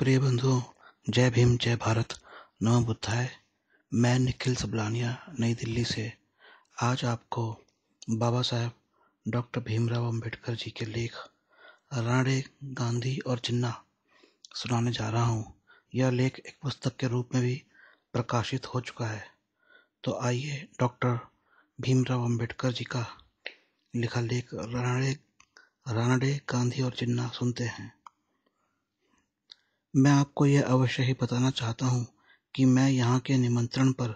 प्रिय बंधुओं जय भीम जय भारत नमो बुद्धाय मैं निखिल सबलानिया नई दिल्ली से आज आपको बाबा साहेब डॉक्टर भीमराव अंबेडकर जी के लेख राणे गांधी और जिन्ना सुनाने जा रहा हूँ यह लेख एक पुस्तक के रूप में भी प्रकाशित हो चुका है तो आइए डॉक्टर भीमराव अंबेडकर जी का लिखा लेख राणे राणे गांधी और जिन्ना सुनते हैं मैं आपको यह अवश्य ही बताना चाहता हूँ कि मैं यहाँ के निमंत्रण पर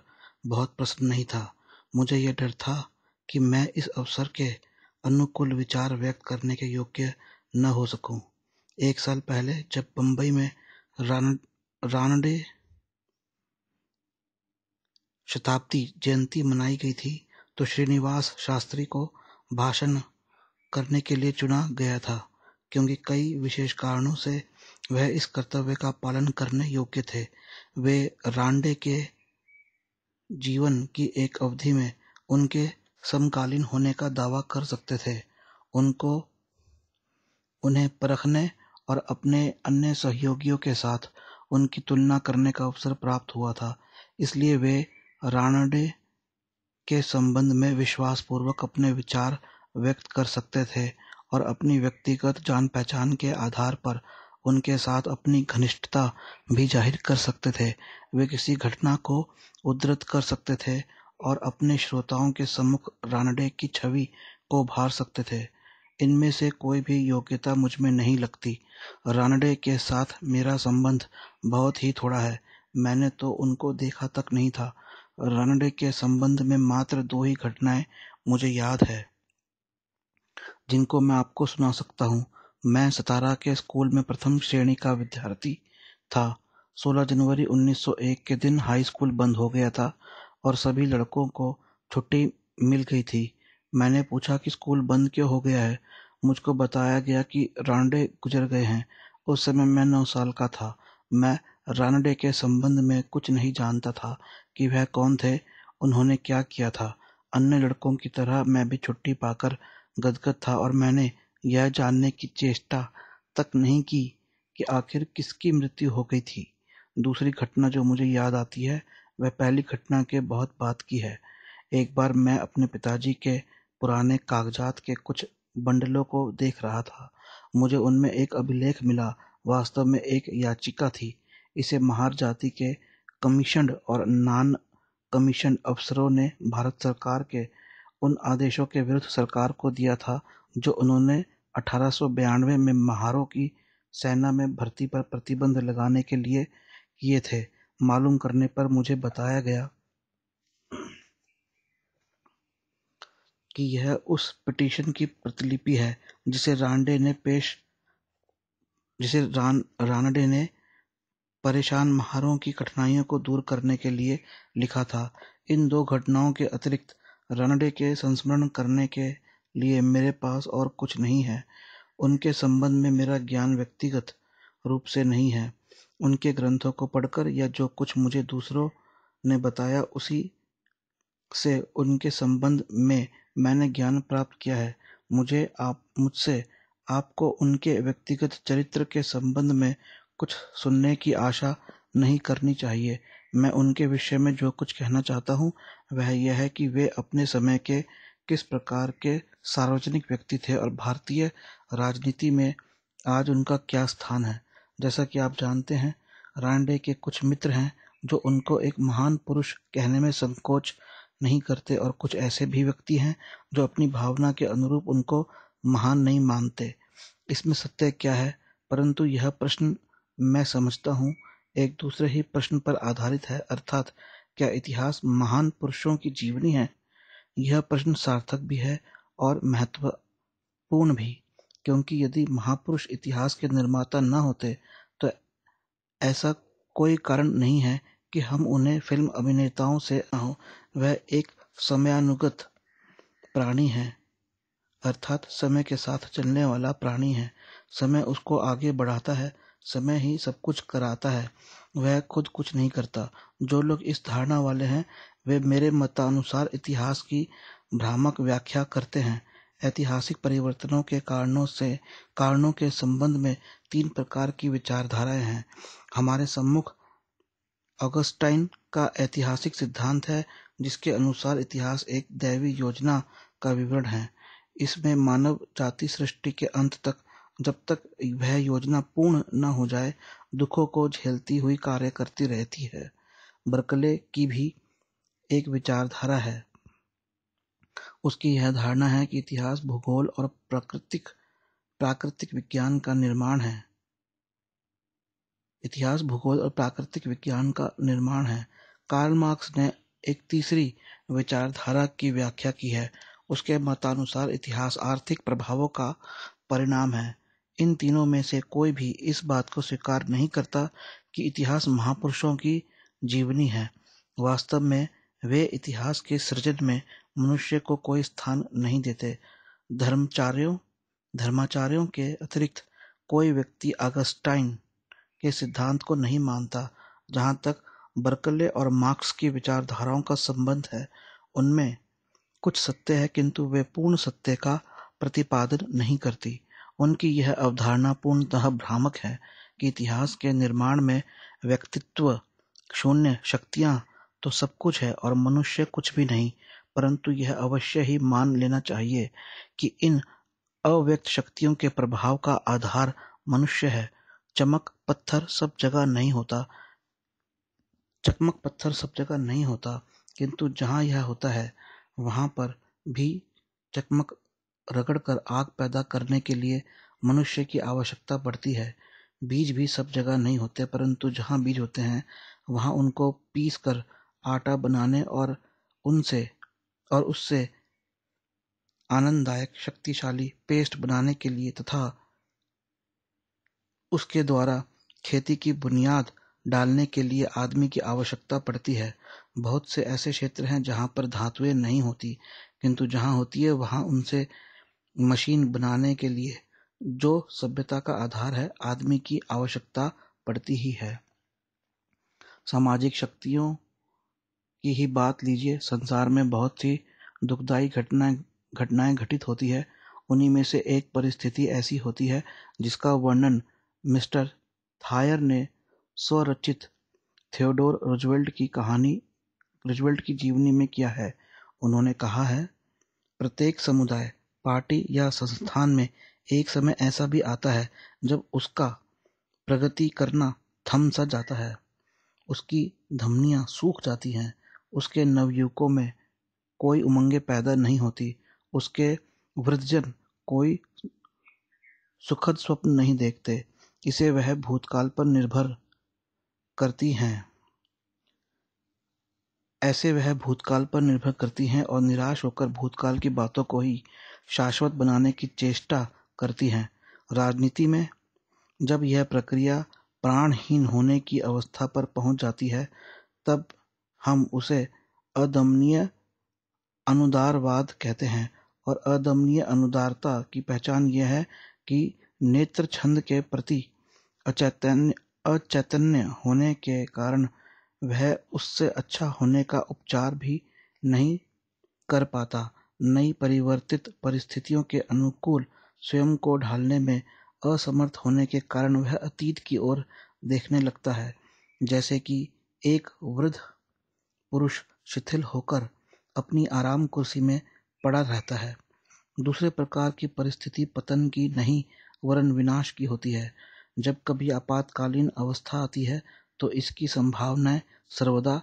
बहुत प्रसन्न नहीं था मुझे यह डर था कि मैं इस अवसर के अनुकूल विचार व्यक्त करने के योग्य न हो सकूं। एक साल पहले जब बम्बई में रान रानडे शताब्दी जयंती मनाई गई थी तो श्रीनिवास शास्त्री को भाषण करने के लिए चुना गया था क्योंकि कई विशेष कारणों से वह इस कर्तव्य का पालन करने योग्य थे वे रांडे के जीवन की एक अवधि में उनके समकालीन होने का दावा कर सकते थे उनको उन्हें परखने और अपने अन्य सहयोगियों के साथ उनकी तुलना करने का अवसर प्राप्त हुआ था इसलिए वे रानडे के संबंध में विश्वासपूर्वक अपने विचार व्यक्त कर सकते थे और अपनी व्यक्तिगत जान पहचान के आधार पर उनके साथ अपनी घनिष्ठता भी जाहिर कर सकते थे वे किसी घटना को उद्धृत कर सकते थे और अपने श्रोताओं के सम्मुख रानडे की छवि को भार सकते थे इनमें से कोई भी योग्यता मुझ में नहीं लगती रानडे के साथ मेरा संबंध बहुत ही थोड़ा है मैंने तो उनको देखा तक नहीं था रानडे के संबंध में मात्र दो ही घटनाएं मुझे याद है जिनको मैं आपको सुना सकता हूँ मैं सतारा के स्कूल में प्रथम श्रेणी का विद्यार्थी था 16 जनवरी 1901 के दिन हाई स्कूल बंद हो गया था और सभी लड़कों को छुट्टी मिल गई थी मैंने पूछा कि स्कूल बंद क्यों हो गया है मुझको बताया गया कि रानडे गुजर गए हैं उस समय मैं नौ साल का था मैं रानडे के संबंध में कुछ नहीं जानता था कि वह कौन थे उन्होंने क्या किया था अन्य लड़कों की तरह मैं भी छुट्टी पाकर गदगद था और मैंने यह जानने की चेष्टा तक नहीं की कि आखिर किसकी मृत्यु हो गई थी दूसरी घटना जो मुझे याद आती है वह पहली घटना के बहुत बाद की है एक बार मैं अपने पिताजी के पुराने कागजात के कुछ बंडलों को देख रहा था मुझे उनमें एक अभिलेख मिला वास्तव में एक याचिका थी इसे महार जाति के कमीशन और नान कमीशन अफसरों ने भारत सरकार के उन आदेशों के विरुद्ध सरकार को दिया था जो उन्होंने अठारह सौ बयानवे में महारो की सेना में भर्ती पर प्रतिबंध लगाने के लिए किए थे मालूम करने पर मुझे बताया गया कि यह उस पिटीशन की प्रतिलिपि है जिसे रानडे ने पेश जिसे रान रानडे ने परेशान महारों की कठिनाइयों को दूर करने के लिए लिखा था इन दो घटनाओं के अतिरिक्त रानडे के संस्मरण करने के लिए मेरे पास और कुछ नहीं है उनके संबंध में मेरा ज्ञान व्यक्तिगत रूप से नहीं है उनके ग्रंथों को पढ़कर या जो कुछ मुझे दूसरों ने बताया उसी से उनके संबंध में मैंने ज्ञान प्राप्त किया है मुझे आप मुझसे आपको उनके व्यक्तिगत चरित्र के संबंध में कुछ सुनने की आशा नहीं करनी चाहिए मैं उनके विषय में जो कुछ कहना चाहता हूँ वह यह है कि वे अपने समय के किस प्रकार के सार्वजनिक व्यक्ति थे और भारतीय राजनीति में आज उनका क्या स्थान है जैसा कि आप जानते हैं रानडे के कुछ मित्र हैं जो उनको एक महान पुरुष कहने में संकोच नहीं करते और कुछ ऐसे भी व्यक्ति हैं जो अपनी भावना के अनुरूप उनको महान नहीं मानते इसमें सत्य क्या है परंतु यह प्रश्न मैं समझता हूँ एक दूसरे ही प्रश्न पर आधारित है अर्थात क्या इतिहास महान पुरुषों की जीवनी है यह प्रश्न सार्थक भी है और महत्वपूर्ण भी क्योंकि यदि महापुरुष इतिहास के निर्माता न होते तो ऐसा कोई कारण नहीं है कि हम उन्हें फिल्म अभिनेताओं से हों वह एक समयानुगत प्राणी है अर्थात समय के साथ चलने वाला प्राणी है समय उसको आगे बढ़ाता है समय ही सब कुछ कराता है वह खुद कुछ नहीं करता जो लोग इस धारणा वाले हैं वे मेरे मतानुसार इतिहास की भ्रामक व्याख्या करते हैं ऐतिहासिक परिवर्तनों के कारणों से कारणों के संबंध में तीन प्रकार की विचारधाराएं हैं हमारे सम्मुख अगस्टाइन का ऐतिहासिक सिद्धांत है जिसके अनुसार इतिहास एक दैवी योजना का विवरण है इसमें मानव जाति सृष्टि के अंत तक जब तक वह योजना पूर्ण न हो जाए दुखों को झेलती हुई कार्य करती रहती है बर्कले की भी एक विचारधारा है उसकी यह धारणा है कि इतिहास भूगोल और प्राकृतिक प्राकृतिक विज्ञान का निर्माण है इतिहास भूगोल और प्राकृतिक विज्ञान का निर्माण है कार्ल मार्क्स ने एक तीसरी विचारधारा की व्याख्या की है उसके मतानुसार इतिहास आर्थिक प्रभावों का परिणाम है इन तीनों में से कोई भी इस बात को स्वीकार नहीं करता कि इतिहास महापुरुषों की जीवनी है वास्तव में वे इतिहास के सृजन में मनुष्य को कोई स्थान नहीं देते धर्मचार्यों धर्माचार्यों के अतिरिक्त कोई व्यक्ति अगस्टाइन के सिद्धांत को नहीं मानता जहाँ तक बर्कले और मार्क्स की विचारधाराओं का संबंध है उनमें कुछ सत्य है किंतु वे पूर्ण सत्य का प्रतिपादन नहीं करती उनकी यह अवधारणा पूर्णतः भ्रामक है कि इतिहास के निर्माण में व्यक्तित्व शून्य शक्तियाँ तो सब कुछ है और मनुष्य कुछ भी नहीं परंतु यह अवश्य ही मान लेना चाहिए कि इन अव्यक्त शक्तियों के प्रभाव का आधार मनुष्य है चमक पत्थर सब जगह नहीं होता चकमक पत्थर सब जगह नहीं होता किंतु जहाँ यह होता है वहाँ पर भी चकमक रगड़ कर आग पैदा करने के लिए मनुष्य की आवश्यकता पड़ती है बीज भी सब जगह नहीं होते परंतु जहाँ बीज होते हैं वहाँ उनको पीस कर आटा बनाने और उनसे और उससे आनंददायक शक्तिशाली पेस्ट बनाने के लिए तथा उसके द्वारा खेती की बुनियाद डालने के लिए आदमी की आवश्यकता पड़ती है बहुत से ऐसे क्षेत्र हैं जहाँ पर धातुएं नहीं होती किंतु जहाँ होती है वहाँ उनसे मशीन बनाने के लिए जो सभ्यता का आधार है आदमी की आवश्यकता पड़ती ही है सामाजिक शक्तियों की ही बात लीजिए संसार में बहुत सी दुखदायी घटनाएं घटनाएं घटित होती है उन्हीं में से एक परिस्थिति ऐसी होती है जिसका वर्णन मिस्टर थायर ने स्वरचित थियोडोर रुजवेल्ट की कहानी रुजवेल्ट की जीवनी में किया है उन्होंने कहा है प्रत्येक समुदाय पार्टी या संस्थान में एक समय ऐसा भी आता है जब उसका प्रगति करना थम सा जाता है उसकी धमनियाँ सूख जाती हैं उसके नवयुवकों में कोई उमंगें पैदा नहीं होती उसके वृद्धजन कोई सुखद स्वप्न नहीं देखते इसे वह भूतकाल पर निर्भर करती हैं ऐसे वह भूतकाल पर निर्भर करती हैं और निराश होकर भूतकाल की बातों को ही शाश्वत बनाने की चेष्टा करती हैं राजनीति में जब यह प्रक्रिया प्राणहीन होने की अवस्था पर पहुंच जाती है तब हम उसे अदमनीय अनुदारवाद कहते हैं और अदमनीय अनुदारता की पहचान यह है कि नेत्र छंद के प्रति अचैतन्य अचैतन्य होने के कारण वह उससे अच्छा होने का उपचार भी नहीं कर पाता नई परिवर्तित परिस्थितियों के अनुकूल स्वयं को ढालने में असमर्थ होने के कारण वह अतीत की ओर देखने लगता है जैसे कि एक वृद्ध पुरुष शिथिल होकर अपनी आराम कुर्सी में पड़ा रहता है दूसरे प्रकार की परिस्थिति पतन की नहीं वरन विनाश की होती है जब कभी आपातकालीन अवस्था आती है तो इसकी संभावनाएं सर्वदा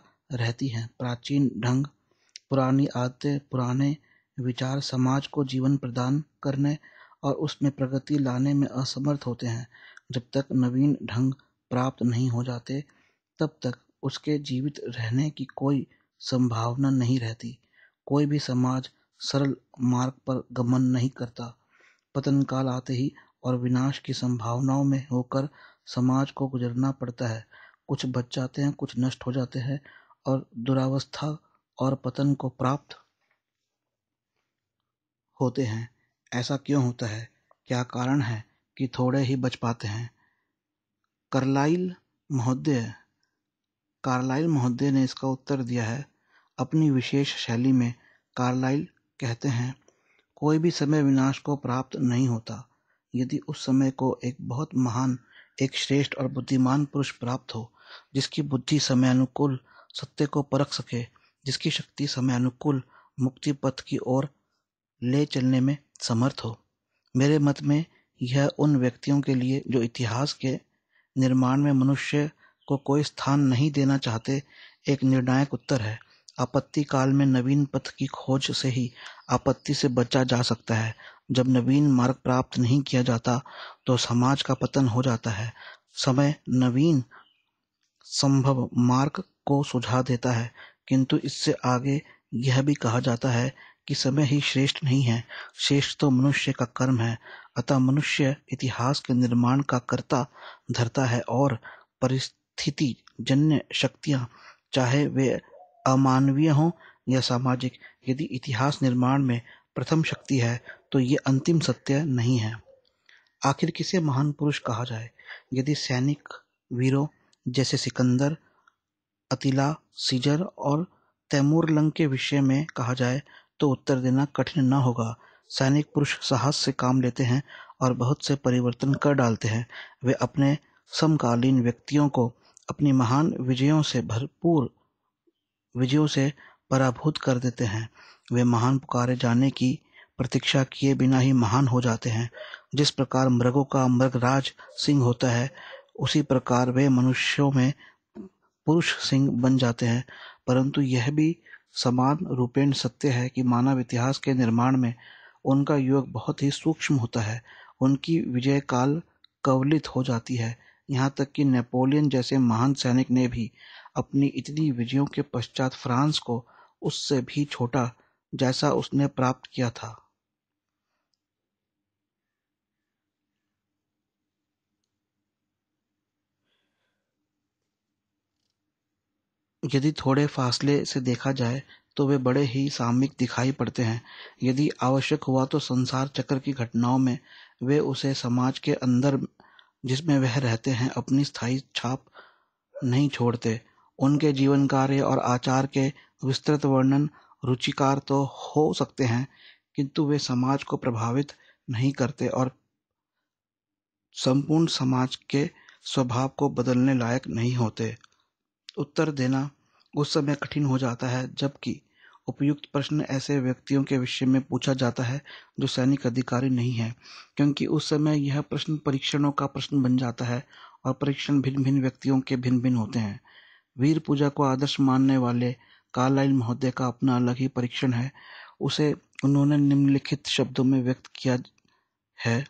रहती हैं प्राचीन ढंग पुरानी आदतें पुराने विचार समाज को जीवन प्रदान करने और उसमें प्रगति लाने में असमर्थ होते हैं जब तक नवीन ढंग प्राप्त नहीं हो जाते तब तक उसके जीवित रहने की कोई संभावना नहीं रहती कोई भी समाज सरल मार्ग पर गमन नहीं करता पतन काल आते ही और विनाश की संभावनाओं में होकर समाज को गुजरना पड़ता है कुछ बच जाते हैं कुछ नष्ट हो जाते हैं और दुरावस्था और पतन को प्राप्त होते हैं ऐसा क्यों होता है क्या कारण है कि थोड़े ही बच पाते हैं करलाइल महोदय कार्लाइल महोदय ने इसका उत्तर दिया है अपनी विशेष शैली में कार्लाइल कहते हैं कोई भी समय विनाश को प्राप्त नहीं होता यदि उस समय को एक बहुत महान एक श्रेष्ठ और बुद्धिमान पुरुष प्राप्त हो जिसकी बुद्धि समय अनुकूल सत्य को परख सके जिसकी शक्ति समय अनुकूल मुक्ति पथ की ओर ले चलने में समर्थ हो मेरे मत में यह उन व्यक्तियों के लिए जो इतिहास के निर्माण में मनुष्य को कोई स्थान नहीं देना चाहते एक निर्णायक उत्तर है आपत्ति काल में नवीन पथ की खोज से ही आपत्ति से बचा जा सकता है जब नवीन मार्ग प्राप्त नहीं किया जाता तो समाज का पतन हो जाता है समय नवीन संभव मार्ग को सुझा देता है किंतु इससे आगे यह भी कहा जाता है कि समय ही श्रेष्ठ नहीं है श्रेष्ठ तो मनुष्य का कर्म है अतः मनुष्य इतिहास के निर्माण का कर्ता धरता है और परिस स्थिति जन्य शक्तियाँ चाहे वे अमानवीय हों या सामाजिक यदि इतिहास निर्माण में प्रथम शक्ति है तो ये अंतिम सत्य नहीं है आखिर किसे महान पुरुष कहा जाए यदि सैनिक वीरों जैसे सिकंदर अतिला सीजर और तैमूरलंग के विषय में कहा जाए तो उत्तर देना कठिन न होगा सैनिक पुरुष साहस से काम लेते हैं और बहुत से परिवर्तन कर डालते हैं वे अपने समकालीन व्यक्तियों को अपनी महान विजयों से भरपूर विजयों से पराभूत कर देते हैं वे महान पुकारे जाने की प्रतीक्षा किए बिना ही महान हो जाते हैं जिस प्रकार मृगों का मृगराज सिंह होता है उसी प्रकार वे मनुष्यों में पुरुष सिंह बन जाते हैं परंतु यह भी समान रूपेण सत्य है कि मानव इतिहास के निर्माण में उनका योग बहुत ही सूक्ष्म होता है उनकी विजय काल कवलित हो जाती है यहाँ तक कि नेपोलियन जैसे महान सैनिक ने भी अपनी इतनी विजयों के पश्चात फ्रांस को उससे भी छोटा जैसा उसने प्राप्त किया था यदि थोड़े फासले से देखा जाए तो वे बड़े ही सामिक दिखाई पड़ते हैं यदि आवश्यक हुआ तो संसार चक्र की घटनाओं में वे उसे समाज के अंदर जिसमें वह रहते हैं अपनी स्थायी छाप नहीं छोड़ते उनके जीवन कार्य और आचार के विस्तृत वर्णन रुचिकार तो हो सकते हैं किंतु वे समाज को प्रभावित नहीं करते और संपूर्ण समाज के स्वभाव को बदलने लायक नहीं होते उत्तर देना उस समय कठिन हो जाता है जबकि उपयुक्त प्रश्न ऐसे व्यक्तियों के विषय में पूछा जाता है जो सैनिक अधिकारी नहीं है क्योंकि उस समय यह प्रश्न परीक्षणों का प्रश्न बन जाता है और परीक्षण भिन्न भिन्न व्यक्तियों के भिन्न भिन्न होते हैं वीर पूजा को आदर्श मानने वाले कालाइल महोदय का अपना अलग ही परीक्षण है उसे उन्होंने निम्नलिखित शब्दों में व्यक्त किया है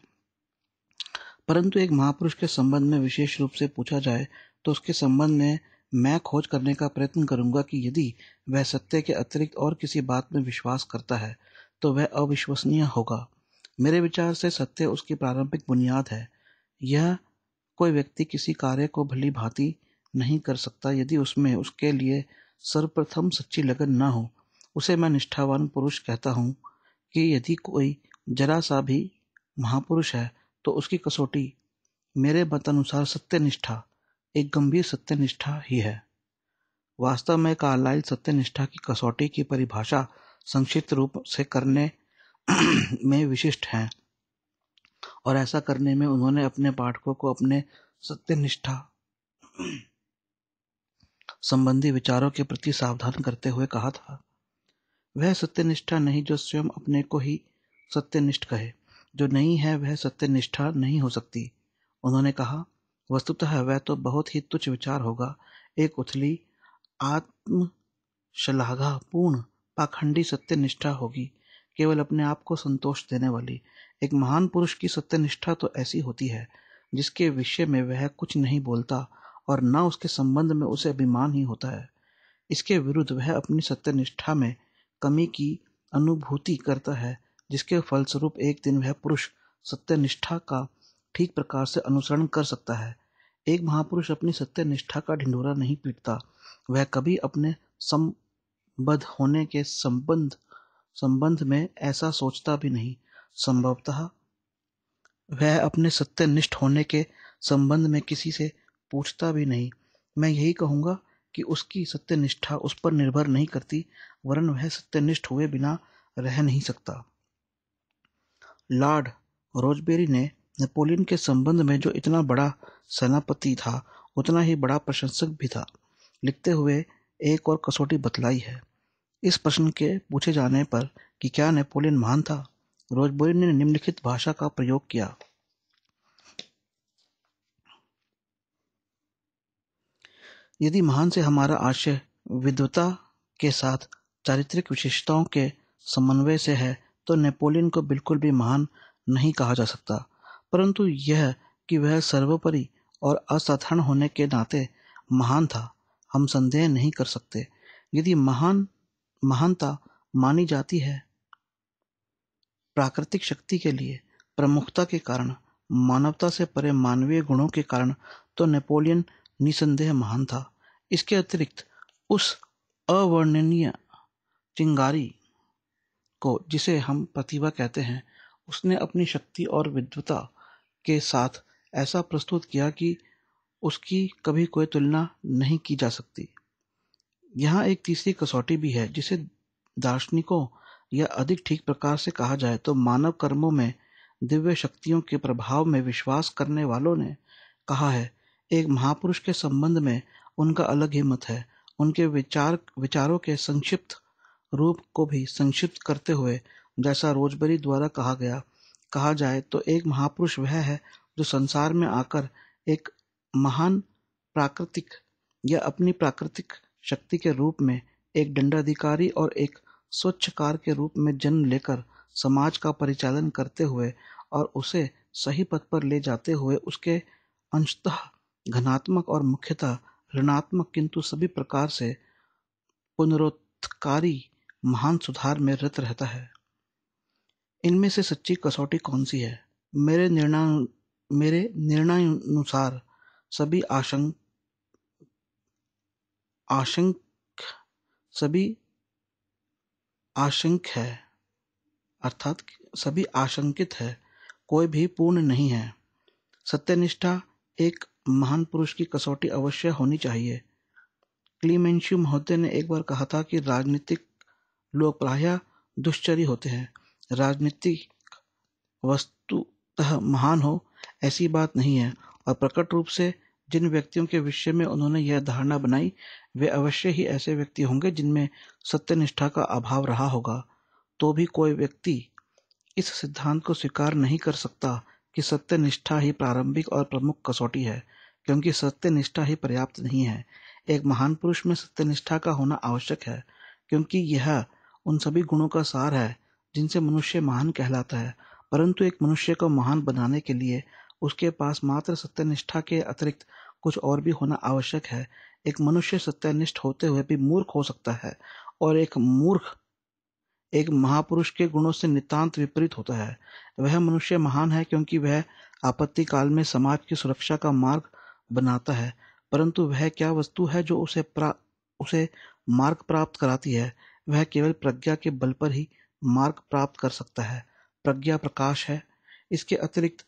परंतु एक महापुरुष के संबंध में विशेष रूप से पूछा जाए तो उसके संबंध में मैं खोज करने का प्रयत्न करूंगा कि यदि वह सत्य के अतिरिक्त और किसी बात में विश्वास करता है तो वह अविश्वसनीय होगा मेरे विचार से सत्य उसकी प्रारंभिक बुनियाद है यह कोई व्यक्ति किसी कार्य को भली भांति नहीं कर सकता यदि उसमें उसके लिए सर्वप्रथम सच्ची लगन न हो उसे मैं निष्ठावान पुरुष कहता हूँ कि यदि कोई जरा सा भी महापुरुष है तो उसकी कसौटी मेरे मतानुसार सत्यनिष्ठा एक गंभीर सत्यनिष्ठा ही है वास्तव में कार्लाइल सत्यनिष्ठा की कसौटी की परिभाषा संक्षिप्त रूप से करने में विशिष्ट हैं और ऐसा करने में उन्होंने अपने पाठकों को अपने सत्यनिष्ठा संबंधी विचारों के प्रति सावधान करते हुए कहा था वह सत्यनिष्ठा नहीं जो स्वयं अपने को ही सत्यनिष्ठ कहे जो नहीं है वह सत्यनिष्ठा नहीं हो सकती उन्होंने कहा वस्तुतः वह तो बहुत ही तुच्छ विचार होगा एक उथली आत्म पूर्ण पाखंडी सत्यनिष्ठा होगी केवल अपने आप को संतोष देने वाली एक महान पुरुष की सत्यनिष्ठा तो ऐसी होती है जिसके विषय में वह कुछ नहीं बोलता और न उसके संबंध में उसे अभिमान ही होता है इसके विरुद्ध वह अपनी सत्यनिष्ठा में कमी की अनुभूति करता है जिसके फलस्वरूप एक दिन वह पुरुष सत्यनिष्ठा का ठीक प्रकार से अनुसरण कर सकता है एक महापुरुष अपनी सत्य निष्ठा का ढिंढोरा नहीं पीटता वह कभी अपने संबद्ध होने के संबंध संबंध में ऐसा सोचता भी नहीं संभवतः वह अपने सत्यनिष्ठ होने के संबंध में किसी से पूछता भी नहीं मैं यही कहूँगा कि उसकी सत्यनिष्ठा उस पर निर्भर नहीं करती वरन वह सत्यनिष्ठ हुए बिना रह नहीं सकता लॉर्ड रोजबेरी ने नेपोलियन के संबंध में जो इतना बड़ा सेनापति था उतना ही बड़ा प्रशंसक भी था लिखते हुए एक और कसौटी बतलाई है इस प्रश्न के पूछे जाने पर कि क्या नेपोलियन महान था रोजबोरी ने निम्नलिखित भाषा का प्रयोग किया यदि महान से हमारा आशय विद्वता के साथ चारित्रिक विशेषताओं के समन्वय से है तो नेपोलियन को बिल्कुल भी महान नहीं कहा जा सकता परंतु यह कि वह सर्वोपरि और असाधारण होने के नाते महान था हम संदेह नहीं कर सकते यदि महान महानता मानी जाती है प्राकृतिक शक्ति के लिए प्रमुखता के कारण मानवता से परे मानवीय गुणों के कारण तो नेपोलियन निसंदेह महान था इसके अतिरिक्त उस अवर्णनीय चिंगारी को जिसे हम प्रतिभा कहते हैं उसने अपनी शक्ति और विद्वता के साथ ऐसा प्रस्तुत किया कि उसकी कभी कोई तुलना नहीं की जा सकती यहाँ एक तीसरी कसौटी भी है जिसे दार्शनिकों या अधिक ठीक प्रकार से कहा जाए तो मानव कर्मों में दिव्य शक्तियों के प्रभाव में विश्वास करने वालों ने कहा है एक महापुरुष के संबंध में उनका अलग ही मत है उनके विचार विचारों के संक्षिप्त रूप को भी संक्षिप्त करते हुए जैसा रोजबरी द्वारा कहा गया कहा जाए तो एक महापुरुष वह है जो संसार में आकर एक महान प्राकृतिक या अपनी प्राकृतिक शक्ति के रूप में एक दंडाधिकारी और एक स्वच्छकार के रूप में जन्म लेकर समाज का परिचालन करते हुए और उसे सही पथ पर ले जाते हुए उसके अंशतः घनात्मक और मुख्यतः ऋणात्मक किंतु सभी प्रकार से पुनरोत्कारी महान सुधार में रत रहता है इनमें से सच्ची कसौटी कौन सी है मेरे निर्णय मेरे निर्णयानुसार सभी आशंक आशंक सभी आशंक है अर्थात सभी आशंकित है कोई भी पूर्ण नहीं है सत्यनिष्ठा एक महान पुरुष की कसौटी अवश्य होनी चाहिए क्लीमेंशु महोदय ने एक बार कहा था कि राजनीतिक लोग प्राय दुश्चरी होते हैं राजनीतिक वस्तुतः महान हो ऐसी बात नहीं है और प्रकट रूप से जिन व्यक्तियों के विषय में उन्होंने यह धारणा बनाई वे अवश्य ही ऐसे व्यक्ति होंगे जिनमें सत्यनिष्ठा का अभाव रहा होगा तो भी कोई व्यक्ति इस सिद्धांत को स्वीकार नहीं कर सकता कि सत्यनिष्ठा ही प्रारंभिक और प्रमुख कसौटी है क्योंकि सत्यनिष्ठा ही पर्याप्त नहीं है एक महान पुरुष में सत्यनिष्ठा का होना आवश्यक है क्योंकि यह उन सभी गुणों का सार है जिनसे मनुष्य महान कहलाता है परंतु एक मनुष्य को महान बनाने के लिए उसके पास मात्र सत्यनिष्ठा के अतिरिक्त कुछ और भी होना आवश्यक है एक मनुष्य सत्यनिष्ठ होते हुए भी मूर्ख हो सकता है और एक मूर्ख एक महापुरुष के गुणों से नितांत विपरीत होता है वह मनुष्य महान है क्योंकि वह आपत्ति काल में समाज की सुरक्षा का मार्ग बनाता है परंतु वह क्या वस्तु है जो उसे प्रा उसे मार्ग प्राप्त कराती है वह केवल प्रज्ञा के बल पर ही मार्ग प्राप्त कर सकता है प्रज्ञा प्रकाश है इसके अतिरिक्त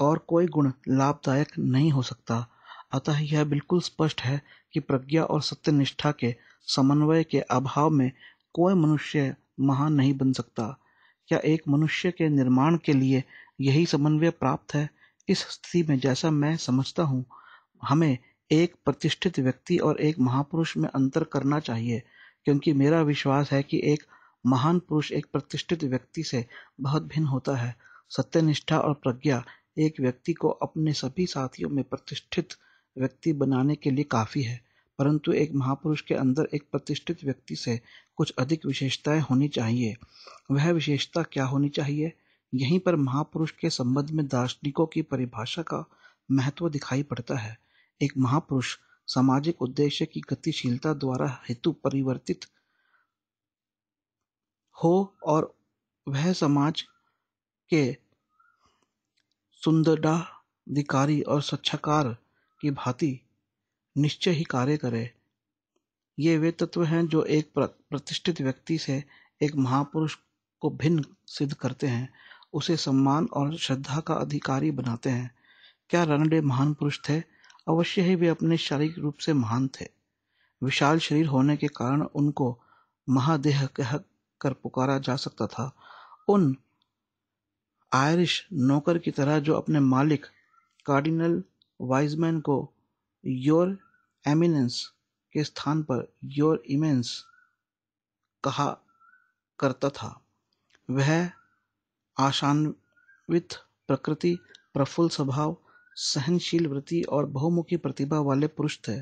और कोई गुण लाभदायक नहीं हो सकता अतः यह बिल्कुल स्पष्ट है कि प्रज्ञा और निष्ठा के समन्वय के अभाव में कोई मनुष्य महान नहीं बन सकता क्या एक मनुष्य के निर्माण के लिए यही समन्वय प्राप्त है इस स्थिति में जैसा मैं समझता हूँ हमें एक प्रतिष्ठित व्यक्ति और एक महापुरुष में अंतर करना चाहिए क्योंकि मेरा विश्वास है कि एक महान पुरुष एक प्रतिष्ठित व्यक्ति से बहुत भिन्न होता है सत्यनिष्ठा और प्रज्ञा एक व्यक्ति को अपने सभी साथियों में प्रतिष्ठित व्यक्ति बनाने के लिए काफ़ी है परंतु एक महापुरुष के अंदर एक प्रतिष्ठित व्यक्ति से कुछ अधिक विशेषताएं होनी चाहिए वह विशेषता क्या होनी चाहिए यहीं पर महापुरुष के संबंध में दार्शनिकों की परिभाषा का महत्व दिखाई पड़ता है एक महापुरुष सामाजिक उद्देश्य की गतिशीलता द्वारा हेतु परिवर्तित हो और वह समाज के सुन्दडाधिकारी और स्वच्छकार की भांति निश्चय ही कार्य करे ये वे तत्व हैं जो एक प्रतिष्ठित व्यक्ति से एक महापुरुष को भिन्न सिद्ध करते हैं उसे सम्मान और श्रद्धा का अधिकारी बनाते हैं क्या रनडे महान पुरुष थे अवश्य ही वे अपने शारीरिक रूप से महान थे विशाल शरीर होने के कारण उनको महादेह कह कर पुकारा जा सकता था उन आयरिश नौकर की तरह जो अपने मालिक कार्डिनल वाइजमैन को योर एमिनेंस के स्थान पर योर इमेंस कहा करता था वह आशान्वित प्रकृति प्रफुल्ल स्वभाव सहनशील वृत्ति और बहुमुखी प्रतिभा वाले पुरुष थे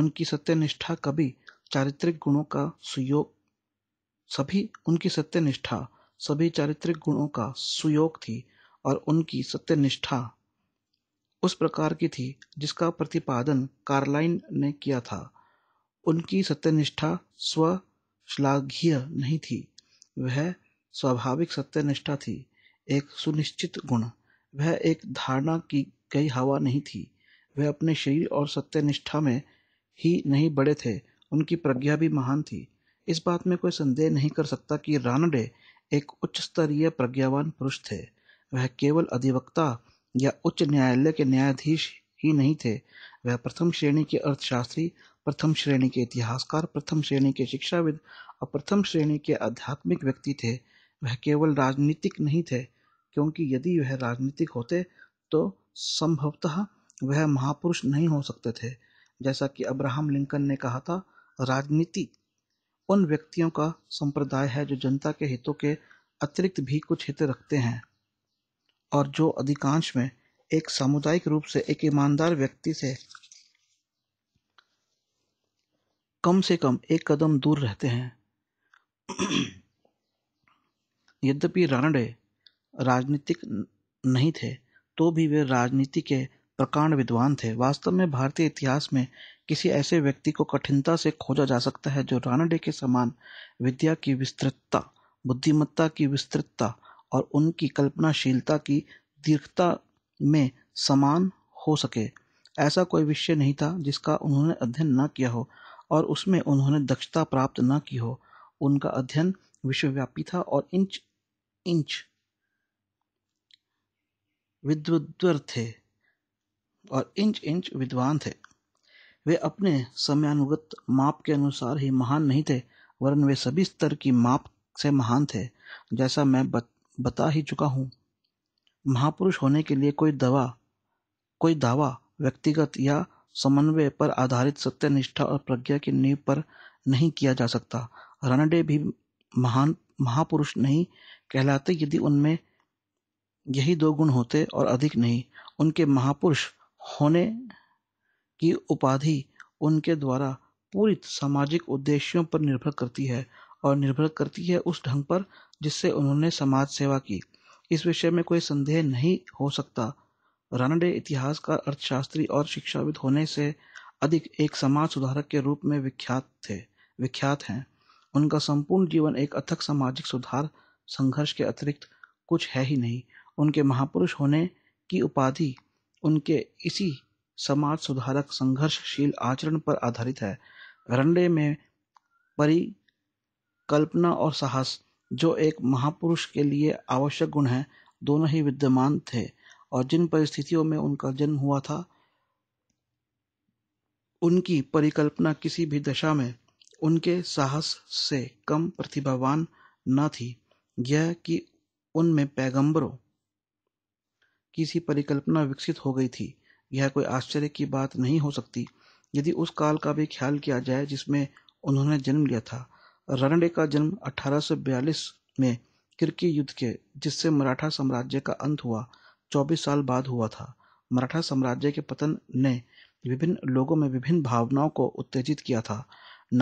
उनकी सत्यनिष्ठा कभी चारित्रिक गुणों का सुयोग सभी उनकी सत्यनिष्ठा सभी चारित्रिक गुणों का सुयोग थी और उनकी सत्यनिष्ठा उस प्रकार की थी जिसका प्रतिपादन कार्लाइन ने किया था उनकी सत्यनिष्ठा स्व नहीं थी वह स्वाभाविक सत्यनिष्ठा थी एक सुनिश्चित गुण वह एक धारणा की गई हवा नहीं थी वह अपने शरीर और सत्यनिष्ठा में ही नहीं बड़े थे उनकी प्रज्ञा भी महान थी इस बात में कोई संदेह नहीं कर सकता कि रानडे एक उच्च स्तरीय प्रज्ञावान पुरुष थे वह केवल अधिवक्ता या उच्च न्यायालय के न्यायाधीश ही नहीं थे वह प्रथम श्रेणी के अर्थशास्त्री प्रथम श्रेणी के इतिहासकार प्रथम श्रेणी के शिक्षाविद और प्रथम श्रेणी के आध्यात्मिक व्यक्ति थे वह केवल राजनीतिक नहीं थे क्योंकि यदि वह राजनीतिक होते तो संभवतः वह महापुरुष नहीं हो सकते थे जैसा कि अब्राहम लिंकन ने कहा था राजनीति उन व्यक्तियों का संप्रदाय है जो जनता के हितों के अतिरिक्त भी कुछ हित रखते हैं और जो अधिकांश में एक सामुदायिक रूप से एक ईमानदार व्यक्ति से कम से कम एक कदम दूर रहते हैं यद्यपि रानडे राजनीतिक नहीं थे तो भी वे राजनीति के प्रकांड विद्वान थे वास्तव में भारतीय इतिहास में किसी ऐसे व्यक्ति को कठिनता से खोजा जा सकता है जो रानडे के समान विद्या की विस्तृतता बुद्धिमत्ता की विस्तृतता और उनकी कल्पनाशीलता की दीर्घता में समान हो सके ऐसा कोई विषय नहीं था जिसका उन्होंने अध्ययन न किया हो और उसमें उन्होंने दक्षता प्राप्त न की हो उनका अध्ययन विश्वव्यापी था और इंच इंच विद्वर थे और इंच इंच विद्वान थे वे अपने समयानुगत माप के अनुसार ही महान नहीं थे वरन वे सभी स्तर की माप से महान थे जैसा मैं बत, बता ही चुका हूँ महापुरुष होने के लिए कोई दवा कोई दावा व्यक्तिगत या समन्वय पर आधारित सत्यनिष्ठा और प्रज्ञा की नींव पर नहीं किया जा सकता रनडे भी महान महापुरुष नहीं कहलाते यदि उनमें यही दो गुण होते और अधिक नहीं उनके महापुरुष होने की उपाधि उनके द्वारा पूरित सामाजिक उद्देश्यों पर निर्भर करती है और निर्भर करती है उस ढंग पर जिससे उन्होंने समाज सेवा की इस विषय में कोई संदेह नहीं हो सकता रानडे इतिहास का अर्थशास्त्री और शिक्षाविद होने से अधिक एक समाज सुधारक के रूप में विख्यात थे विख्यात हैं उनका संपूर्ण जीवन एक अथक सामाजिक सुधार संघर्ष के अतिरिक्त कुछ है ही नहीं उनके महापुरुष होने की उपाधि उनके इसी समाज सुधारक संघर्षशील आचरण पर आधारित है रंडे में परिकल्पना और साहस जो एक महापुरुष के लिए आवश्यक गुण है दोनों ही विद्यमान थे और जिन परिस्थितियों में उनका जन्म हुआ था उनकी परिकल्पना किसी भी दशा में उनके साहस से कम प्रतिभावान न थी यह कि उनमें पैगंबरों की परिकल्पना विकसित हो गई थी यह कोई आश्चर्य की बात नहीं हो सकती यदि उस काल का भी ख्याल किया जाए जिसमें उन्होंने जन्म लिया था रणडे का जन्म 1842 में किरकी युद्ध के जिससे मराठा साम्राज्य का अंत हुआ 24 साल बाद हुआ था मराठा साम्राज्य के पतन ने विभिन्न लोगों में विभिन्न भावनाओं को उत्तेजित किया था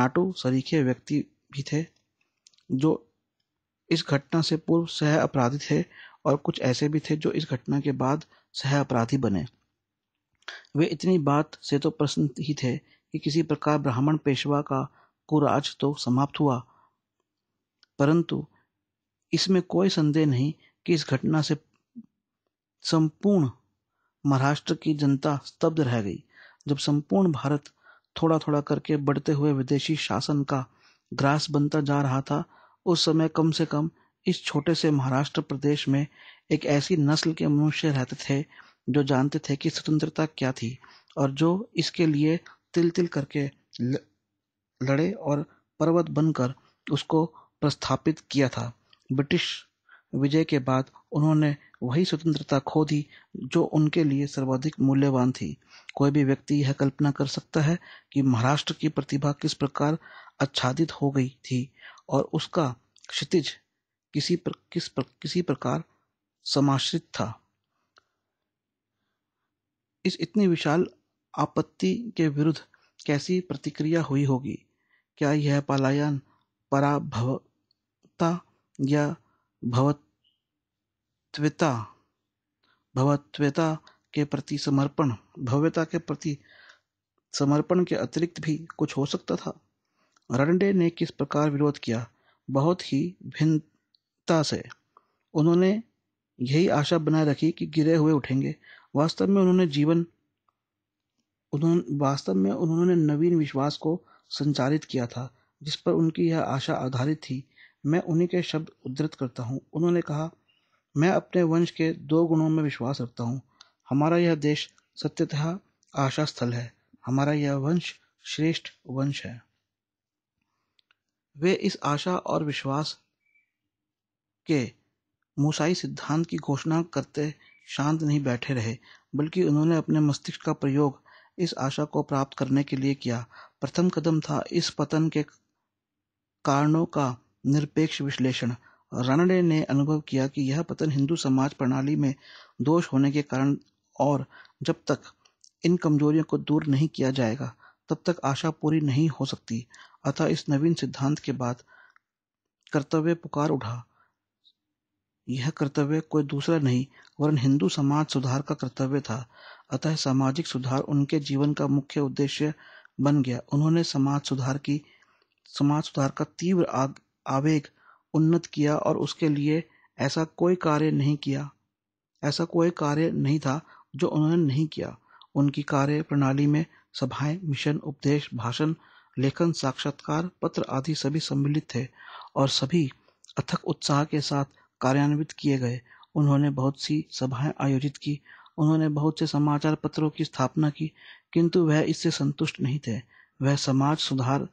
नाटो सरीखे व्यक्ति भी थे जो इस घटना से पूर्व सह अपराधी थे और कुछ ऐसे भी थे जो इस घटना के बाद सह अपराधी बने वे इतनी बात से तो प्रसन्न ही थे कि किसी प्रकार ब्राह्मण पेशवा का कुराज तो समाप्त हुआ परंतु इसमें कोई संदेह नहीं कि इस घटना से संपूर्ण महाराष्ट्र की जनता स्तब्ध रह गई जब संपूर्ण भारत थोड़ा थोड़ा करके बढ़ते हुए विदेशी शासन का ग्रास बनता जा रहा था उस समय कम से कम इस छोटे से महाराष्ट्र प्रदेश में एक ऐसी नस्ल के मनुष्य रहते थे जो जानते थे कि स्वतंत्रता क्या थी और जो इसके लिए तिल तिल करके लड़े और पर्वत बनकर उसको प्रस्थापित किया था ब्रिटिश विजय के बाद उन्होंने वही स्वतंत्रता खो दी जो उनके लिए सर्वाधिक मूल्यवान थी कोई भी व्यक्ति यह कल्पना कर सकता है कि महाराष्ट्र की प्रतिभा किस प्रकार आच्छादित हो गई थी और उसका क्षितिज किसी पर, किस पर, किसी प्रकार समाश्रित था इस इतनी विशाल आपत्ति के विरुद्ध कैसी प्रतिक्रिया हुई होगी क्या यह पलायन पराभवता या भवत्विता भवत्विता के प्रति समर्पण भव्यता के प्रति समर्पण के अतिरिक्त भी कुछ हो सकता था रणडे ने किस प्रकार विरोध किया बहुत ही भिन्नता से उन्होंने यही आशा बनाए रखी कि गिरे हुए उठेंगे वास्तव में उन्होंने जीवन उन्होंने वास्तव में उन्होंने नवीन विश्वास को संचालित किया था जिस पर उनकी यह आशा आधारित थी मैं उन्हीं के शब्द उद्धृत करता हूँ उन्होंने कहा मैं अपने वंश के दो गुणों में विश्वास रखता हूँ हमारा यह देश सत्यतः आशा स्थल है हमारा यह वंश श्रेष्ठ वंश है वे इस आशा और विश्वास के मूसाई सिद्धांत की घोषणा करते शांत नहीं बैठे रहे बल्कि उन्होंने अपने मस्तिष्क का प्रयोग इस आशा को प्राप्त करने के लिए किया प्रथम कदम था इस पतन के कारणों का निरपेक्ष विश्लेषण रानडे ने अनुभव किया कि यह पतन हिंदू समाज प्रणाली में दोष होने के कारण और जब तक इन कमजोरियों को दूर नहीं किया जाएगा तब तक आशा पूरी नहीं हो सकती अतः इस नवीन सिद्धांत के बाद कर्तव्य पुकार उठा यह कर्तव्य कोई दूसरा नहीं वरन हिंदू समाज सुधार का कर्तव्य था अतः सामाजिक सुधार उनके जीवन का मुख्य उद्देश्य बन गया उन्होंने समाज सुधार की समाज सुधार का तीव्र आवेग उन्नत किया और उसके लिए ऐसा कोई कार्य नहीं किया ऐसा कोई कार्य नहीं था जो उन्होंने नहीं किया उनकी कार्य प्रणाली में सभाएं मिशन उपदेश भाषण लेखन साक्षात्कार पत्र आदि सभी सम्मिलित थे और सभी अथक उत्साह के साथ कार्यान्वित किए गए उन्होंने बहुत सी सभाएं आयोजित की उन्होंने बहुत से समाचार पत्रों की स्थापना की किंतु वह इससे संतुष्ट नहीं थे वह समाज सुधार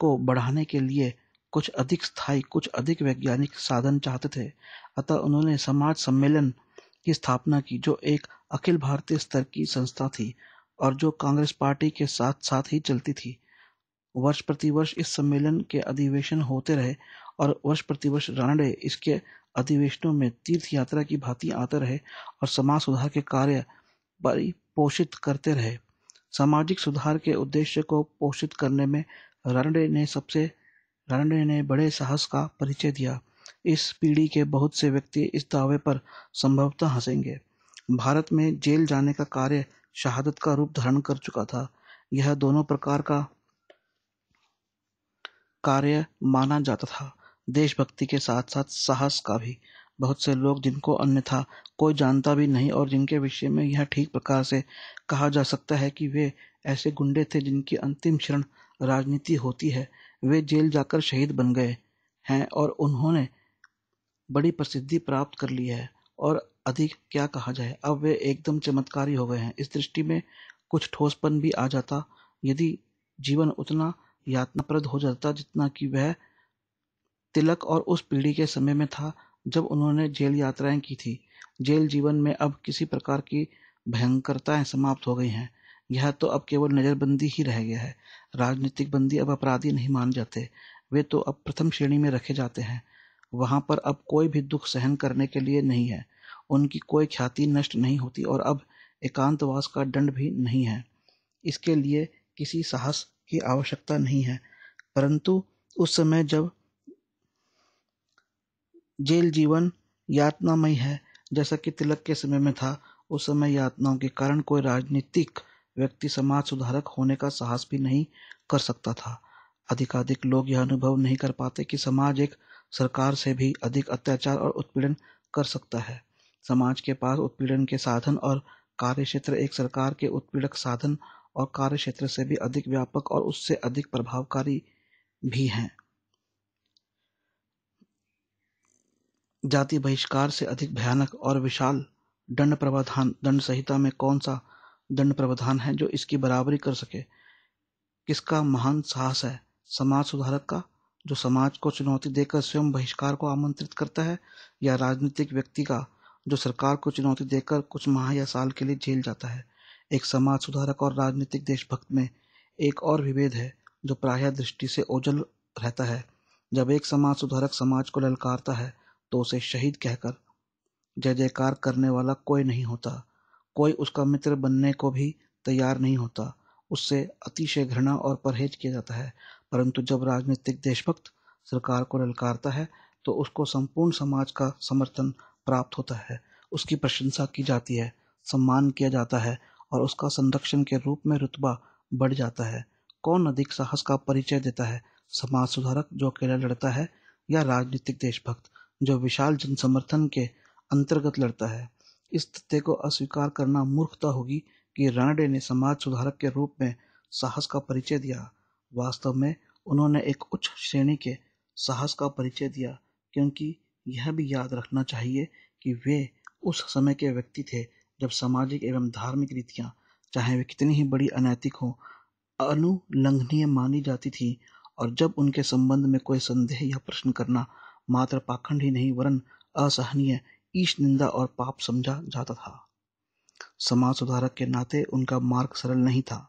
को बढ़ाने के लिए कुछ अधिक स्थायी कुछ अधिक वैज्ञानिक साधन चाहते थे अतः उन्होंने समाज सम्मेलन की स्थापना की जो एक अखिल भारतीय स्तर की संस्था थी और जो कांग्रेस पार्टी के साथ साथ ही चलती थी वर्ष प्रतिवर्ष इस सम्मेलन के अधिवेशन होते रहे और वर्ष प्रतिवर्ष रानडे इसके अधिवेशनों में तीर्थ यात्रा की भांति आते रहे और समाज सुधार के कार्य परिपोषित करते रहे सामाजिक सुधार के उद्देश्य को पोषित करने में रणडे ने सबसे रणडे ने बड़े साहस का परिचय दिया इस पीढ़ी के बहुत से व्यक्ति इस दावे पर संभवतः हंसेंगे भारत में जेल जाने का कार्य शहादत का रूप धारण कर चुका था यह दोनों प्रकार का कार्य माना जाता था देशभक्ति के साथ साथ साहस का भी बहुत से लोग जिनको अन्यथा कोई जानता भी नहीं और जिनके विषय में यह ठीक प्रकार से कहा जा सकता है कि वे ऐसे गुंडे थे जिनकी अंतिम क्षण राजनीति होती है वे जेल जाकर शहीद बन गए हैं और उन्होंने बड़ी प्रसिद्धि प्राप्त कर ली है और अधिक क्या कहा जाए अब वे एकदम चमत्कारी हो गए हैं इस दृष्टि में कुछ ठोसपन भी आ जाता यदि जीवन उतना यातनाप्रद हो जाता जितना कि वह तिलक और उस पीढ़ी के समय में था जब उन्होंने जेल यात्राएं की थी जेल जीवन में अब किसी प्रकार की भयंकरताएं समाप्त हो गई हैं यह तो अब केवल नज़रबंदी ही रह गया है राजनीतिक बंदी अब अपराधी नहीं मान जाते वे तो अब प्रथम श्रेणी में रखे जाते हैं वहाँ पर अब कोई भी दुख सहन करने के लिए नहीं है उनकी कोई ख्याति नष्ट नहीं होती और अब एकांतवास का दंड भी नहीं है इसके लिए किसी साहस की आवश्यकता नहीं है परंतु उस समय जब जेल जीवन यातनामय है जैसा कि तिलक के समय में था उस समय यातनाओं के कारण कोई राजनीतिक व्यक्ति समाज सुधारक होने का साहस भी नहीं कर सकता था अधिकाधिक लोग यह अनुभव नहीं कर पाते कि समाज एक सरकार से भी अधिक अत्याचार और उत्पीड़न कर सकता है समाज के पास उत्पीड़न के साधन और कार्य क्षेत्र एक सरकार के उत्पीड़क साधन और कार्य क्षेत्र से भी अधिक व्यापक और उससे अधिक प्रभावकारी भी हैं जाति बहिष्कार से अधिक भयानक और विशाल दंड प्रावधान दंड संहिता में कौन सा दंड प्रावधान है जो इसकी बराबरी कर सके किसका महान साहस है समाज सुधारक का जो समाज को चुनौती देकर स्वयं बहिष्कार को आमंत्रित करता है या राजनीतिक व्यक्ति का जो सरकार को चुनौती देकर कुछ माह या साल के लिए झेल जाता है एक समाज सुधारक और राजनीतिक देशभक्त में एक और विभेद है जो प्राय दृष्टि से ओझल रहता है जब एक समाज सुधारक समाज को ललकारता है तो उसे शहीद कहकर जय जयकार करने वाला कोई नहीं होता कोई उसका मित्र बनने को भी तैयार नहीं होता उससे अतिशय घृणा और परहेज किया जाता है परंतु जब राजनीतिक देशभक्त सरकार को ललकारता है तो उसको संपूर्ण समाज का समर्थन प्राप्त होता है उसकी प्रशंसा की जाती है सम्मान किया जाता है और उसका संरक्षण के रूप में रुतबा बढ़ जाता है कौन अधिक साहस का परिचय देता है समाज सुधारक जो अकेला लड़ता है या राजनीतिक देशभक्त जो विशाल जनसमर्थन के अंतर्गत लड़ता है इस तथ्य को अस्वीकार करना मूर्खता होगी कि रानडे ने समाज सुधारक के रूप में साहस का परिचय दिया वास्तव में उन्होंने एक उच्च श्रेणी के साहस का परिचय दिया क्योंकि यह भी याद रखना चाहिए कि वे उस समय के व्यक्ति थे जब सामाजिक एवं धार्मिक रीतियां चाहे वे कितनी ही बड़ी अनैतिक हों अनुलंघनीय मानी जाती थी और जब उनके संबंध में कोई संदेह या प्रश्न करना मात्र पाखंड ही नहीं वरन असहनीय ईश निंदा और पाप समझा जाता था समाज सुधारक के नाते उनका मार्ग सरल नहीं था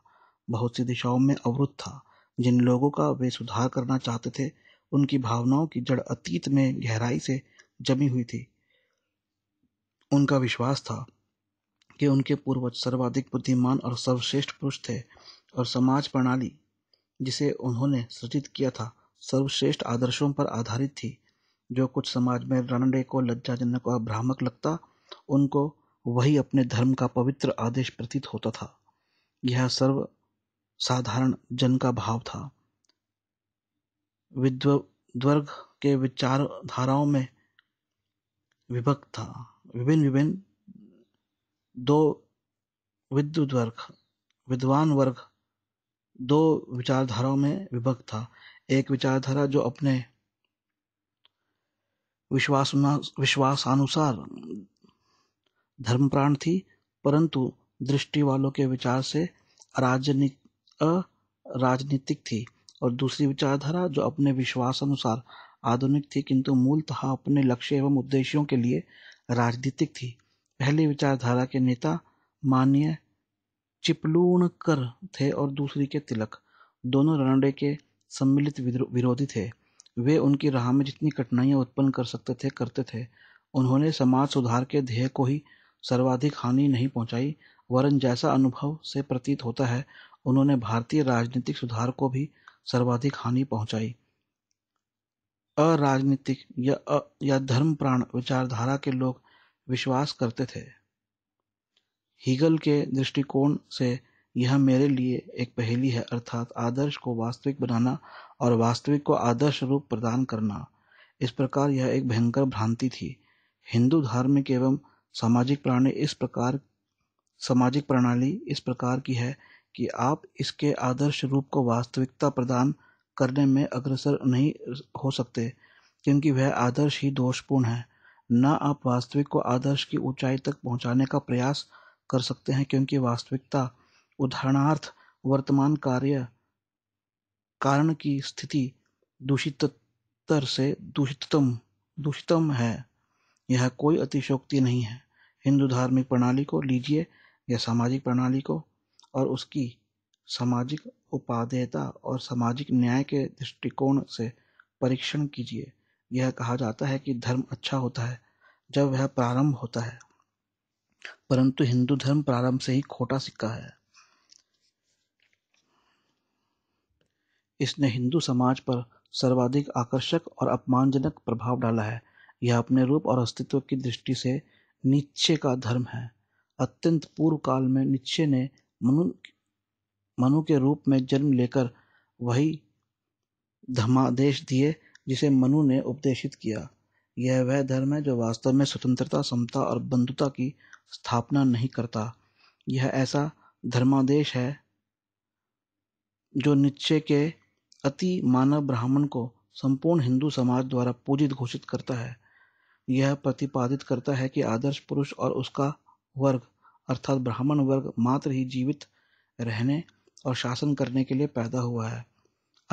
बहुत सी दिशाओं में अवरुद्ध था जिन लोगों का वे सुधार करना चाहते थे उनकी भावनाओं की जड़ अतीत में गहराई से जमी हुई थी उनका विश्वास था कि उनके पूर्वज सर्वाधिक बुद्धिमान और सर्वश्रेष्ठ पुरुष थे और समाज प्रणाली जिसे उन्होंने सृजित किया था सर्वश्रेष्ठ आदर्शों पर आधारित थी जो कुछ समाज में रनडे को लज्जाजनक और भ्रामक लगता उनको वही अपने धर्म का पवित्र आदेश प्रतीत होता था यह सर्व साधारण जन का भाव था विद्वर्ग के विचारधाराओं में विभक्त था विभिन्न विभिन्न दो विद्युत विद्वान वर्ग दो विचारधाराओं में विभक्त था एक विचारधारा जो अपने विश्वास विश्वासानुसार धर्मप्राण थी परंतु दृष्टि वालों के विचार से राजनीतिक अराजनीतिक थी और दूसरी विचारधारा जो अपने विश्वास अनुसार आधुनिक थी किंतु मूलतः अपने लक्ष्य एवं उद्देश्यों के लिए राजनीतिक थी पहली विचारधारा के नेता माननीय चिपलूणकर थे और दूसरी के तिलक दोनों रणडे के सम्मिलित विरोधी थे वे उनकी राह में जितनी कठिनाइयां उत्पन्न कर सकते थे करते थे उन्होंने समाज सुधार के ध्येय को ही सर्वाधिक हानि नहीं पहुंचाई वरन जैसा अनुभव से प्रतीत होता है उन्होंने भारतीय राजनीतिक सुधार को भी सर्वाधिक हानि पहुंचाई अराजनीतिक या अ, या प्राण विचारधारा के लोग विश्वास करते थे हीगल के दृष्टिकोण से यह मेरे लिए एक पहेली है अर्थात आदर्श को वास्तविक बनाना और वास्तविक को आदर्श रूप प्रदान करना इस प्रकार यह एक भयंकर भ्रांति थी हिंदू धार्मिक एवं सामाजिक प्रणाली इस प्रकार सामाजिक प्रणाली इस प्रकार की है कि आप इसके आदर्श रूप को वास्तविकता प्रदान करने में अग्रसर नहीं हो सकते क्योंकि वह आदर्श ही दोषपूर्ण है न आप वास्तविक को आदर्श की ऊंचाई तक पहुंचाने का प्रयास कर सकते हैं क्योंकि वास्तविकता उदाहरणार्थ वर्तमान कार्य कारण की स्थिति दूषित से दूषितम दूषितम है यह कोई अतिशोक्ति नहीं है हिंदू धार्मिक प्रणाली को लीजिए या सामाजिक प्रणाली को और उसकी सामाजिक उपादेयता और सामाजिक न्याय के दृष्टिकोण से परीक्षण कीजिए यह कहा जाता है कि धर्म अच्छा होता है जब वह प्रारंभ होता है परंतु हिंदू धर्म प्रारंभ से ही खोटा सिक्का है इसने हिंदू समाज पर सर्वाधिक आकर्षक और अपमानजनक प्रभाव डाला है यह अपने रूप और अस्तित्व की दृष्टि से नीचे का धर्म है अत्यंत पूर्व काल में नीचे ने मनु मनु के रूप में जन्म लेकर वही धर्मादेश दिए जिसे मनु ने उपदेशित किया यह वह धर्म है जो वास्तव में स्वतंत्रता समता और बंधुता की स्थापना नहीं करता यह ऐसा धर्मादेश है जो नीचे के अति मानव ब्राह्मण को संपूर्ण हिंदू समाज द्वारा पूजित घोषित करता है यह प्रतिपादित करता है कि आदर्श पुरुष और उसका वर्ग अर्थात ब्राह्मण वर्ग मात्र ही जीवित रहने और शासन करने के लिए पैदा हुआ है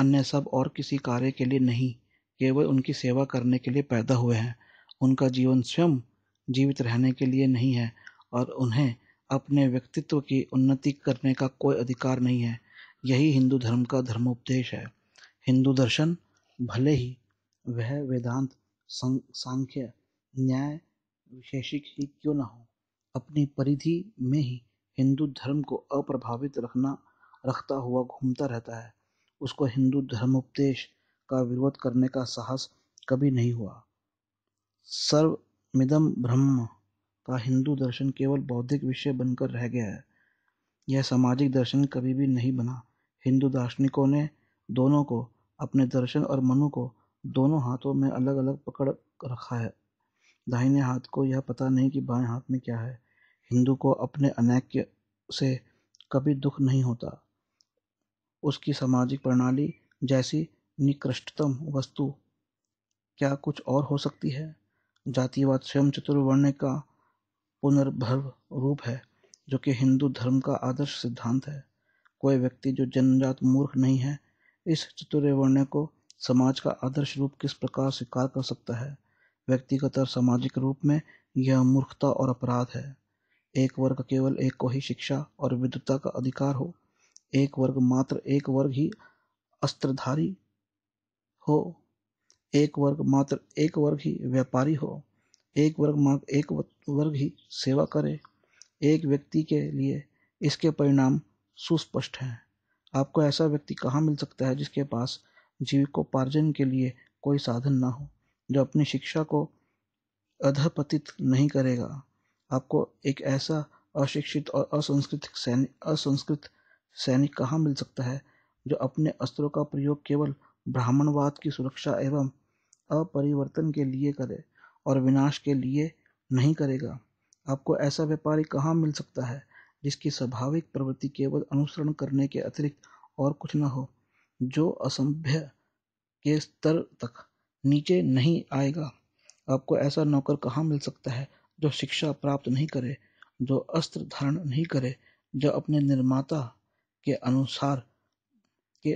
अन्य सब और किसी कार्य के लिए नहीं केवल उनकी सेवा करने के लिए पैदा हुए हैं उनका जीवन स्वयं जीवित रहने के लिए नहीं है और उन्हें अपने व्यक्तित्व की उन्नति करने का कोई अधिकार नहीं है यही हिंदू धर्म का धर्मोपदेश है हिंदू दर्शन भले ही वह वेदांत सांख्य न्याय विशेषिक ही क्यों न हो अपनी परिधि में ही हिंदू धर्म को अप्रभावित रखना रखता हुआ घूमता रहता है उसको हिंदू धर्मोपदेश का विरोध करने का साहस कभी नहीं हुआ सर्वमिदम ब्रह्म का हिंदू दर्शन केवल बौद्धिक विषय बनकर रह गया है यह सामाजिक दर्शन कभी भी नहीं बना हिंदू दार्शनिकों ने दोनों को अपने दर्शन और मनु को दोनों हाथों में अलग अलग पकड़ रखा है दाहिने हाथ को यह पता नहीं कि बाएं हाथ में क्या है हिंदू को अपने अनैक्य से कभी दुख नहीं होता उसकी सामाजिक प्रणाली जैसी निकृष्टतम वस्तु क्या कुछ और हो सकती है जातिवाद स्वयं चतुर्वर्ण का पुनर्भव रूप है जो कि हिंदू धर्म का आदर्श सिद्धांत है कोई व्यक्ति जो जन्मजात मूर्ख नहीं है इस वर्ण को समाज का आदर्श रूप किस प्रकार स्वीकार कर सकता है व्यक्तिगत और सामाजिक रूप में यह मूर्खता और अपराध है एक वर्ग केवल एक को ही शिक्षा और विद्युता का अधिकार हो एक वर्ग मात्र एक वर्ग ही अस्त्रधारी हो एक वर्ग मात्र एक वर्ग ही व्यापारी हो एक वर्ग मात्र एक वर्ग ही सेवा करे एक व्यक्ति के लिए इसके परिणाम सुस्पष्ट हैं आपको ऐसा व्यक्ति कहाँ मिल सकता है जिसके पास जीविकोपार्जन के लिए कोई साधन ना हो जो अपनी शिक्षा को अधपतित नहीं करेगा आपको एक ऐसा अशिक्षित और असंस्कृत सैनिक असंस्कृत सैनिक कहाँ मिल सकता है जो अपने अस्त्रों का प्रयोग केवल ब्राह्मणवाद की सुरक्षा एवं अपरिवर्तन के लिए करे और विनाश के लिए नहीं करेगा आपको ऐसा व्यापारी कहाँ मिल सकता है जिसकी स्वाभाविक प्रवृत्ति केवल अनुसरण करने के अतिरिक्त और कुछ न हो जो असंभ्य के स्तर तक नीचे नहीं आएगा आपको ऐसा नौकर कहाँ मिल सकता है जो शिक्षा प्राप्त नहीं करे जो अस्त्र धारण नहीं करे जो अपने निर्माता के अनुसार के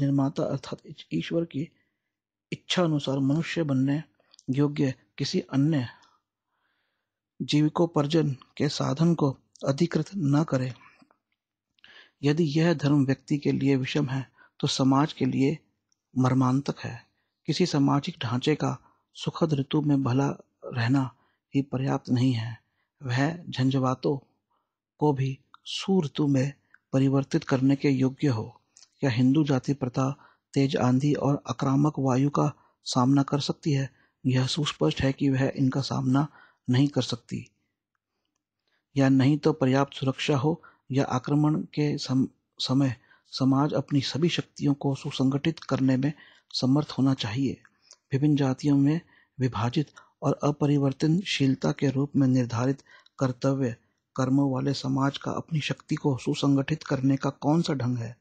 निर्माता अर्थात ईश्वर की इच्छा अनुसार मनुष्य बनने योग्य किसी अन्य जीविकोपार्जन के साधन को अधिकृत न करे यदि यह धर्म व्यक्ति के लिए विषम है तो समाज के लिए मर्मांतक है किसी सामाजिक ढांचे का सुखद ऋतु में भला रहना ही पर्याप्त नहीं है वह झंझवातों को भी सुऋतु में परिवर्तित करने के योग्य हो क्या हिंदू जाति प्रथा तेज आंधी और आक्रामक वायु का सामना कर सकती है यह सुस्पष्ट है कि वह इनका सामना नहीं कर सकती या नहीं तो पर्याप्त सुरक्षा हो या आक्रमण के समय समाज अपनी सभी शक्तियों को सुसंगठित करने में समर्थ होना चाहिए विभिन्न जातियों में विभाजित और अपरिवर्तनशीलता के रूप में निर्धारित कर्तव्य कर्मों वाले समाज का अपनी शक्ति को सुसंगठित करने का कौन सा ढंग है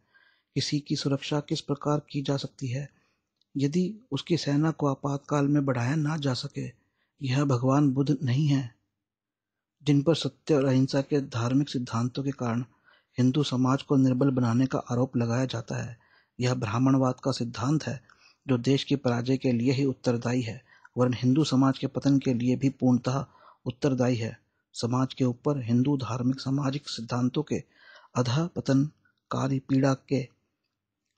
किसी की सुरक्षा किस प्रकार की जा सकती है यदि उसकी सेना को आपातकाल में बढ़ाया ना जा सके यह भगवान बुद्ध नहीं है जिन पर सत्य और अहिंसा के धार्मिक सिद्धांतों के कारण हिंदू समाज को निर्बल बनाने का आरोप लगाया जाता है यह ब्राह्मणवाद का सिद्धांत है जो देश की पराजय के लिए ही उत्तरदायी है वरन हिंदू समाज के पतन के लिए भी पूर्णतः उत्तरदायी है समाज के ऊपर हिंदू धार्मिक सामाजिक सिद्धांतों के अध पतन कारी पीड़ा के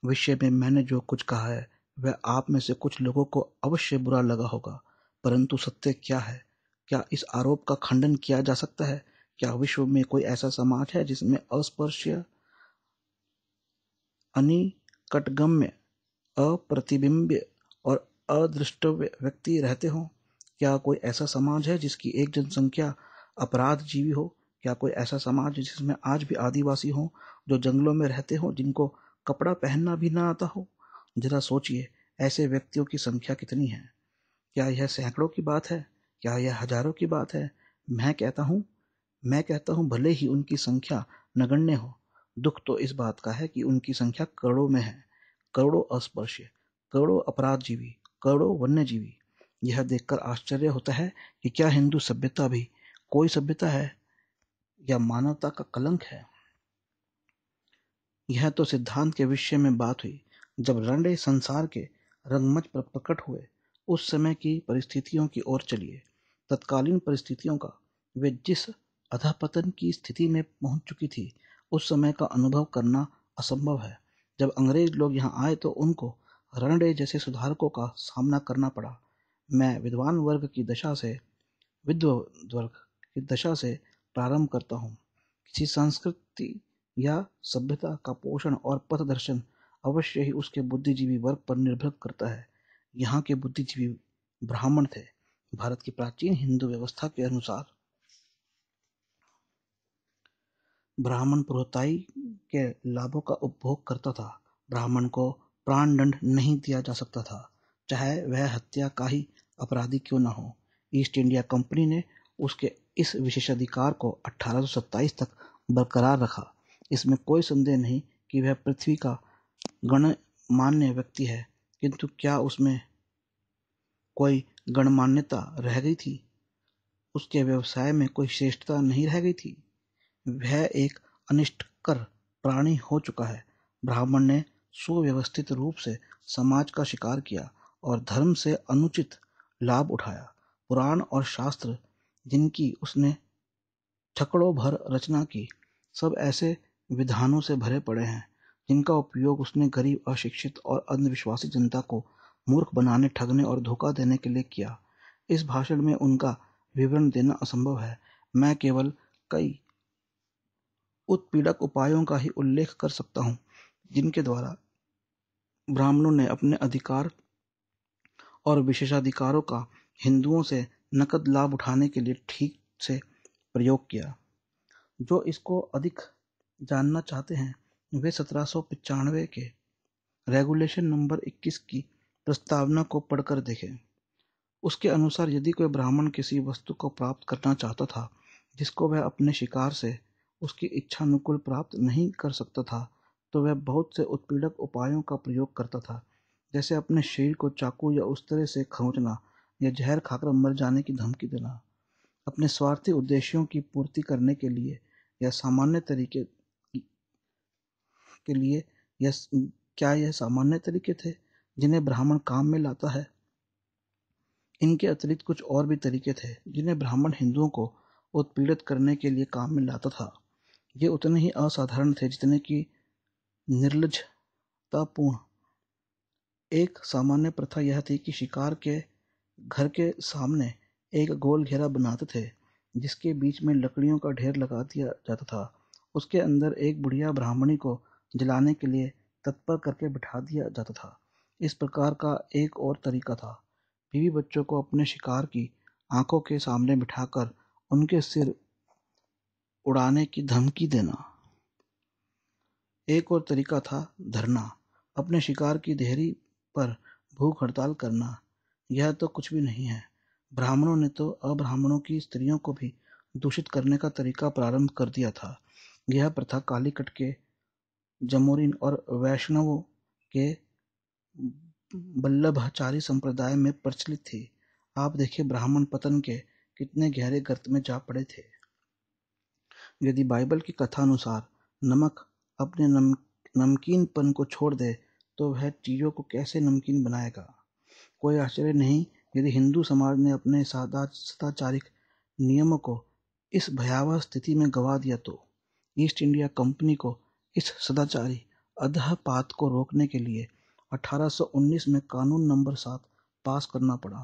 विषय में मैंने जो कुछ कहा है वह आप में से कुछ लोगों को अवश्य बुरा लगा होगा परंतु सत्य क्या है क्या इस आरोप का खंडन किया जा सकता है क्या विश्व में कोई ऐसा समाज है जिसमें अस्पर्श्य अनिकटगम्य अप्रतिबिंब्य और अदृष्टव्य व्यक्ति रहते हों क्या कोई ऐसा समाज है जिसकी एक जनसंख्या अपराध जीवी हो क्या कोई ऐसा समाज जिसमें आज भी आदिवासी हों जो जंगलों में रहते हों जिनको कपड़ा पहनना भी ना आता हो जरा सोचिए ऐसे व्यक्तियों की संख्या कितनी है क्या यह सैकड़ों की बात है क्या यह हजारों की बात है मैं कहता हूँ मैं कहता हूँ भले ही उनकी संख्या नगण्य हो दुख तो इस बात का है कि उनकी संख्या करोड़ों में है करोड़ों अस्पर्श्य करोड़ों अपराध जीवी करोड़ों वन्य जीवी यह देखकर आश्चर्य होता है कि क्या हिंदू सभ्यता भी कोई सभ्यता है या मानवता का कलंक है यह तो सिद्धांत के विषय में बात हुई जब रंडे संसार के रंगमंच पर प्रकट हुए उस समय की परिस्थितियों की ओर चलिए तत्कालीन परिस्थितियों का वे जिस अधापतन की स्थिति में पहुंच चुकी थी उस समय का अनुभव करना असंभव है जब अंग्रेज लोग यहाँ आए तो उनको रणडे जैसे सुधारकों का सामना करना पड़ा मैं विद्वान वर्ग की दशा से विद्वत वर्ग की दशा से प्रारंभ करता हूँ किसी संस्कृति या सभ्यता का पोषण और पथ दर्शन अवश्य ही उसके बुद्धिजीवी वर्ग पर निर्भर करता है यहाँ के बुद्धिजीवी ब्राह्मण थे भारत की प्राचीन हिंदू व्यवस्था के अनुसार ब्राह्मण पुरोताई के लाभों का उपभोग करता था ब्राह्मण को प्राण दंड नहीं दिया जा सकता था चाहे वह हत्या का ही अपराधी क्यों न हो ईस्ट इंडिया कंपनी ने उसके इस विशेषाधिकार को 1827 तक बरकरार रखा इसमें कोई संदेह नहीं कि वह पृथ्वी का गणमान्य व्यक्ति है किंतु क्या उसमें कोई गणमान्यता रह गई थी उसके व्यवसाय में कोई श्रेष्ठता नहीं रह गई थी वह एक अनिष्टकर प्राणी हो चुका है ब्राह्मण ने सुव्यवस्थित रूप से समाज का शिकार किया और धर्म से अनुचित लाभ उठाया पुराण और शास्त्र जिनकी उसने छकड़ों भर रचना की सब ऐसे विधानों से भरे पड़े हैं जिनका उपयोग उसने गरीब अशिक्षित और अंधविश्वासी जनता को मूर्ख बनाने ठगने और धोखा देने के लिए किया इस भाषण में उनका विवरण देना असंभव है मैं केवल कई उत्पीड़क उपायों का ही उल्लेख कर सकता हूँ जिनके द्वारा ब्राह्मणों ने अपने अधिकार और विशेषाधिकारों का हिंदुओं से नकद लाभ उठाने के लिए ठीक से प्रयोग किया जो इसको अधिक जानना चाहते हैं वे सत्रह के रेगुलेशन नंबर 21 की प्रस्तावना को पढ़कर देखें उसके अनुसार यदि कोई ब्राह्मण किसी वस्तु को प्राप्त करना चाहता था जिसको वह अपने शिकार से उसकी इच्छानुकूल प्राप्त नहीं कर सकता था तो वह बहुत से उत्पीड़क उपायों का प्रयोग करता था जैसे अपने शरीर को चाकू या उस तरह से खोचना या जहर खाकर मर जाने की धमकी देना अपने स्वार्थी उद्देश्यों की पूर्ति करने के लिए या सामान्य तरीके के लिए यह क्या यह सामान्य तरीके थे जिन्हें ब्राह्मण काम में लाता है इनके अतिरिक्त कुछ और भी तरीके थे जिन्हें ब्राह्मण हिंदुओं को उत्पीड़ित करने के लिए काम में लाता था ये उतने ही असाधारण थे जितने की निर्लजतापूर्ण एक सामान्य प्रथा यह थी कि शिकार के घर के सामने एक गोल घेरा बनाते थे जिसके बीच में लकड़ियों का ढेर लगा दिया जाता था उसके अंदर एक बुढ़िया ब्राह्मणी को जलाने के लिए तत्पर करके बिठा दिया जाता था इस प्रकार का एक और तरीका था बीवी बच्चों को अपने शिकार की आंखों के सामने बिठाकर उनके सिर उड़ाने की धमकी देना एक और तरीका था धरना अपने शिकार की देहरी पर भूख हड़ताल करना यह तो कुछ भी नहीं है ब्राह्मणों ने तो अब्राह्मणों की स्त्रियों को भी दूषित करने का तरीका प्रारंभ कर दिया था यह प्रथा कालीकट के जमोरिन और वैष्णवों के वल्लभाचार्य संप्रदाय में प्रचलित थी आप देखिए ब्राह्मण पतन के कितने गहरे गर्त में जा पड़े थे यदि बाइबल की कथा अनुसार नमक अपने नम, नमकीनपन को छोड़ दे तो वह चीज़ों को कैसे नमकीन बनाएगा कोई आश्चर्य नहीं यदि हिंदू समाज ने अपने सादा सदाचारिक नियमों को इस भयावह स्थिति में गवा दिया तो ईस्ट इंडिया कंपनी को इस सदाचारी अधपात को रोकने के लिए अठारह सौ उन्नीस में कानून नंबर सात पास करना पड़ा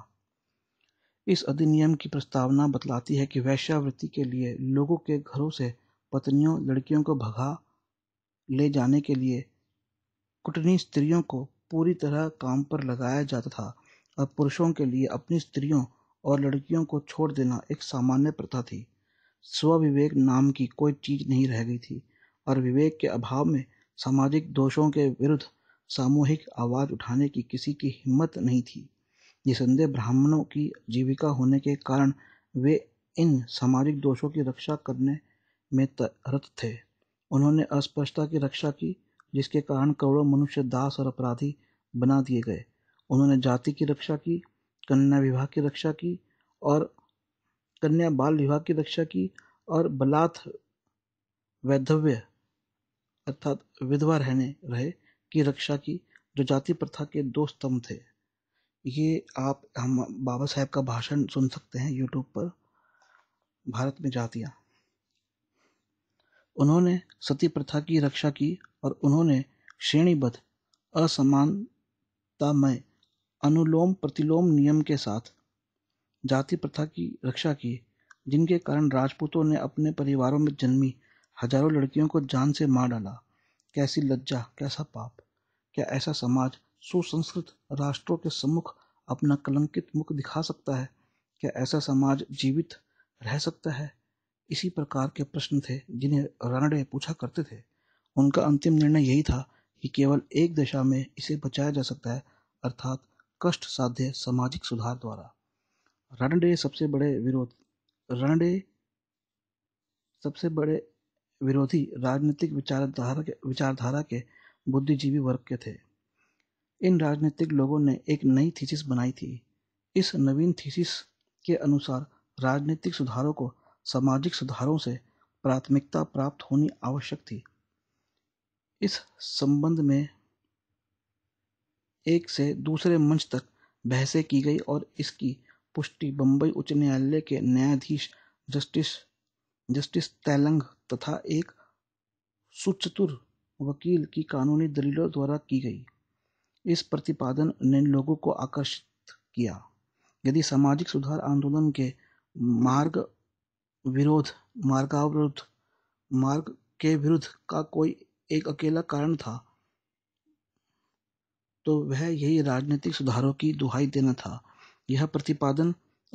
इस अधिनियम की प्रस्तावना बतलाती है कि वैश्यावृत्ति के लिए लोगों के घरों से पत्नियों लड़कियों को भगा ले जाने के लिए कुटनी स्त्रियों को पूरी तरह काम पर लगाया जाता था और पुरुषों के लिए अपनी स्त्रियों और लड़कियों को छोड़ देना एक सामान्य प्रथा थी स्वविवेक नाम की कोई चीज नहीं रह गई थी और विवेक के अभाव में सामाजिक दोषों के विरुद्ध सामूहिक आवाज उठाने की किसी की हिम्मत नहीं थी निसंदेह ब्राह्मणों की जीविका होने के कारण वे इन सामाजिक दोषों की रक्षा करने में तरत थे उन्होंने अस्पष्टता की रक्षा की जिसके कारण करोड़ों मनुष्य दास और अपराधी बना दिए गए उन्होंने जाति की रक्षा की कन्या विवाह की रक्षा की और कन्या बाल विवाह की रक्षा की और बलात् वैधव्य अर्थात विधवा रहने रहे की रक्षा की जो जाति प्रथा के दो स्तंभ थे ये आप हम बाबा साहेब का भाषण सुन सकते हैं यूट्यूब पर भारत में जातियाँ उन्होंने सती प्रथा की रक्षा की और उन्होंने श्रेणीबद्ध असमानतामय अनुलोम प्रतिलोम नियम के साथ जाति प्रथा की रक्षा की जिनके कारण राजपूतों ने अपने परिवारों में जन्मी हजारों लड़कियों को जान से मार डाला कैसी लज्जा कैसा पाप क्या ऐसा समाज सुसंस्कृत राष्ट्रों के सम्मुख अपना कलंकित मुख दिखा सकता है क्या ऐसा समाज जीवित रह सकता है इसी प्रकार के प्रश्न थे जिन्हें रानडे पूछा करते थे उनका अंतिम निर्णय यही था कि केवल एक दशा में इसे बचाया जा सकता है अर्थात कष्ट साध्य सामाजिक सुधार द्वारा रणडे सबसे बड़े विरोध रणडे सबसे बड़े विरोधी राजनीतिक विचारधारा के विचारधारा के बुद्धिजीवी वर्ग के थे इन राजनीतिक लोगों ने एक नई थीसिस बनाई थी इस नवीन थीसिस के अनुसार राजनीतिक सुधारों को सामाजिक सुधारों से प्राथमिकता प्राप्त होनी आवश्यक थी इस संबंध में एक से दूसरे मंच तक बहसें की गई और इसकी पुष्टि बम्बई उच्च न्यायालय के न्यायाधीश जस्टिस जस्टिस तैलंग तथा एक सुचतुर वकील की कानूनी दलीलों द्वारा की गई इस प्रतिपादन ने लोगों को आकर्षित किया यदि सामाजिक सुधार आंदोलन के मार्ग विरोध मार्गावरोध मार्ग के विरुद्ध का कोई एक अकेला कारण था तो वह यही राजनीतिक सुधारों की दुहाई देना था यह प्रतिपादन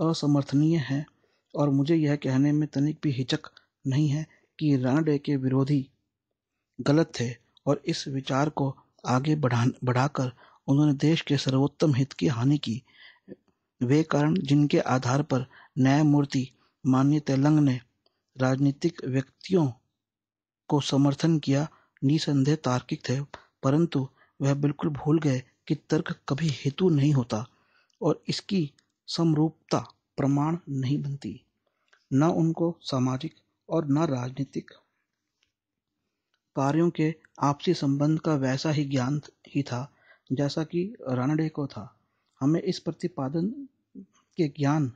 असमर्थनीय है और मुझे यह कहने में तनिक भी हिचक नहीं है कि रानडे के विरोधी गलत थे और इस विचार को आगे बढ़ा बढ़ाकर उन्होंने देश के सर्वोत्तम हित की हानि की वे कारण जिनके आधार पर न्यायमूर्ति मान्य तेलंग ने राजनीतिक व्यक्तियों को समर्थन किया निसंदेह तार्किक थे परंतु वह बिल्कुल भूल गए कि तर्क कभी हेतु नहीं होता और इसकी समरूपता प्रमाण नहीं बनती न उनको सामाजिक और न राजनीतिक कार्यों के आपसी संबंध का वैसा ही ज्ञान ही था जैसा कि रानडे को था हमें इस प्रतिपादन के ज्ञान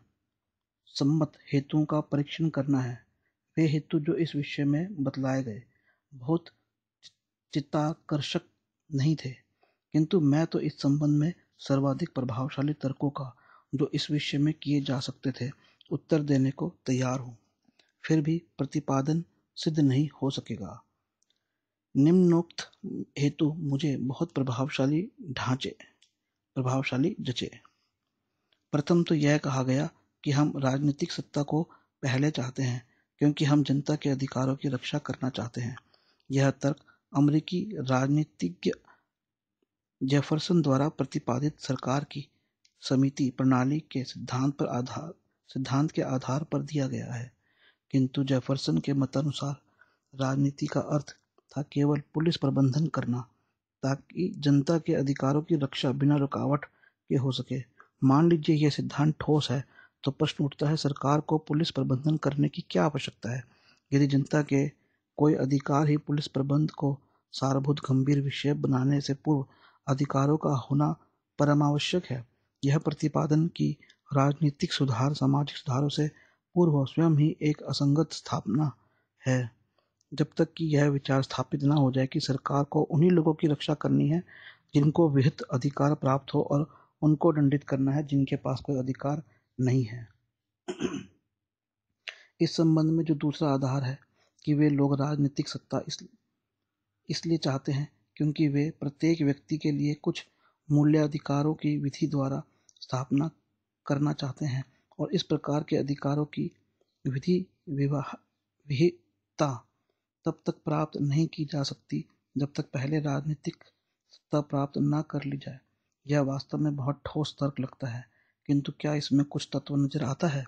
सम्मत हेतुओं का परीक्षण करना है वे हेतु जो इस विषय में बतलाए गए बहुत चित्ताकर्षक नहीं थे किंतु मैं तो इस संबंध में सर्वाधिक प्रभावशाली तर्कों का जो इस विषय में किए जा सकते थे उत्तर देने को तैयार हूँ फिर भी प्रतिपादन सिद्ध नहीं हो सकेगा निम्नोक्त हेतु मुझे बहुत प्रभावशाली ढांचे प्रभावशाली जचे प्रथम तो यह कहा गया कि हम राजनीतिक सत्ता को पहले चाहते हैं क्योंकि हम जनता के अधिकारों की रक्षा करना चाहते हैं यह तर्क अमरीकी राजनीतिज्ञ जेफरसन द्वारा प्रतिपादित सरकार की समिति प्रणाली के सिद्धांत पर आधार सिद्धांत के आधार पर दिया गया है किंतु जेफरसन के मतानुसार राजनीति का अर्थ था केवल पुलिस प्रबंधन करना ताकि जनता के अधिकारों की रक्षा बिना रुकावट के हो सके मान लीजिए यह सिद्धांत ठोस है तो प्रश्न उठता है सरकार को पुलिस प्रबंधन करने की क्या आवश्यकता है यदि जनता के कोई अधिकार ही पुलिस प्रबंध को सारभूत गंभीर विषय बनाने से पूर्व अधिकारों का होना परमावश्यक है यह प्रतिपादन कि राजनीतिक सुधार सामाजिक सुधारों से पूर्व स्वयं ही एक असंगत स्थापना है जब तक कि यह विचार स्थापित न हो जाए कि सरकार को उन्हीं लोगों की रक्षा करनी है जिनको विहित अधिकार प्राप्त हो और उनको दंडित करना है जिनके पास कोई अधिकार नहीं है इस संबंध में जो दूसरा आधार है कि वे लोग राजनीतिक सत्ता इस इसलिए चाहते हैं क्योंकि वे प्रत्येक व्यक्ति के लिए कुछ मूल्य अधिकारों की विधि द्वारा स्थापना करना चाहते हैं और इस प्रकार के अधिकारों की विधि विवाह विहिता तब तक प्राप्त नहीं की जा सकती जब तक पहले राजनीतिक सत्ता प्राप्त न कर ली जाए यह वास्तव में बहुत ठोस तर्क लगता है किंतु क्या इसमें कुछ तत्व नजर आता है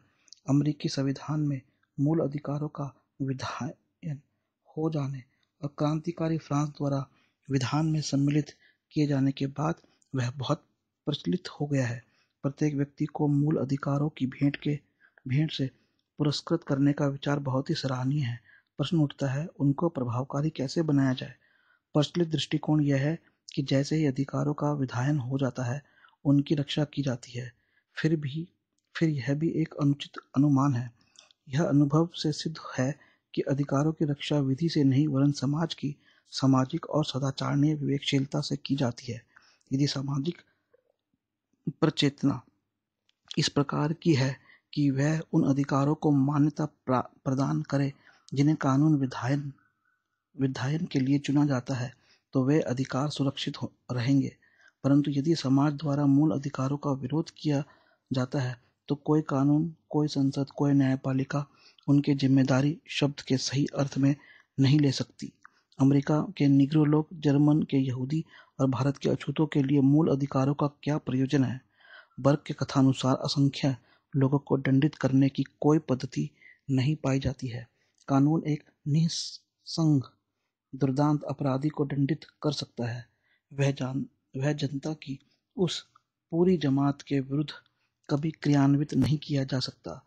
अमरीकी संविधान में मूल अधिकारों का विधायन हो जाने और क्रांतिकारी फ्रांस द्वारा विधान में सम्मिलित किए जाने के बाद वह बहुत प्रचलित हो गया है प्रत्येक व्यक्ति को मूल अधिकारों की भेंट के भेंट से पुरस्कृत करने का विचार बहुत ही सराहनीय है प्रश्न उठता है उनको प्रभावकारी कैसे बनाया जाए प्रचलित दृष्टिकोण यह है कि जैसे ही अधिकारों का विधायन हो जाता है उनकी रक्षा की जाती है फिर भी फिर यह भी एक अनुचित अनुमान है यह अनुभव से सिद्ध है कि अधिकारों की रक्षा विधि से नहीं वरन समाज की सामाजिक और सदाचारणीय विवेकशीलता से की जाती है यदि सामाजिक प्रचेतना इस प्रकार की है कि वह उन अधिकारों को मान्यता प्रदान करे जिन्हें कानून विधायन विधायन के लिए चुना जाता है तो वे अधिकार सुरक्षित हो रहेंगे परंतु यदि समाज द्वारा मूल अधिकारों का विरोध किया जाता है तो कोई कानून कोई संसद कोई न्यायपालिका उनके जिम्मेदारी शब्द के सही अर्थ में नहीं ले सकती अमेरिका के निग्रो लोग जर्मन के यहूदी और भारत के अछूतों के लिए मूल अधिकारों का क्या प्रयोजन है वर्ग के कथानुसार असंख्य लोगों को दंडित करने की कोई पद्धति नहीं पाई जाती है कानून एक निसंग दुर्दांत अपराधी को दंडित कर सकता है वह जान वह जनता की उस पूरी जमात के विरुद्ध कभी क्रियान्वित नहीं किया जा सकता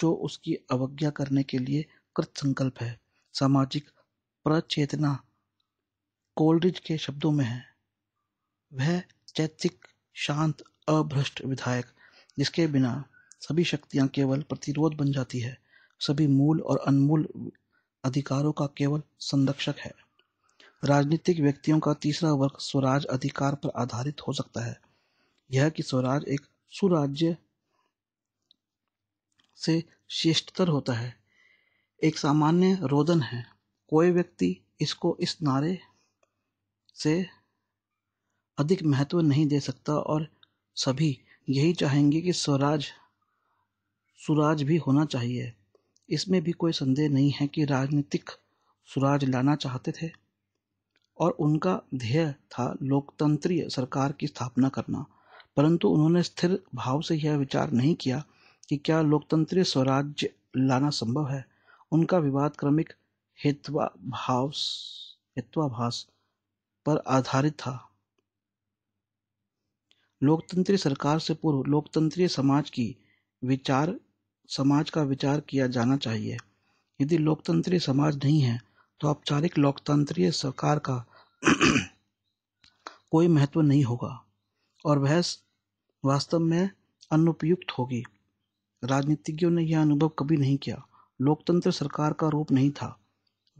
जो उसकी अवज्ञा करने के लिए कृत संकल्प है सामाजिक प्रचेतना कोलरिज के शब्दों में है वह चैतिक शांत अभ्रष्ट विधायक जिसके बिना सभी शक्तियां केवल प्रतिरोध बन जाती है सभी मूल और अनमूल अधिकारों का केवल संरक्षक है राजनीतिक व्यक्तियों का तीसरा वर्ग स्वराज अधिकार पर आधारित हो सकता है यह कि स्वराज एक सुराज्य से श्रेष्ठतर होता है एक सामान्य रोदन है कोई व्यक्ति इसको इस नारे से अधिक महत्व नहीं दे सकता और सभी यही चाहेंगे कि स्वराज सुराज भी होना चाहिए इसमें भी कोई संदेह नहीं है कि राजनीतिक सुराज लाना चाहते थे और उनका ध्येय था लोकतंत्रीय सरकार की स्थापना करना परंतु उन्होंने स्थिर भाव से यह विचार नहीं किया कि क्या लोकतंत्रीय स्वराज्य लाना संभव है उनका विवाद क्रमिक हेत्वाभास हेत्वाभास पर आधारित था लोकतंत्रीय सरकार से पूर्व लोकतंत्रीय समाज की विचार समाज का विचार किया जाना चाहिए यदि लोकतंत्रीय समाज नहीं है तो औपचारिक लोकतंत्रीय सरकार का कोई महत्व नहीं होगा और वह वास्तव में अनुपयुक्त होगी राजनीतिज्ञों ने यह अनुभव कभी नहीं किया लोकतंत्र सरकार का रूप नहीं था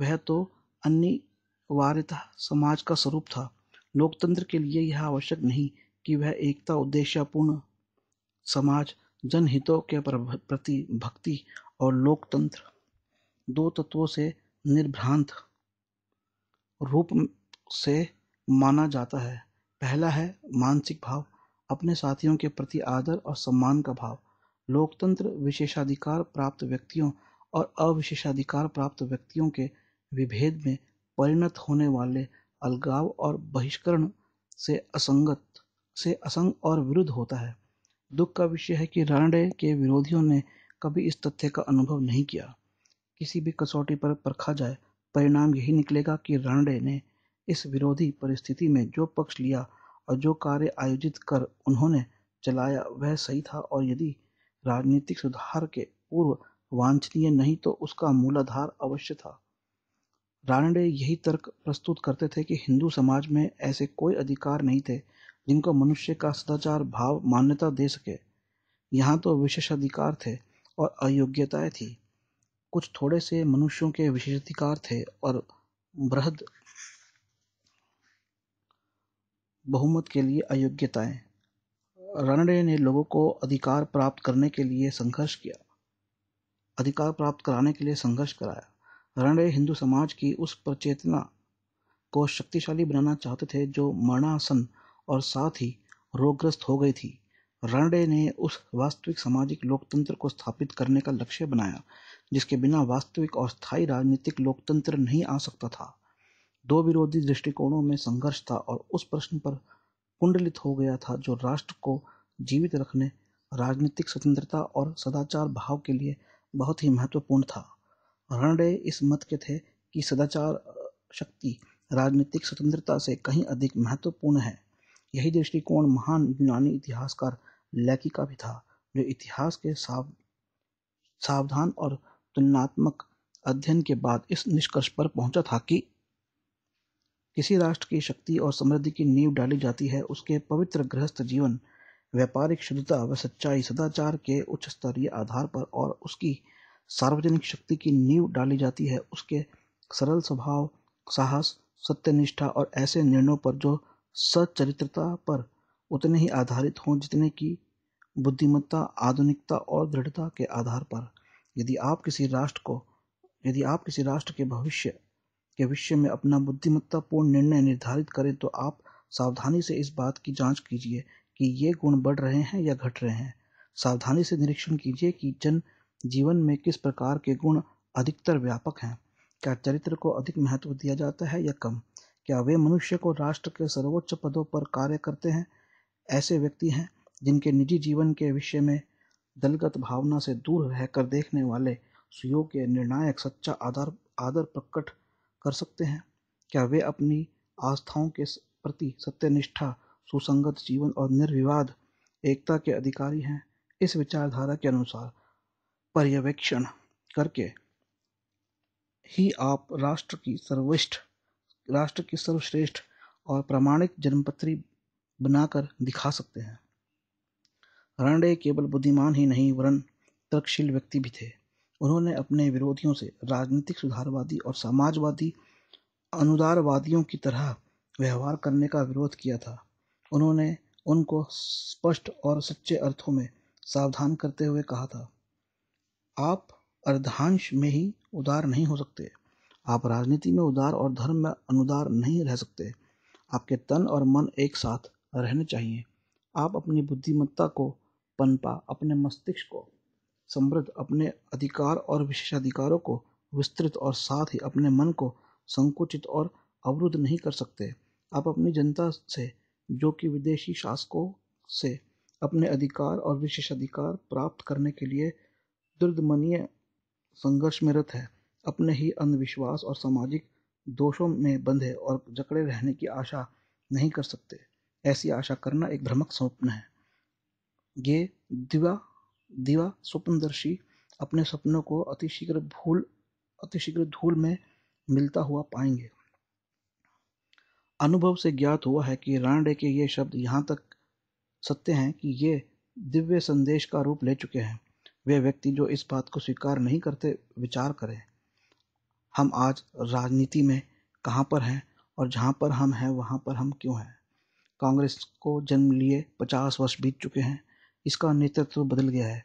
वह तो अनिवार्यता समाज का स्वरूप था लोकतंत्र के लिए यह आवश्यक नहीं कि वह एकता उद्देश्यपूर्ण समाज जनहितों के प्रति भक्ति और लोकतंत्र दो तत्वों से निर्भ्रांत रूप से माना जाता है पहला है मानसिक भाव अपने साथियों के प्रति आदर और सम्मान का भाव लोकतंत्र विशेषाधिकार प्राप्त व्यक्तियों और अविशेषाधिकार प्राप्त व्यक्तियों के विभेद में परिणत होने वाले अलगाव और बहिष्करण से असंगत से असंग और विरुद्ध होता है दुख का विषय है कि रानडे के विरोधियों ने कभी इस तथ्य का अनुभव नहीं किया किसी भी कसौटी पर परखा जाए परिणाम यही निकलेगा कि रानडे ने इस विरोधी परिस्थिति में जो पक्ष लिया और जो कार्य आयोजित कर उन्होंने चलाया वह सही था और यदि राजनीतिक सुधार के पूर्व वांछनीय नहीं तो उसका मूलाधार अवश्य था रानडे यही तर्क प्रस्तुत करते थे कि हिंदू समाज में ऐसे कोई अधिकार नहीं थे जिनको मनुष्य का सदाचार भाव मान्यता दे सके यहाँ तो विशेषाधिकार थे और अयोग्यताएं थी कुछ थोड़े से मनुष्यों के विशेषाधिकार थे और बृहद बहुमत के लिए अयोग्यताएं रानडे ने लोगों को अधिकार प्राप्त करने के लिए संघर्ष किया अधिकार प्राप्त कराने के लिए संघर्ष कराया रणरे हिंदू समाज की उस प्रचेतना को शक्तिशाली बनाना चाहते थे जो मरणासन और साथ ही रोगग्रस्त हो गई थी रणडे ने उस वास्तविक सामाजिक लोकतंत्र को स्थापित करने का लक्ष्य बनाया जिसके बिना वास्तविक और स्थायी राजनीतिक लोकतंत्र नहीं आ सकता था दो विरोधी दृष्टिकोणों में संघर्ष था और उस प्रश्न पर कुंडलित हो गया था जो राष्ट्र को जीवित रखने राजनीतिक स्वतंत्रता और सदाचार भाव के लिए बहुत ही महत्वपूर्ण था हर्डे इस मत के थे कि सदाचार शक्ति राजनीतिक स्वतंत्रता से कहीं अधिक महत्वपूर्ण है यही दृष्टिकोण महान यूनानी इतिहासकार लैकी का भी था जो इतिहास के साव, सावधान और तुलनात्मक अध्ययन के बाद इस निष्कर्ष पर पहुंचा था कि किसी राष्ट्र की शक्ति और समृद्धि की नींव डाली जाती है उसके पवित्र गृहस्थ जीवन व्यापारिक शुद्धता व सच्चाई सदाचार के उच्च स्तरीय आधार पर और उसकी सार्वजनिक शक्ति की नींव डाली जाती है उसके सरल स्वभाव साहस सत्यनिष्ठा और ऐसे निर्णयों पर जो सच्चरित्रता पर उतने ही आधारित हों जितने की बुद्धिमत्ता आधुनिकता और दृढ़ता के आधार पर यदि आप किसी राष्ट्र को यदि आप किसी राष्ट्र के भविष्य के विषय में अपना बुद्धिमत्तापूर्ण निर्णय निर्धारित करें तो आप सावधानी से इस बात की जांच कीजिए कि ये गुण बढ़ रहे हैं या घट रहे हैं सावधानी से निरीक्षण कीजिए कि जन जीवन में किस प्रकार के गुण अधिकतर व्यापक हैं क्या चरित्र को अधिक महत्व दिया जाता है या कम क्या वे मनुष्य को राष्ट्र के सर्वोच्च पदों पर कार्य करते हैं ऐसे व्यक्ति हैं जिनके निजी जीवन के विषय में दलगत भावना से दूर रहकर देखने वाले के निर्णायक सच्चा आधार आदर प्रकट कर सकते हैं क्या वे अपनी आस्थाओं के प्रति सत्यनिष्ठा सुसंगत जीवन और निर्विवाद एकता के अधिकारी हैं इस विचारधारा के अनुसार पर्यवेक्षण करके ही आप राष्ट्र की सर्वश्रेष्ठ राष्ट्र की सर्वश्रेष्ठ और प्रामाणिक जन्मपत्री बनाकर दिखा सकते हैं रणडे केवल बुद्धिमान ही नहीं वरन तर्कशील व्यक्ति भी थे उन्होंने अपने विरोधियों से राजनीतिक सुधारवादी और समाजवादी अनुदारवादियों की तरह व्यवहार करने का विरोध किया था उन्होंने उनको स्पष्ट और सच्चे अर्थों में सावधान करते हुए कहा था आप अर्धांश में ही उदार नहीं हो सकते आप राजनीति में उदार और धर्म में अनुदार नहीं रह सकते आपके तन और मन एक साथ रहने चाहिए आप अपनी बुद्धिमत्ता को पनपा अपने मस्तिष्क को समृद्ध अपने अधिकार और विशेषाधिकारों को विस्तृत और साथ ही अपने मन को संकुचित और अवरुद्ध नहीं कर सकते आप अपनी जनता से जो कि विदेशी शासकों से अपने अधिकार और विशेषाधिकार प्राप्त करने के लिए दुर्दमनीय संघर्ष में रत है अपने ही अंधविश्वास और सामाजिक दोषों में बंधे और जकड़े रहने की आशा नहीं कर सकते ऐसी आशा करना एक भ्रमक स्वप्न है ये दिवा दिवा स्वप्नदर्शी अपने सपनों को अतिशीघ्र भूल अतिशीघ्र धूल में मिलता हुआ पाएंगे अनुभव से ज्ञात हुआ है कि रानडे के ये शब्द यहाँ तक सत्य हैं कि ये दिव्य संदेश का रूप ले चुके हैं वे व्यक्ति जो इस बात को स्वीकार नहीं करते विचार करें हम आज राजनीति में कहाँ पर हैं और जहाँ पर हम हैं वहाँ पर हम क्यों हैं कांग्रेस को जन्म लिए पचास वर्ष बीत चुके हैं इसका नेतृत्व बदल गया है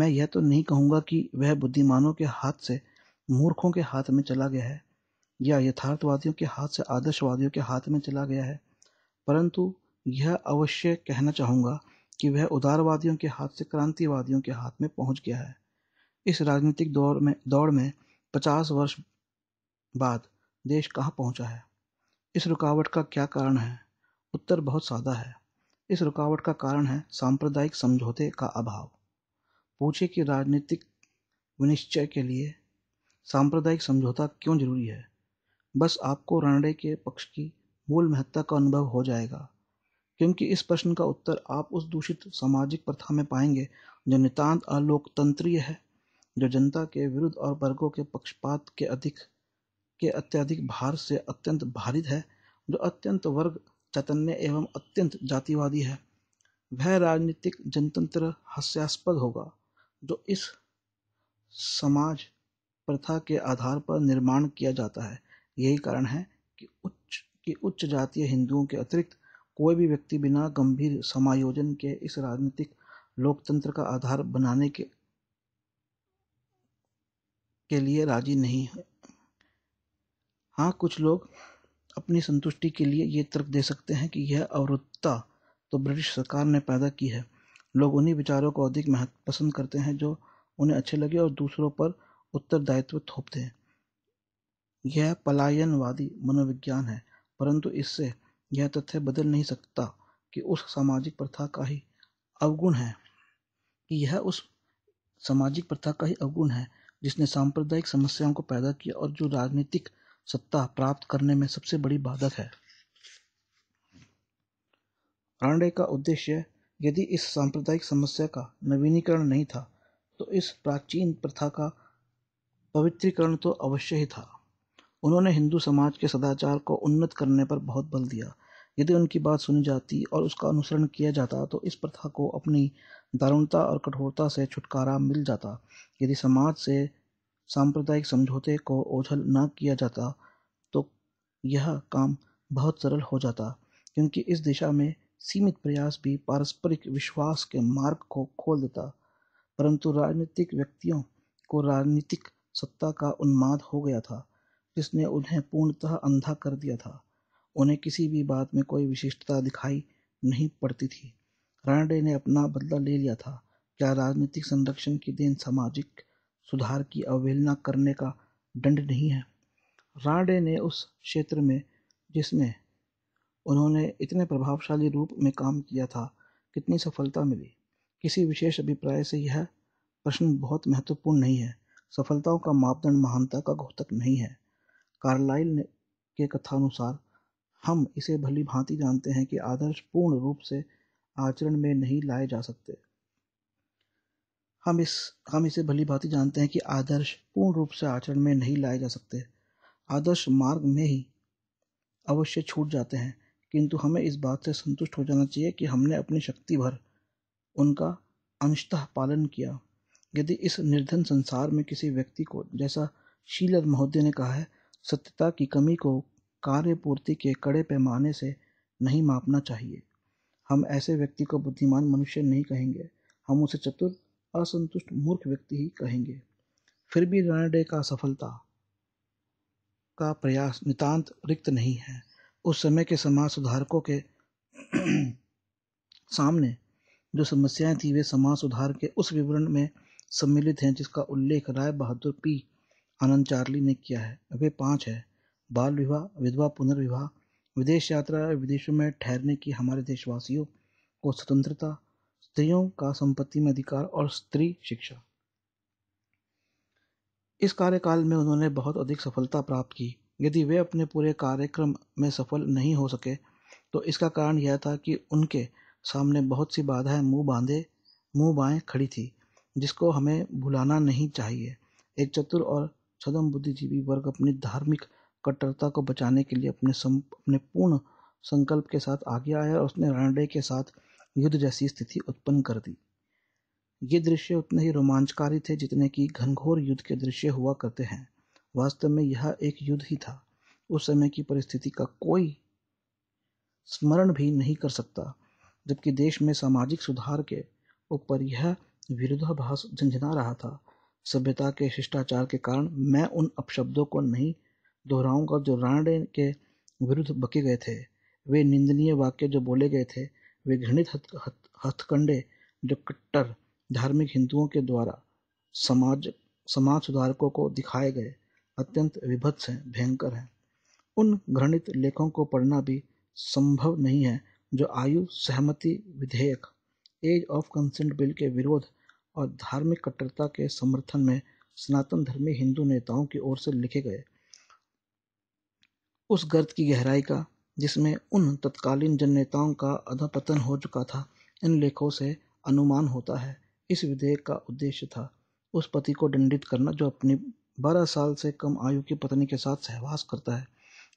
मैं यह तो नहीं कहूँगा कि वह बुद्धिमानों के हाथ से मूर्खों के हाथ में चला गया है या यथार्थवादियों के हाथ से आदर्शवादियों के हाथ में चला गया है परंतु यह अवश्य कहना चाहूँगा कि वह उदारवादियों के हाथ से क्रांतिवादियों के हाथ में पहुंच गया है इस राजनीतिक दौर में दौड़ में पचास वर्ष बाद देश कहाँ पहुंचा है इस रुकावट का क्या कारण है उत्तर बहुत सादा है इस रुकावट का कारण है सांप्रदायिक समझौते का अभाव पूछे कि राजनीतिक विनिश्चय के लिए सांप्रदायिक समझौता क्यों जरूरी है बस आपको रणडे के पक्ष की मूल महत्ता का अनुभव हो जाएगा क्योंकि इस प्रश्न का उत्तर आप उस दूषित सामाजिक प्रथा में पाएंगे जो नितांत अलोकतंत्रीय है जो जनता के विरुद्ध और वर्गों के पक्षपात के अधिक के अत्यधिक भार से अत्यंत भारित है जो अत्यंत वर्ग चैतन्य एवं अत्यंत जातिवादी है वह राजनीतिक जनतंत्र हास्यास्पद होगा जो इस समाज प्रथा के आधार पर निर्माण किया जाता है यही कारण है कि उच्च कि उच्च जातीय हिंदुओं के अतिरिक्त कोई भी व्यक्ति बिना गंभीर समायोजन के इस राजनीतिक लोकतंत्र का आधार बनाने के के लिए राजी नहीं है हाँ कुछ लोग अपनी संतुष्टि के लिए ये तर्क दे सकते हैं कि यह अवरुद्धता तो ब्रिटिश सरकार ने पैदा की है लोग उन्हीं विचारों को अधिक महत्व पसंद करते हैं जो उन्हें अच्छे लगे और दूसरों पर उत्तरदायित्व थोपते हैं यह पलायनवादी मनोविज्ञान है परंतु इससे यह तथ्य बदल नहीं सकता कि उस सामाजिक प्रथा का ही अवगुण है कि यह उस सामाजिक प्रथा का ही अवगुण है जिसने सांप्रदायिक समस्याओं को पैदा किया और जो राजनीतिक सत्ता प्राप्त करने में सबसे बड़ी बाधक है आंडे का उद्देश्य यदि इस सांप्रदायिक समस्या का नवीनीकरण नहीं था तो इस प्राचीन प्रथा का पवित्रीकरण तो अवश्य ही था उन्होंने हिंदू समाज के सदाचार को उन्नत करने पर बहुत बल दिया यदि उनकी बात सुनी जाती और उसका अनुसरण किया जाता तो इस प्रथा को अपनी दारुणता और कठोरता से छुटकारा मिल जाता यदि समाज से सांप्रदायिक समझौते को ओझल ना किया जाता तो यह काम बहुत सरल हो जाता क्योंकि इस दिशा में सीमित प्रयास भी पारस्परिक विश्वास के मार्ग को खोल देता परंतु राजनीतिक व्यक्तियों को राजनीतिक सत्ता का उन्माद हो गया था जिसने उन्हें पूर्णतः अंधा कर दिया था उन्हें किसी भी बात में कोई विशिष्टता दिखाई नहीं पड़ती थी रानडे ने अपना बदला ले लिया था क्या राजनीतिक संरक्षण की देन सामाजिक सुधार की अवहेलना करने का दंड नहीं है रानडे ने उस क्षेत्र में जिसमें उन्होंने इतने प्रभावशाली रूप में काम किया था कितनी सफलता मिली किसी विशेष अभिप्राय से यह प्रश्न बहुत महत्वपूर्ण नहीं है सफलताओं का मापदंड महानता का घोतक नहीं है कार्लाइल के कथानुसार हम इसे भली भांति जानते हैं कि आदर्श पूर्ण रूप से आचरण में नहीं लाए जा सकते हम इस हम इसे भली भांति जानते हैं कि आदर्श पूर्ण रूप से आचरण में नहीं लाए जा सकते आदर्श मार्ग में ही अवश्य छूट जाते हैं किंतु हमें इस बात से संतुष्ट हो जाना चाहिए कि हमने अपनी शक्ति भर उनका अंशतः पालन किया यदि इस निर्धन संसार में किसी व्यक्ति को जैसा शीलर महोदय ने कहा है सत्यता की कमी को कार्यपूर्ति के कड़े पैमाने से नहीं मापना चाहिए हम ऐसे व्यक्ति को बुद्धिमान मनुष्य नहीं कहेंगे हम उसे चतुर असंतुष्ट मूर्ख व्यक्ति ही कहेंगे फिर भी रनडे का सफलता का प्रयास नितांत रिक्त नहीं है उस समय के समाज सुधारकों के सामने जो समस्याएं थी वे समाज सुधार के उस विवरण में सम्मिलित हैं जिसका उल्लेख राय बहादुर पी आनंद चार्ली ने किया है वे पाँच है बाल विवाह विधवा पुनर्विवाह विदेश यात्रा विदेशों में ठहरने की हमारे देशवासियों को स्वतंत्रता स्त्रियों का संपत्ति में अधिकार और स्त्री शिक्षा इस कार्यकाल में उन्होंने बहुत अधिक सफलता प्राप्त की यदि वे अपने पूरे कार्यक्रम में सफल नहीं हो सके तो इसका कारण यह था कि उनके सामने बहुत सी बाधाएं मुंह बांधे मुंह बाएं खड़ी थी जिसको हमें भुलाना नहीं चाहिए एक चतुर और सदम बुद्धिजीवी वर्ग अपनी धार्मिक कट्टरता को बचाने के लिए अपने सम, अपने पूर्ण संकल्प के साथ आगे आया और उसने रणडे के साथ युद्ध जैसी स्थिति उत्पन्न कर दी ये दृश्य उतने ही रोमांचकारी थे जितने कि घनघोर युद्ध के दृश्य हुआ करते हैं वास्तव में यह एक युद्ध ही था उस समय की परिस्थिति का कोई स्मरण भी नहीं कर सकता जबकि देश में सामाजिक सुधार के ऊपर यह विरोधाभास झंझना रहा था सभ्यता के शिष्टाचार के कारण मैं उन अपशब्दों को नहीं दोहराऊंगा जो राणे के विरुद्ध बके गए थे वे निंदनीय वाक्य जो बोले गए थे वे घृणित हथकंडे जो कट्टर धार्मिक हिंदुओं के द्वारा समाज समाज सुधारकों को दिखाए गए अत्यंत विभत्स हैं भयंकर हैं उन घृणित लेखों को पढ़ना भी संभव नहीं है जो आयु सहमति विधेयक एज ऑफ कंसेंट बिल के विरोध और धार्मिक कट्टरता के समर्थन में सनातन धर्मी हिंदू नेताओं की ओर से लिखे गए उस गर्द की गहराई का जिसमें उन तत्कालीन जन नेताओं का अधपतन हो चुका था इन लेखों से अनुमान होता है इस विधेयक का उद्देश्य था उस पति को दंडित करना जो अपनी बारह साल से कम आयु की पत्नी के साथ सहवास करता है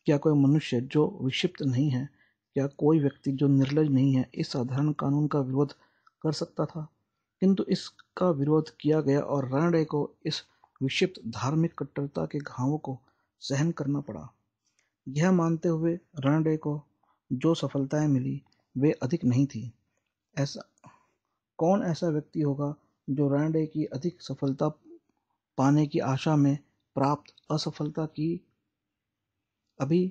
क्या कोई मनुष्य जो विक्षिप्त नहीं है क्या कोई व्यक्ति जो निर्लज नहीं है इस साधारण कानून का विरोध कर सकता था किंतु इस का विरोध किया गया और रणडे को इस विक्षिप्त धार्मिक कट्टरता के घावों को सहन करना पड़ा यह मानते हुए रणडे को जो सफलताएं मिली वे अधिक नहीं थी ऐसा कौन ऐसा व्यक्ति होगा जो रणडे की अधिक सफलता पाने की आशा में प्राप्त असफलता की अभी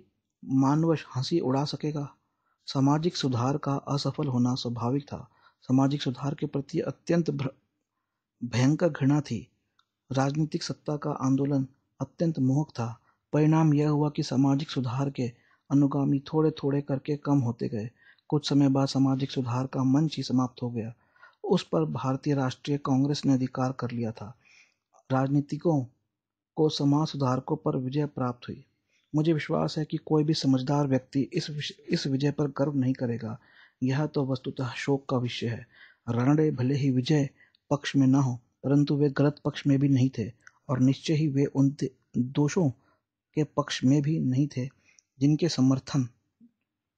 मानवश हंसी उड़ा सकेगा सामाजिक सुधार का असफल होना स्वाभाविक था सामाजिक सुधार के प्रति अत्यंत भयंकर घृणा थी राजनीतिक सत्ता का आंदोलन अत्यंत मोहक था परिणाम यह हुआ कि सामाजिक सुधार के अनुगामी थोड़े थोड़े करके कम होते गए कुछ समय बाद सामाजिक सुधार का मंच ही समाप्त हो गया उस पर भारतीय राष्ट्रीय कांग्रेस ने अधिकार कर लिया था राजनीतिकों को समाज सुधारकों पर विजय प्राप्त हुई मुझे विश्वास है कि कोई भी समझदार व्यक्ति इस इस विजय पर गर्व नहीं करेगा यह तो वस्तुतः शोक का विषय है रणड़े भले ही विजय पक्ष में न हो परंतु वे गलत पक्ष में भी नहीं थे और निश्चय ही वे उन दोषों के पक्ष में भी नहीं थे जिनके समर्थन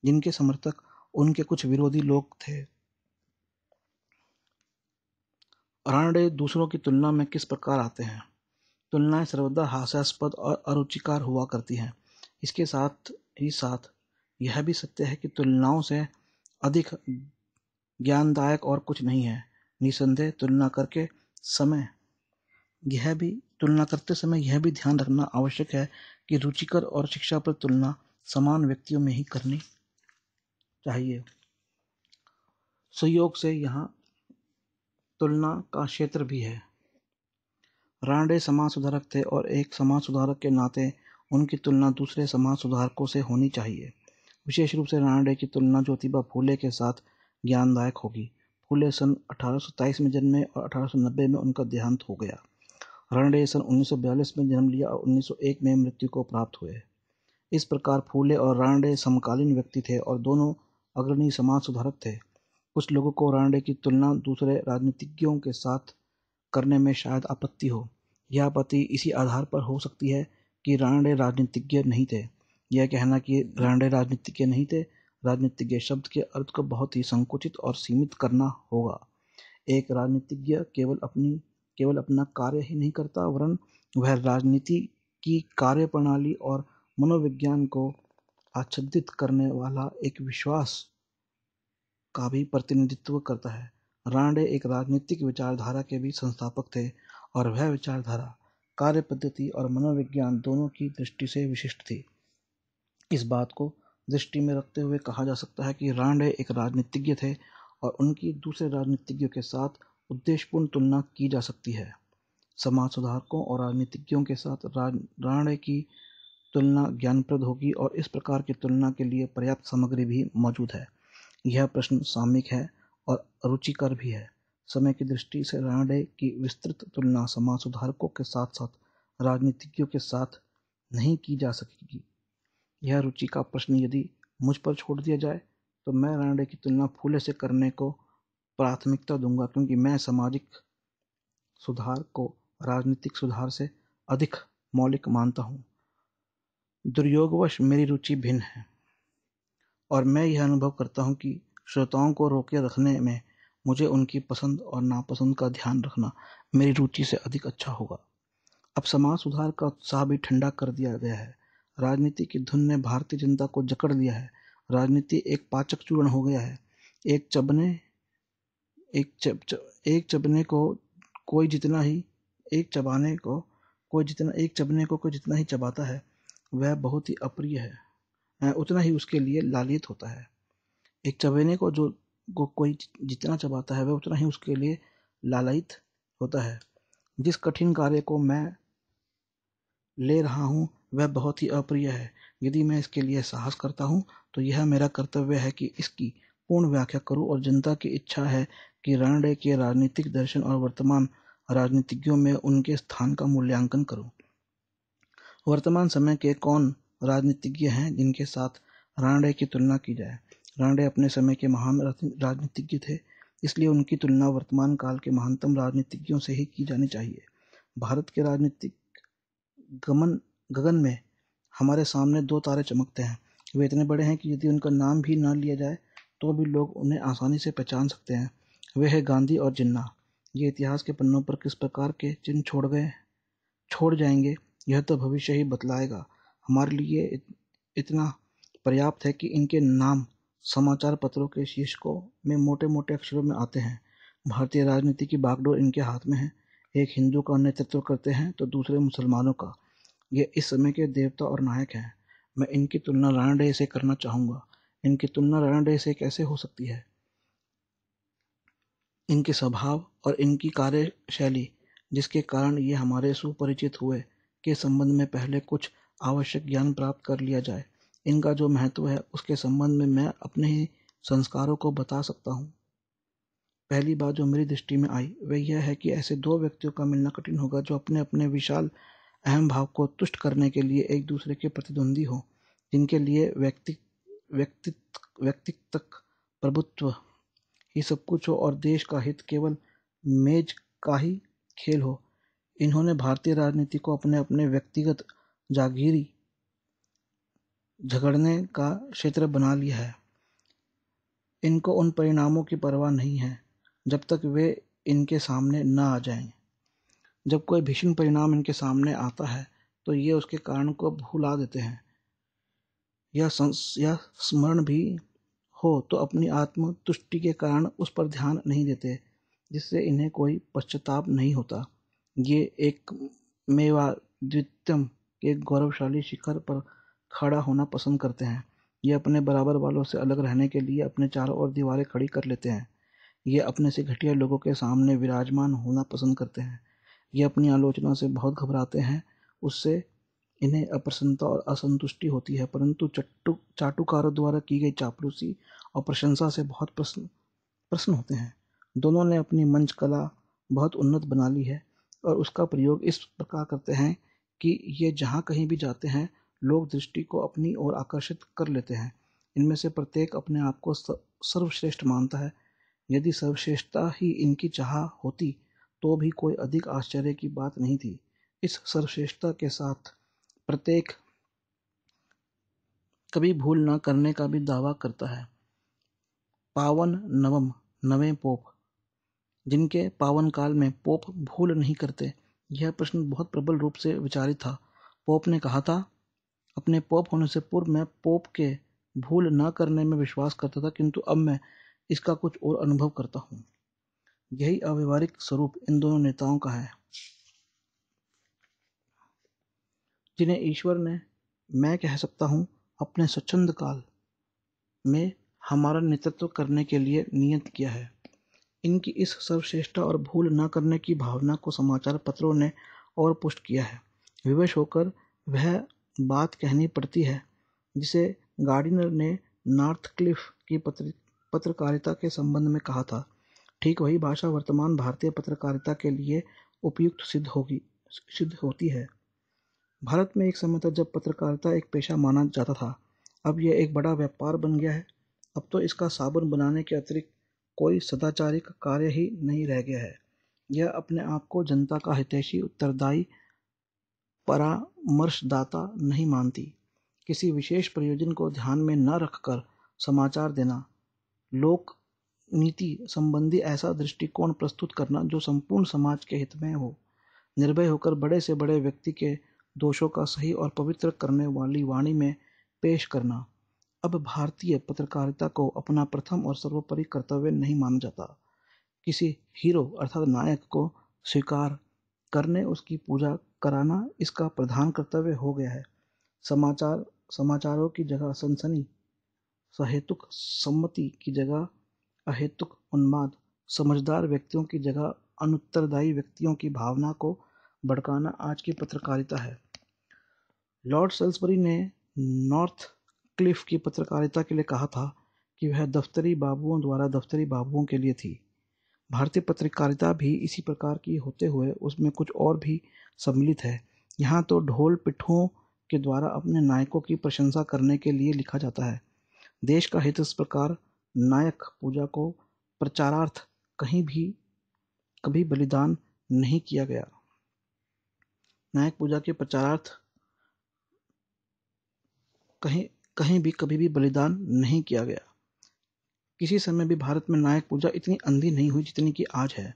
जिनके समर्थक उनके कुछ विरोधी लोग थे अरणे दूसरों की तुलना में किस प्रकार आते हैं तुलनाएं सर्वदा हास्यास्पद और अरुचिकार हुआ करती हैं इसके साथ ही साथ यह भी सत्य है कि तुलनाओं से अधिक ज्ञानदायक और कुछ नहीं है निसंदेह तुलना करके समय यह भी तुलना करते समय यह भी ध्यान रखना आवश्यक है कि रुचिकर और शिक्षा पर तुलना समान व्यक्तियों में ही करनी चाहिए सहयोग से यहाँ तुलना का क्षेत्र भी है रांडे समाज सुधारक थे और एक समाज सुधारक के नाते उनकी तुलना दूसरे समाज सुधारकों से होनी चाहिए विशेष रूप से रांडे की तुलना ज्योतिबा फूले के साथ ज्ञानदायक होगी कुले सन अठारह में जन्मे और अठारह में उनका देहांत हो गया रणडे सन उन्नीस में जन्म लिया और 1901 में मृत्यु को प्राप्त हुए इस प्रकार फूले और रणडे समकालीन व्यक्ति थे और दोनों अग्रणी समाज सुधारक थे कुछ लोगों को रणडे की तुलना दूसरे राजनीतिज्ञों के साथ करने में शायद आपत्ति हो यह आपत्ति इसी आधार पर हो सकती है कि रणडे राजनीतिज्ञ नहीं थे यह कहना कि रणडे राजनीतिज्ञ नहीं थे राजनीतिज्ञ शब्द के अर्थ को बहुत ही संकुचित और सीमित करना होगा एक राजनीतिज्ञ केवल अपनी केवल अपना कार्य ही नहीं करता वरन वह राजनीति की कार्य प्रणाली और मनोविज्ञान को आच्छित करने वाला एक विश्वास का भी प्रतिनिधित्व करता है रांडे एक राजनीतिक विचारधारा के भी संस्थापक थे और वह विचारधारा कार्य पद्धति और मनोविज्ञान दोनों की दृष्टि से विशिष्ट थी इस बात को दृष्टि में रखते हुए कहा जा सकता है कि रांडे एक राजनीतिज्ञ थे और उनकी दूसरे राजनीतिज्ञों के साथ उद्देश्यपूर्ण तुलना की जा सकती है समाज सुधारकों और राजनीतिज्ञों के साथ रांडे की तुलना ज्ञानप्रद होगी और इस प्रकार की तुलना के लिए पर्याप्त सामग्री भी मौजूद है यह प्रश्न सामयिक है और रुचिकर भी है समय की दृष्टि से राणे की विस्तृत तुलना समाज सुधारकों के साथ साथ राजनीतिज्ञों के साथ नहीं की जा सकेगी यह रुचि का प्रश्न यदि मुझ पर छोड़ दिया जाए तो मैं रानडे की तुलना फूले से करने को प्राथमिकता दूंगा क्योंकि मैं सामाजिक सुधार को राजनीतिक सुधार से अधिक मौलिक मानता हूँ दुर्योगवश मेरी रुचि भिन्न है और मैं यह अनुभव करता हूँ कि श्रोताओं को रोके रखने में मुझे उनकी पसंद और नापसंद का ध्यान रखना मेरी रुचि से अधिक अच्छा होगा अब समाज सुधार का उत्साह भी ठंडा कर दिया गया है राजनीति की धुन ने भारतीय जनता को जकड़ लिया है राजनीति एक पाचक चूर्ण हो गया है एक चबने एक चब, च, एक चबने को कोई जितना ही एक चबाने को कोई जितना एक चबने को कोई जितना ही चबाता है वह बहुत ही अप्रिय है उतना ही उसके लिए लालित होता है एक चबेने को जो को कोई जितना चबाता है वह उतना ही उसके लिए लालयित होता है जिस कठिन कार्य को मैं ले रहा हूँ वह बहुत ही अप्रिय है यदि मैं इसके लिए साहस करता हूँ तो यह मेरा कर्तव्य है कि इसकी पूर्ण व्याख्या करूँ और जनता की इच्छा है कि रणडे के राजनीतिक दर्शन और वर्तमान राजनीतिज्ञों में उनके स्थान का मूल्यांकन करूँ वर्तमान समय के कौन राजनीतिज्ञ हैं जिनके साथ रानडे की तुलना की जाए रानडे अपने समय के महान राजनीतिज्ञ थे इसलिए उनकी तुलना वर्तमान काल के महानतम राजनीतिज्ञों से ही की जानी चाहिए भारत के राजनीतिक गमन गगन में हमारे सामने दो तारे चमकते हैं वे इतने बड़े हैं कि यदि उनका नाम भी ना लिया जाए तो भी लोग उन्हें आसानी से पहचान सकते हैं वे है गांधी और जिन्ना ये इतिहास के पन्नों पर किस प्रकार के चिन्ह छोड़ गए छोड़ जाएंगे यह तो भविष्य ही बतलाएगा हमारे लिए इत, इतना पर्याप्त है कि इनके नाम समाचार पत्रों के शीर्षकों में मोटे मोटे अक्षरों में आते हैं भारतीय राजनीति की बागडोर इनके हाथ में है एक हिंदू का नेतृत्व करते हैं तो दूसरे मुसलमानों का ये इस समय के देवता और नायक हैं मैं इनकी तुलना राणा डे से करना चाहूँगा इनकी तुलना राणा डे से कैसे हो सकती है इनके स्वभाव और इनकी कार्यशैली जिसके कारण ये हमारे सुपरिचित हुए के संबंध में पहले कुछ आवश्यक ज्ञान प्राप्त कर लिया जाए इनका जो महत्व है उसके संबंध में मैं अपने ही संस्कारों को बता सकता हूँ पहली बात जो मेरी दृष्टि में आई वह यह है कि ऐसे दो व्यक्तियों का मिलना कठिन होगा जो अपने अपने विशाल अहम भाव को तुष्ट करने के लिए एक दूसरे के प्रतिद्वंदी हो जिनके लिए व्यक्ति व्यक्तित्व व्यक्तित्व प्रभुत्व ही सब कुछ हो और देश का हित केवल मेज का ही खेल हो इन्होंने भारतीय राजनीति को अपने अपने व्यक्तिगत जागीरी झगड़ने का क्षेत्र बना लिया है इनको उन परिणामों की परवाह नहीं है जब तक वे इनके सामने ना आ जाएं जब कोई भीषण परिणाम इनके सामने आता है तो ये उसके कारण को भुला देते हैं या संस या स्मरण भी हो तो अपनी आत्म तुष्टि के कारण उस पर ध्यान नहीं देते जिससे इन्हें कोई पश्चाताप नहीं होता ये एक मेवा द्वितम के गौरवशाली शिखर पर खड़ा होना पसंद करते हैं ये अपने बराबर वालों से अलग रहने के लिए अपने चारों ओर दीवारें खड़ी कर लेते हैं ये अपने से घटिया लोगों के सामने विराजमान होना पसंद करते हैं ये अपनी आलोचना से बहुत घबराते हैं उससे इन्हें अप्रसन्नता और असंतुष्टि होती है परंतु चट्टू चाटुकारों द्वारा की गई चापलूसी और प्रशंसा से बहुत प्रसन्न प्रसन्न होते हैं दोनों ने अपनी मंच कला बहुत उन्नत बना ली है और उसका प्रयोग इस प्रकार करते हैं कि ये जहाँ कहीं भी जाते हैं लोग दृष्टि को अपनी ओर आकर्षित कर लेते हैं इनमें से प्रत्येक अपने आप को सर्वश्रेष्ठ मानता है यदि सर्वश्रेष्ठता ही इनकी चाह होती तो भी कोई अधिक आश्चर्य की बात नहीं थी इस सर्वश्रेष्ठता के साथ प्रत्येक कभी भूल न करने का भी दावा करता है पावन नवम नवे पोप जिनके पावन काल में पोप भूल नहीं करते यह प्रश्न बहुत प्रबल रूप से विचारित था पोप ने कहा था अपने पोप होने से पूर्व मैं पोप के भूल न करने में विश्वास करता था किंतु अब मैं इसका कुछ और अनुभव करता हूँ यही अव्यवहारिक स्वरूप इन दोनों नेताओं का है जिन्हें ईश्वर ने मैं कह सकता हूँ अपने स्वच्छंद काल में हमारा नेतृत्व करने के लिए नियत किया है इनकी इस सर्वश्रेष्ठता और भूल न करने की भावना को समाचार पत्रों ने और पुष्ट किया है विवश होकर वह बात कहनी पड़ती है जिसे गार्डिनर ने नॉर्थ क्लिफ की पत्र पत्रकारिता के संबंध में कहा था ठीक वही भाषा वर्तमान भारतीय पत्रकारिता के लिए उपयुक्त सिद्ध होगी सिद्ध होती है भारत में एक समय था जब पत्रकारिता एक पेशा माना जाता था अब यह एक बड़ा व्यापार बन गया है अब तो इसका साबुन बनाने के अतिरिक्त कोई सदाचारिक कार्य ही नहीं रह गया है यह अपने आप को जनता का हितैषी उत्तरदायी परामर्शदाता नहीं मानती किसी विशेष प्रयोजन को ध्यान में न रखकर समाचार देना लोक नीति संबंधी ऐसा दृष्टिकोण प्रस्तुत करना जो संपूर्ण समाज के हित में हो निर्भय होकर बड़े से बड़े व्यक्ति के दोषों का सही और पवित्र करने वाली वाणी में पेश करना अब भारतीय पत्रकारिता को अपना प्रथम और सर्वोपरि कर्तव्य नहीं माना जाता किसी हीरो अर्थात नायक को स्वीकार करने उसकी पूजा कराना इसका प्रधान कर्तव्य हो गया है समाचार समाचारों की जगह सनसनी सहेतुक सम्मति की जगह अहेतुक उन्माद समझदार व्यक्तियों की जगह अनुत्तरदायी व्यक्तियों की भावना को भड़काना आज की पत्रकारिता है लॉर्ड सेल्सबरी ने नॉर्थ क्लिफ की पत्रकारिता के लिए कहा था कि वह दफ्तरी बाबुओं द्वारा दफ्तरी बाबुओं के लिए थी भारतीय पत्रकारिता भी इसी प्रकार की होते हुए उसमें कुछ और भी सम्मिलित है यहाँ तो ढोल पिट्ठुओं के द्वारा अपने नायकों की प्रशंसा करने के लिए लिखा जाता है देश का हित इस प्रकार नायक पूजा को प्रचारार्थ कहीं भी कभी बलिदान नहीं किया गया नायक पूजा के प्रचारार्थ कहीं कहीं भी कभी भी बलिदान नहीं किया गया किसी समय भी भारत में नायक पूजा इतनी अंधी नहीं हुई जितनी कि आज है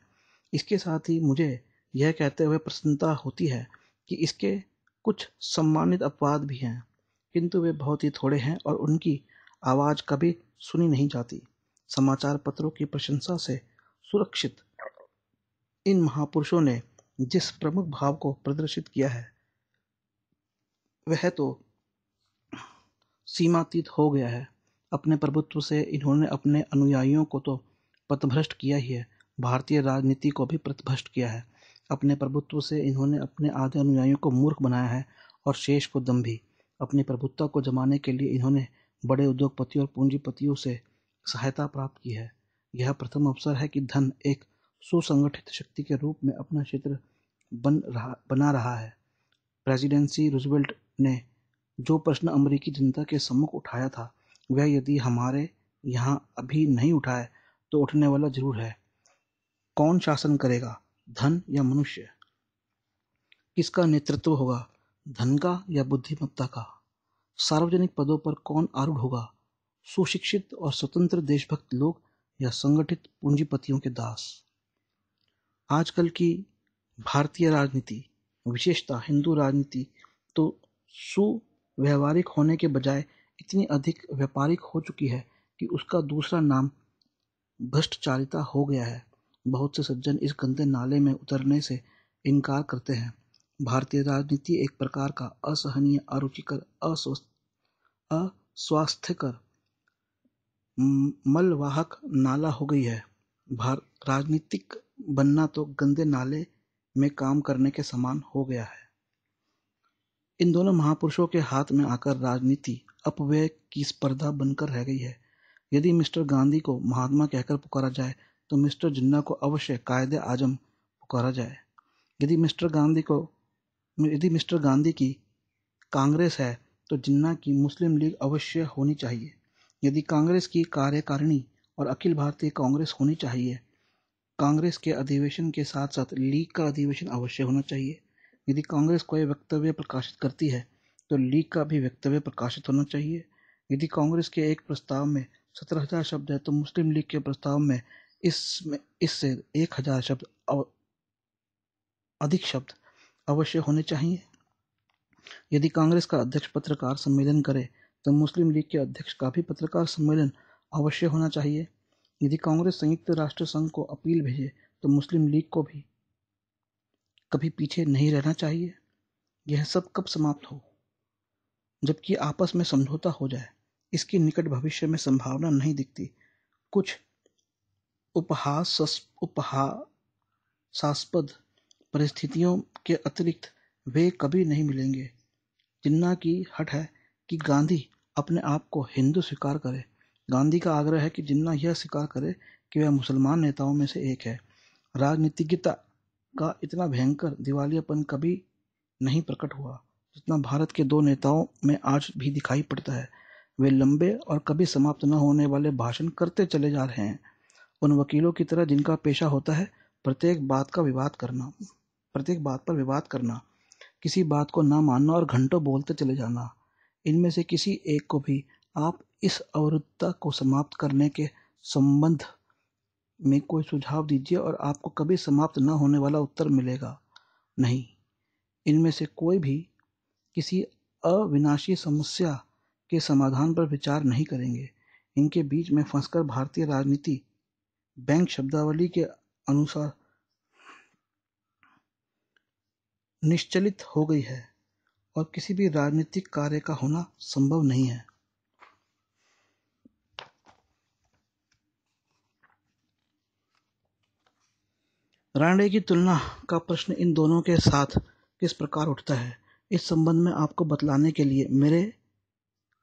इसके साथ ही मुझे यह कहते हुए प्रसन्नता होती है कि इसके कुछ सम्मानित अपवाद भी हैं किंतु वे बहुत ही थोड़े हैं और उनकी आवाज़ कभी सुनी नहीं जाती समाचार पत्रों की प्रशंसा से सुरक्षित इन महापुरुषों ने जिस प्रमुख भाव को प्रदर्शित किया है वह तो सीमातीत हो गया है अपने प्रभुत्व से इन्होंने अपने अनुयायियों को तो पथभ्रष्ट किया ही है भारतीय राजनीति को भी पथभ्रष्ट किया है अपने प्रभुत्व से इन्होंने अपने आधे अनुयायियों को मूर्ख बनाया है और शेष को दम भी अपनी प्रभुत्व को जमाने के लिए इन्होंने बड़े उद्योगपतियों और पूंजीपतियों से सहायता प्राप्त की है यह प्रथम अवसर है कि धन एक सुसंगठित शक्ति के रूप में अपना क्षेत्र बन रहा बना रहा है प्रेसिडेंसी रूजवेल्ट ने जो प्रश्न अमरीकी जनता के सम्मुख उठाया था वह यदि हमारे यहाँ अभी नहीं उठाए तो उठने वाला जरूर है कौन शासन करेगा धन या मनुष्य किसका नेतृत्व होगा धन का या बुद्धिमत्ता का सार्वजनिक पदों पर कौन आरूढ़ होगा सुशिक्षित और स्वतंत्र देशभक्त लोग या संगठित पूंजीपतियों के दास आजकल की भारतीय राजनीति विशेषता हिंदू राजनीति तो सुव्यवहारिक होने के बजाय इतनी अधिक व्यापारिक हो चुकी है कि उसका दूसरा नाम भ्रष्टाचारिता हो गया है बहुत से सज्जन इस गंदे नाले में उतरने से इनकार करते हैं भारतीय राजनीति एक प्रकार का असहनीय अरुचिकर अस्वस्थ अस्वास्थ्यकर मलवाहक नाला हो गई है भार राजनीतिक बनना तो गंदे नाले में काम करने के समान हो गया है इन दोनों महापुरुषों के हाथ में आकर राजनीति अपव्यय की स्पर्धा बनकर रह गई है यदि मिस्टर गांधी को महात्मा कहकर पुकारा जाए तो मिस्टर जिन्ना को अवश्य कायदे आजम पुकारा जाए यदि मिस्टर गांधी को यदि मिस्टर गांधी की कांग्रेस है तो जिन्ना की मुस्लिम लीग अवश्य होनी चाहिए यदि कांग्रेस की कार्यकारिणी और अखिल भारतीय कांग्रेस होनी चाहिए कांग्रेस के अधिवेशन के साथ साथ लीग का अधिवेशन अवश्य होना चाहिए यदि कांग्रेस कोई वक्तव्य प्रकाशित करती है तो लीग का भी वक्तव्य प्रकाशित होना चाहिए यदि कांग्रेस के एक प्रस्ताव में सत्रह हजार शब्द है तो मुस्लिम लीग के प्रस्ताव में इसमें इससे एक हजार शब्द अधिक शब्द अवश्य होने चाहिए यदि कांग्रेस का अध्यक्ष पत्रकार सम्मेलन करे तो मुस्लिम लीग के अध्यक्ष का भी पत्रकार सम्मेलन अवश्य होना चाहिए यदि कांग्रेस संयुक्त राष्ट्र संघ को अपील भेजे तो मुस्लिम लीग को भी कभी पीछे नहीं रहना चाहिए यह सब कब समाप्त हो जबकि आपस में समझौता हो जाए इसकी निकट भविष्य में संभावना नहीं दिखती कुछ उपहास उपहासास्पद परिस्थितियों के अतिरिक्त वे कभी नहीं मिलेंगे जिन्ना की हट है कि गांधी अपने आप को हिंदू स्वीकार करे गांधी का आग्रह है कि जिन्ना यह स्वीकार करे कि वह मुसलमान नेताओं में से एक है राजनीतिज्ञता का इतना भयंकर दिवालियापन कभी नहीं प्रकट हुआ जितना भारत के दो नेताओं में आज भी दिखाई पड़ता है वे लंबे और कभी समाप्त न होने वाले भाषण करते चले जा रहे हैं उन वकीलों की तरह जिनका पेशा होता है प्रत्येक बात का विवाद करना प्रत्येक बात पर विवाद करना किसी बात को ना मानना और घंटों बोलते चले जाना इनमें से किसी एक को भी आप इस अवरुद्धता को समाप्त करने के संबंध में कोई सुझाव दीजिए और आपको कभी समाप्त न होने वाला उत्तर मिलेगा नहीं इनमें से कोई भी किसी अविनाशी समस्या के समाधान पर विचार नहीं करेंगे इनके बीच में फंसकर भारतीय राजनीति बैंक शब्दावली के अनुसार निश्चलित हो गई है और किसी भी राजनीतिक कार्य का होना संभव नहीं है रानडे की तुलना का प्रश्न इन दोनों के साथ किस प्रकार उठता है इस संबंध में आपको बतलाने के लिए मेरे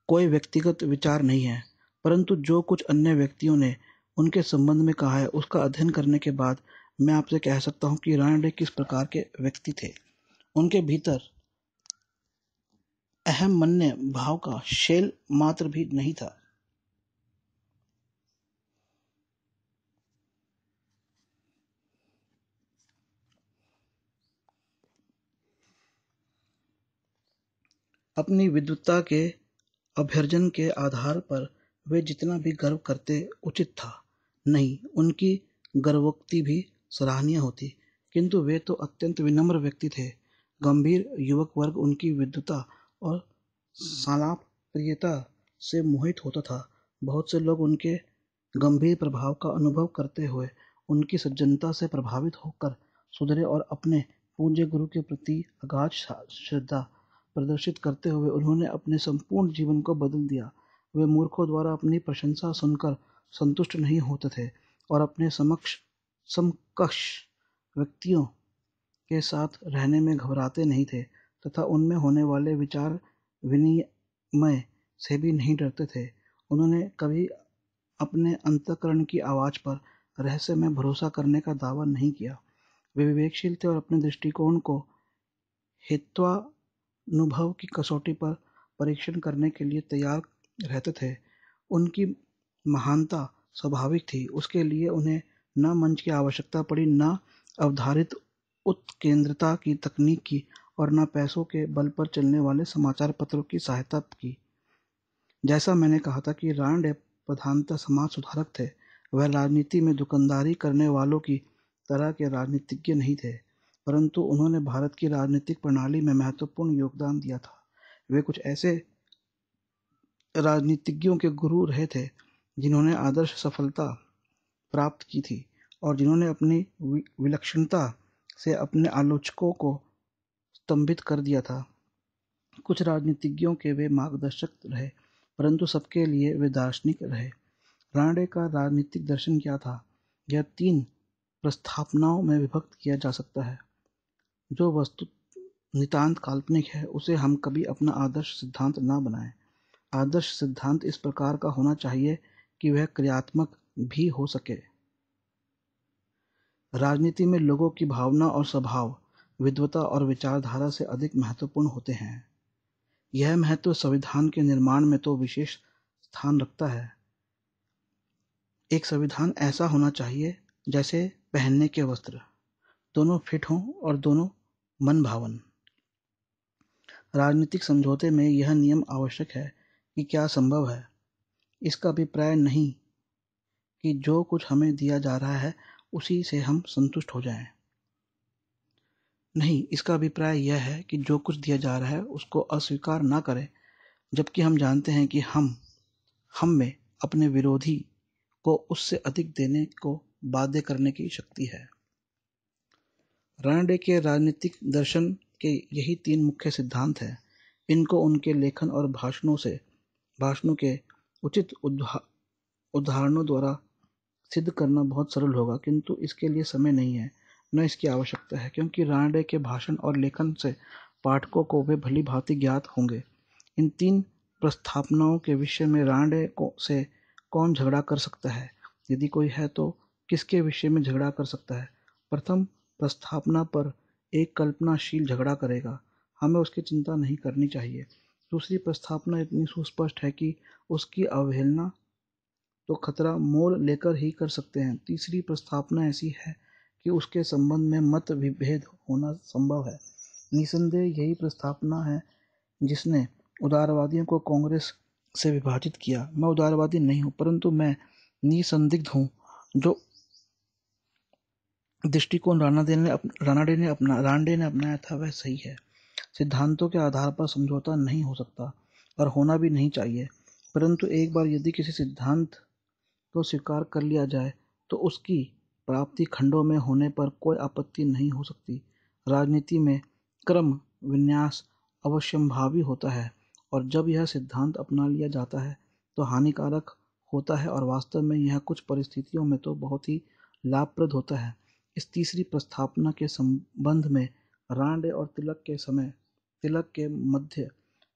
कोई व्यक्तिगत विचार नहीं है परंतु जो कुछ अन्य व्यक्तियों ने उनके संबंध में कहा है उसका अध्ययन करने के बाद मैं आपसे कह सकता हूं कि रानडे किस प्रकार के व्यक्ति थे उनके भीतर अहम मन भाव का शैल मात्र भी नहीं था अपनी विद्वत्ता के अभ्यर्जन के आधार पर वे जितना भी गर्व करते उचित था नहीं उनकी गर्वोक्ति भी सराहनीय होती किंतु वे तो अत्यंत विनम्र व्यक्ति थे गंभीर युवक वर्ग उनकी विद्वता और शालापप्रियता से मोहित होता था बहुत से लोग उनके गंभीर प्रभाव का अनुभव करते हुए उनकी सज्जनता से प्रभावित होकर सुधरे और अपने पूज्य गुरु के प्रति अगाध श्रद्धा प्रदर्शित करते हुए उन्होंने अपने संपूर्ण जीवन को बदल दिया वे मूर्खों द्वारा अपनी प्रशंसा सुनकर संतुष्ट नहीं होते थे और अपने समक्ष समकक्ष व्यक्तियों के साथ रहने में घबराते नहीं थे तथा उनमें होने वाले विचार विनिमय से भी नहीं डरते थे उन्होंने कभी अपने अंतकरण की आवाज़ पर रहस्य में भरोसा करने का दावा नहीं किया वे विवेकशील थे और अपने दृष्टिकोण को हित्वानुभव की कसौटी पर परीक्षण करने के लिए तैयार रहते थे उनकी महानता स्वाभाविक थी उसके लिए उन्हें न मंच की आवश्यकता पड़ी न अवधारित उत्केंद्रता की तकनीक की और न पैसों के बल पर चलने वाले समाचार पत्रों की सहायता की जैसा मैंने कहा था कि रानडे प्रधानतः समाज सुधारक थे वह राजनीति में दुकानदारी करने वालों की तरह के राजनीतिज्ञ नहीं थे परंतु उन्होंने भारत की राजनीतिक प्रणाली में महत्वपूर्ण योगदान दिया था वे कुछ ऐसे राजनीतिज्ञों के गुरु रहे थे जिन्होंने आदर्श सफलता प्राप्त की थी और जिन्होंने अपनी विलक्षणता से अपने आलोचकों को स्तंभित कर दिया था कुछ राजनीतिज्ञों के वे मार्गदर्शक रहे परंतु सबके लिए वे दार्शनिक रहे राणे का राजनीतिक दर्शन क्या था यह तीन प्रस्थापनाओं में विभक्त किया जा सकता है जो वस्तु नितांत काल्पनिक है उसे हम कभी अपना आदर्श सिद्धांत ना बनाएं आदर्श सिद्धांत इस प्रकार का होना चाहिए कि वह क्रियात्मक भी हो सके राजनीति में लोगों की भावना और स्वभाव विद्वता और विचारधारा से अधिक महत्वपूर्ण होते हैं यह महत्व संविधान के निर्माण में तो विशेष स्थान रखता है एक संविधान ऐसा होना चाहिए जैसे पहनने के वस्त्र दोनों फिट हों और दोनों मन भावन राजनीतिक समझौते में यह नियम आवश्यक है कि क्या संभव है इसका अभिप्राय नहीं कि जो कुछ हमें दिया जा रहा है उसी से हम संतुष्ट हो जाएं नहीं इसका अभिप्राय यह है कि जो कुछ दिया जा रहा है उसको अस्वीकार ना करें जबकि हम जानते हैं कि हम हम में अपने विरोधी को उससे अधिक देने को बाध्य करने की शक्ति है रणडे के राजनीतिक दर्शन के यही तीन मुख्य सिद्धांत हैं इनको उनके लेखन और भाषणों से भाषणों के उचित उदाहरणों द्वारा सिद्ध करना बहुत सरल होगा किंतु इसके लिए समय नहीं है न इसकी आवश्यकता है क्योंकि रानडे के भाषण और लेखन से पाठकों को वे भली भांति ज्ञात होंगे इन तीन प्रस्थापनाओं के विषय में रानडे को से कौन झगड़ा कर सकता है यदि कोई है तो किसके विषय में झगड़ा कर सकता है प्रथम प्रस्थापना पर एक कल्पनाशील झगड़ा करेगा हमें उसकी चिंता नहीं करनी चाहिए दूसरी प्रस्थापना इतनी सुस्पष्ट है कि उसकी अवहेलना तो खतरा मोल लेकर ही कर सकते हैं तीसरी प्रस्तावना ऐसी है कि उसके संबंध में मत विभेद होना संभव है निसंदेह यही प्रस्तावना है जिसने उदारवादियों को कांग्रेस से विभाजित किया मैं उदारवादी नहीं हूँ परंतु मैं निसंदिग्ध हूँ जो दृष्टिकोण राणा ने अप, राणा डे ने अपना रानडे ने अपनाया था वह सही है सिद्धांतों के आधार पर समझौता नहीं हो सकता और होना भी नहीं चाहिए परंतु एक बार यदि किसी सिद्धांत तो स्वीकार कर लिया जाए तो उसकी प्राप्ति खंडों में होने पर कोई आपत्ति नहीं हो सकती राजनीति में क्रम विन्यास अवश्यंभावी होता है और जब यह सिद्धांत अपना लिया जाता है तो हानिकारक होता है और वास्तव में यह कुछ परिस्थितियों में तो बहुत ही लाभप्रद होता है इस तीसरी प्रस्थापना के संबंध में रांडे और तिलक के समय तिलक के मध्य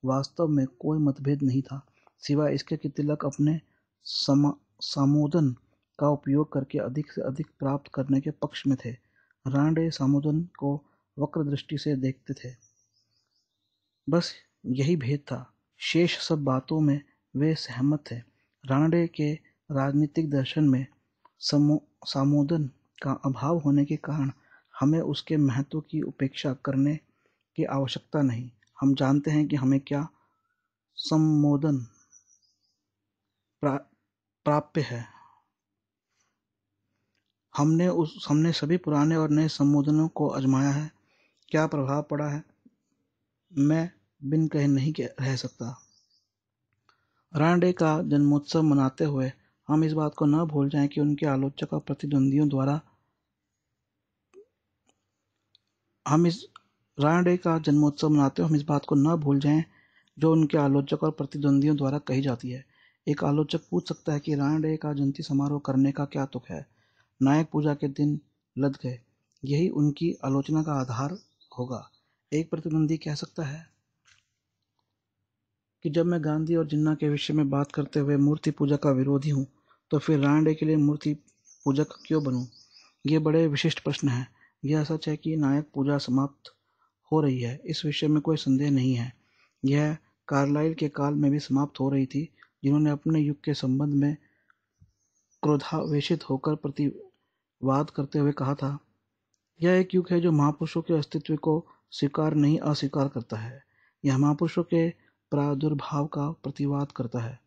वास्तव में कोई मतभेद नहीं था सिवाय इसके कि तिलक अपने समा सामोदन का उपयोग करके अधिक से अधिक प्राप्त करने के पक्ष में थे रांडे सामोदन को वक्र दृष्टि से देखते थे बस यही भेद था शेष सब बातों में वे सहमत थे रांडे के राजनीतिक दर्शन में समो सामोदन का अभाव होने के कारण हमें उसके महत्व की उपेक्षा करने की आवश्यकता नहीं हम जानते हैं कि हमें क्या सम्मोदन प्राप्य है हमने उस हमने सभी पुराने और नए संबोधनों को आजमाया है क्या प्रभाव पड़ा है मैं बिन कहे नहीं रह सकता रानडे का जन्मोत्सव मनाते हुए हम इस बात को न भूल जाएं कि उनके आलोचक और प्रतिद्वंदियों द्वारा हम इस रानडे का जन्मोत्सव मनाते हुए हम इस बात को न भूल जाएं जो उनके आलोचक और प्रतिद्वंदियों द्वारा कही जाती है एक आलोचक पूछ सकता है कि रायण का जयंती समारोह करने का क्या तुक है नायक पूजा के दिन लद गए यही उनकी आलोचना का आधार होगा एक प्रतिद्वंदी कह सकता है कि जब मैं गांधी और जिन्ना के विषय में बात करते हुए मूर्ति पूजा का विरोधी हूँ तो फिर रायण के लिए मूर्ति पूजक क्यों बनूँ ये बड़े विशिष्ट प्रश्न हैं यह सच है कि नायक पूजा समाप्त हो रही है इस विषय में कोई संदेह नहीं है यह कार्लाइल के काल में भी समाप्त हो रही थी जिन्होंने अपने युग के संबंध में क्रोधावेशित होकर प्रतिवाद करते हुए कहा था यह एक युग है जो महापुरुषों के अस्तित्व को स्वीकार नहीं अस्वीकार करता है यह महापुरुषों के प्रादुर्भाव का प्रतिवाद करता है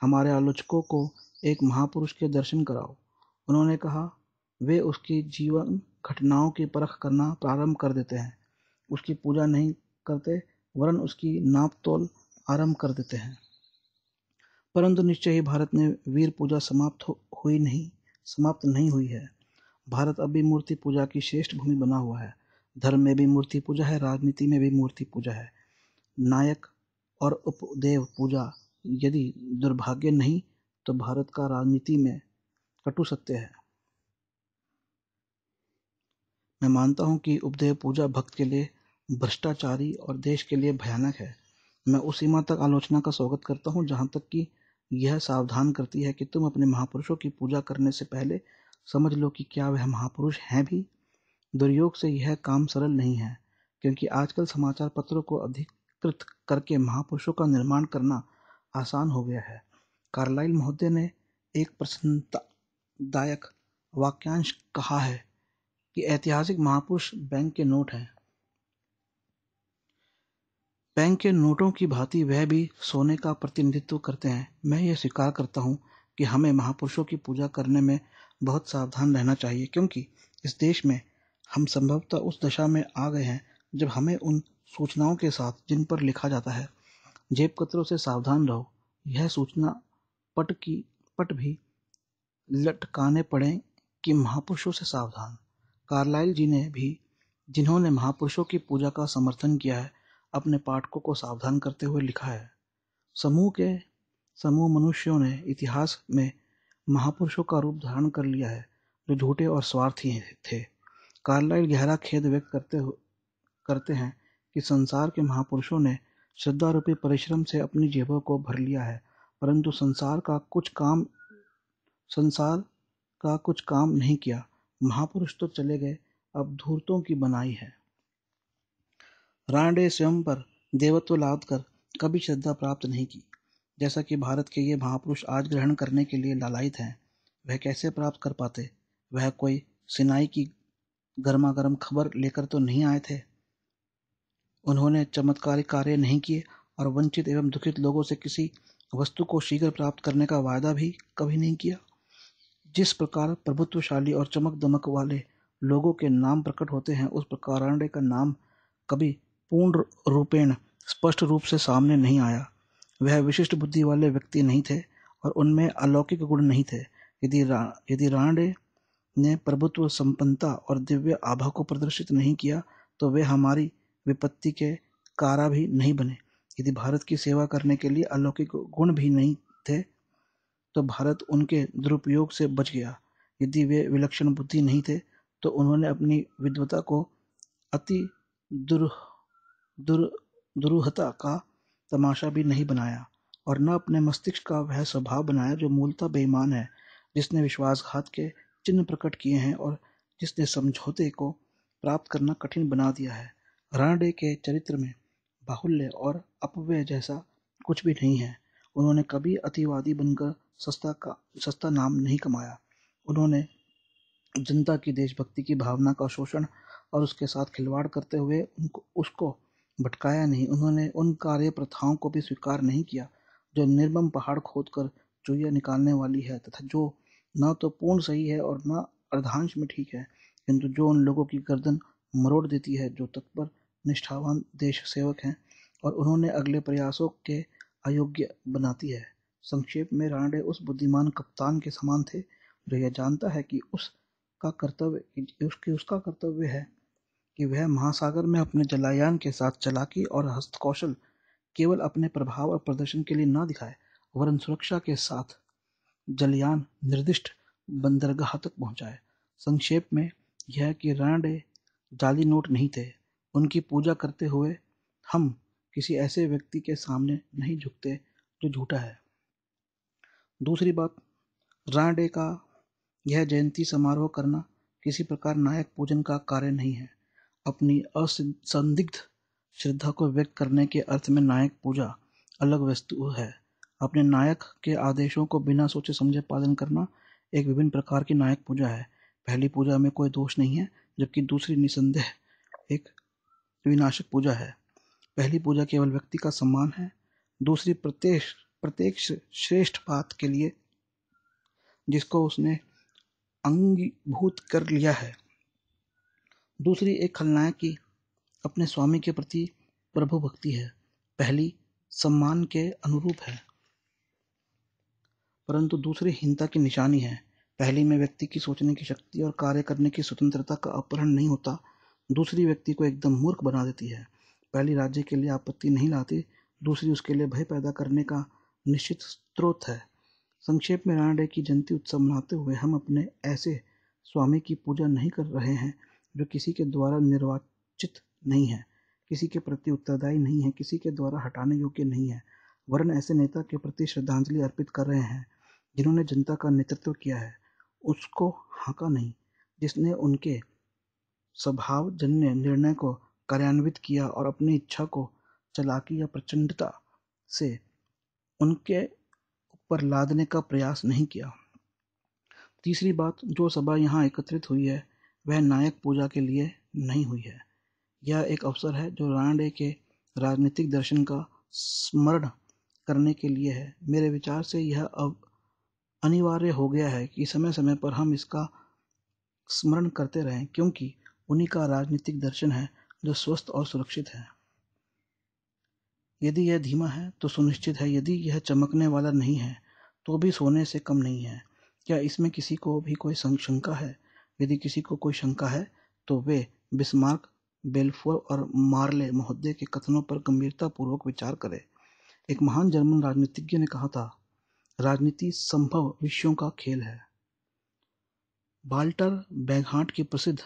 हमारे आलोचकों को एक महापुरुष के दर्शन कराओ उन्होंने कहा वे उसकी जीवन घटनाओं की परख करना प्रारंभ कर देते हैं उसकी पूजा नहीं करते वरन उसकी नाप तोल आरंभ कर देते हैं परंतु निश्चय ही भारत में वीर पूजा समाप्त हो, हुई नहीं समाप्त नहीं हुई है भारत अब भी मूर्ति पूजा की श्रेष्ठ भूमि बना हुआ है धर्म में भी मूर्ति पूजा है राजनीति में भी मूर्ति पूजा है नायक और उपदेव पूजा यदि दुर्भाग्य नहीं तो भारत का राजनीति में कटु सत्य है मैं मानता हूं कि उपदेव पूजा भक्त के लिए भ्रष्टाचारी और देश के लिए भयानक है मैं उस सीमा तक आलोचना का स्वागत करता हूं जहां तक कि यह सावधान करती है कि तुम अपने महापुरुषों की पूजा करने से पहले समझ लो कि क्या वह महापुरुष हैं भी दुर्योग से यह काम सरल नहीं है क्योंकि आजकल समाचार पत्रों को अधिकृत करके महापुरुषों का निर्माण करना आसान हो गया है कार्लाइल महोदय ने एक प्रसन्नतादायक वाक्यांश कहा है कि ऐतिहासिक महापुरुष बैंक के नोट हैं बैंक के नोटों की भांति वह भी सोने का प्रतिनिधित्व करते हैं मैं ये स्वीकार करता हूँ कि हमें महापुरुषों की पूजा करने में बहुत सावधान रहना चाहिए क्योंकि इस देश में हम संभवतः उस दशा में आ गए हैं जब हमें उन सूचनाओं के साथ जिन पर लिखा जाता है जेब कतरों से सावधान रहो यह सूचना पट की पट भी लटकाने पड़े कि महापुरुषों से सावधान कार्लाइल जी ने भी जिन्होंने महापुरुषों की पूजा का समर्थन किया है अपने पाठकों को सावधान करते हुए लिखा है समूह के समूह मनुष्यों ने इतिहास में महापुरुषों का रूप धारण कर लिया है जो झूठे और स्वार्थी थे कार्लाइल गहरा खेद व्यक्त करते करते हैं कि संसार के महापुरुषों ने श्रद्धारूपी परिश्रम से अपनी जेबों को भर लिया है परंतु संसार का कुछ काम संसार का कुछ काम नहीं किया महापुरुष तो चले गए अब धूर्तों की बनाई है रांडे स्वयं पर देवत्व लाद कर कभी श्रद्धा प्राप्त नहीं की जैसा कि भारत के ये महापुरुष आज ग्रहण करने के लिए लालायित हैं वह कैसे प्राप्त कर पाते वह कोई सिनाई की गर्मा गर्म खबर लेकर तो नहीं आए थे उन्होंने चमत्कारी कार्य नहीं किए और वंचित एवं दुखित लोगों से किसी वस्तु को शीघ्र प्राप्त करने का वायदा भी कभी नहीं किया जिस प्रकार प्रभुत्वशाली और चमक दमक वाले लोगों के नाम प्रकट होते हैं उस प्रकार का नाम कभी पूर्ण रूपेण स्पष्ट रूप से सामने नहीं आया वह विशिष्ट बुद्धि वाले व्यक्ति नहीं थे और उनमें अलौकिक गुण नहीं थे यदि रा यदि राणे ने प्रभुत्व संपन्नता और दिव्य आभा को प्रदर्शित नहीं किया तो वे हमारी विपत्ति के कारा भी नहीं बने यदि भारत की सेवा करने के लिए अलौकिक गुण भी नहीं थे तो भारत उनके दुरुपयोग से बच गया यदि वे विलक्षण बुद्धि नहीं थे तो उन्होंने अपनी विद्वता को अति दुर्ह दुर दुरूहता का तमाशा भी नहीं बनाया और न अपने मस्तिष्क का वह स्वभाव बनाया जो मूलतः बेईमान है जिसने विश्वासघात के चिन्ह प्रकट किए हैं और जिसने समझौते को प्राप्त करना कठिन बना दिया है रानडे के चरित्र में बाहुल्य और अपव्यय जैसा कुछ भी नहीं है उन्होंने कभी अतिवादी बनकर सस्ता का सस्ता नाम नहीं कमाया उन्होंने जनता की देशभक्ति की भावना का शोषण और उसके साथ खिलवाड़ करते हुए उनको उसको भटकाया नहीं उन्होंने उन कार्य प्रथाओं को भी स्वीकार नहीं किया जो निर्मम पहाड़ खोद कर चूहिया निकालने वाली है तथा जो न तो पूर्ण सही है और न अर्धांश में ठीक है किंतु जो उन लोगों की गर्दन मरोड़ देती है जो तत्पर निष्ठावान देश सेवक हैं और उन्होंने अगले प्रयासों के अयोग्य बनाती है संक्षेप में रांडे उस बुद्धिमान कप्तान के समान थे जो यह जानता है कि उसका कर्तव्य उसकी उसका कर्तव्य है कि वह महासागर में अपने जलायान के साथ चलाकी और हस्तकौशल केवल अपने प्रभाव और प्रदर्शन के लिए न दिखाए वरन सुरक्षा के साथ जलयान निर्दिष्ट बंदरगाह तक पहुंचाए संक्षेप में यह कि रणडे जाली नोट नहीं थे उनकी पूजा करते हुए हम किसी ऐसे व्यक्ति के सामने नहीं झुकते जो झूठा है दूसरी बात रणडे का यह जयंती समारोह करना किसी प्रकार नायक पूजन का कार्य नहीं है अपनी असंदिग्ध श्रद्धा को व्यक्त करने के अर्थ में नायक पूजा अलग वस्तु है अपने नायक के आदेशों को बिना सोचे समझे पालन करना एक विभिन्न प्रकार की नायक पूजा है पहली पूजा में कोई दोष नहीं है जबकि दूसरी निसंदेह एक विनाशक पूजा है पहली पूजा केवल व्यक्ति का सम्मान है दूसरी प्रत्येक प्रत्येक श्रेष्ठ बात के लिए जिसको उसने अंगीभूत कर लिया है दूसरी एक खलनायक की अपने स्वामी के प्रति प्रभु भक्ति है पहली सम्मान के अनुरूप है परंतु दूसरी हिंता की निशानी है पहली में व्यक्ति की सोचने की शक्ति और कार्य करने की स्वतंत्रता का अपहरण नहीं होता दूसरी व्यक्ति को एकदम मूर्ख बना देती है पहली राज्य के लिए आपत्ति नहीं लाती दूसरी उसके लिए भय पैदा करने का निश्चित स्रोत है संक्षेप में राणा डे की जयंती उत्सव मनाते हुए हम अपने ऐसे स्वामी की पूजा नहीं कर रहे हैं जो किसी के द्वारा निर्वाचित नहीं है किसी के प्रति उत्तरदायी नहीं है किसी के द्वारा हटाने योग्य नहीं है वरन ऐसे नेता के प्रति श्रद्धांजलि अर्पित कर रहे हैं जिन्होंने जनता का नेतृत्व किया है उसको हाँका नहीं जिसने उनके स्वभावजन्य निर्णय को कार्यान्वित किया और अपनी इच्छा को चलाकी या प्रचंडता से उनके ऊपर लादने का प्रयास नहीं किया तीसरी बात जो सभा यहाँ एकत्रित हुई है वह नायक पूजा के लिए नहीं हुई है यह एक अवसर है जो रानडे के राजनीतिक दर्शन का स्मरण करने के लिए है मेरे विचार से यह अब अनिवार्य हो गया है कि समय समय पर हम इसका स्मरण करते रहें क्योंकि उन्हीं का राजनीतिक दर्शन है जो स्वस्थ और सुरक्षित है यदि यह धीमा है तो सुनिश्चित है यदि यह चमकने वाला नहीं है तो भी सोने से कम नहीं है क्या इसमें किसी को भी कोई शंका है यदि किसी को कोई शंका है तो वे बिस्मार्क बेल्फोर और मार्ले महोदय के कथनों पर गंभीरतापूर्वक विचार करें एक महान जर्मन राजनीतिज्ञ ने कहा था राजनीति संभव विषयों का खेल है बाल्टर बैगहाट की प्रसिद्ध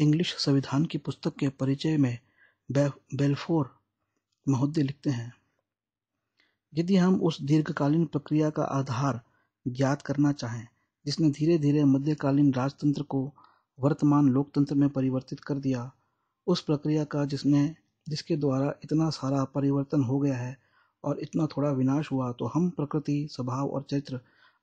इंग्लिश संविधान की पुस्तक के परिचय में बे, बेल्फोर महोदय लिखते हैं यदि हम उस दीर्घकालीन प्रक्रिया का आधार ज्ञात करना चाहें जिसने धीरे धीरे मध्यकालीन राजतंत्र को वर्तमान लोकतंत्र में परिवर्तित कर दिया उस प्रक्रिया का जिसने जिसके द्वारा इतना सारा परिवर्तन हो गया है और इतना थोड़ा विनाश हुआ तो हम प्रकृति स्वभाव और चरित्र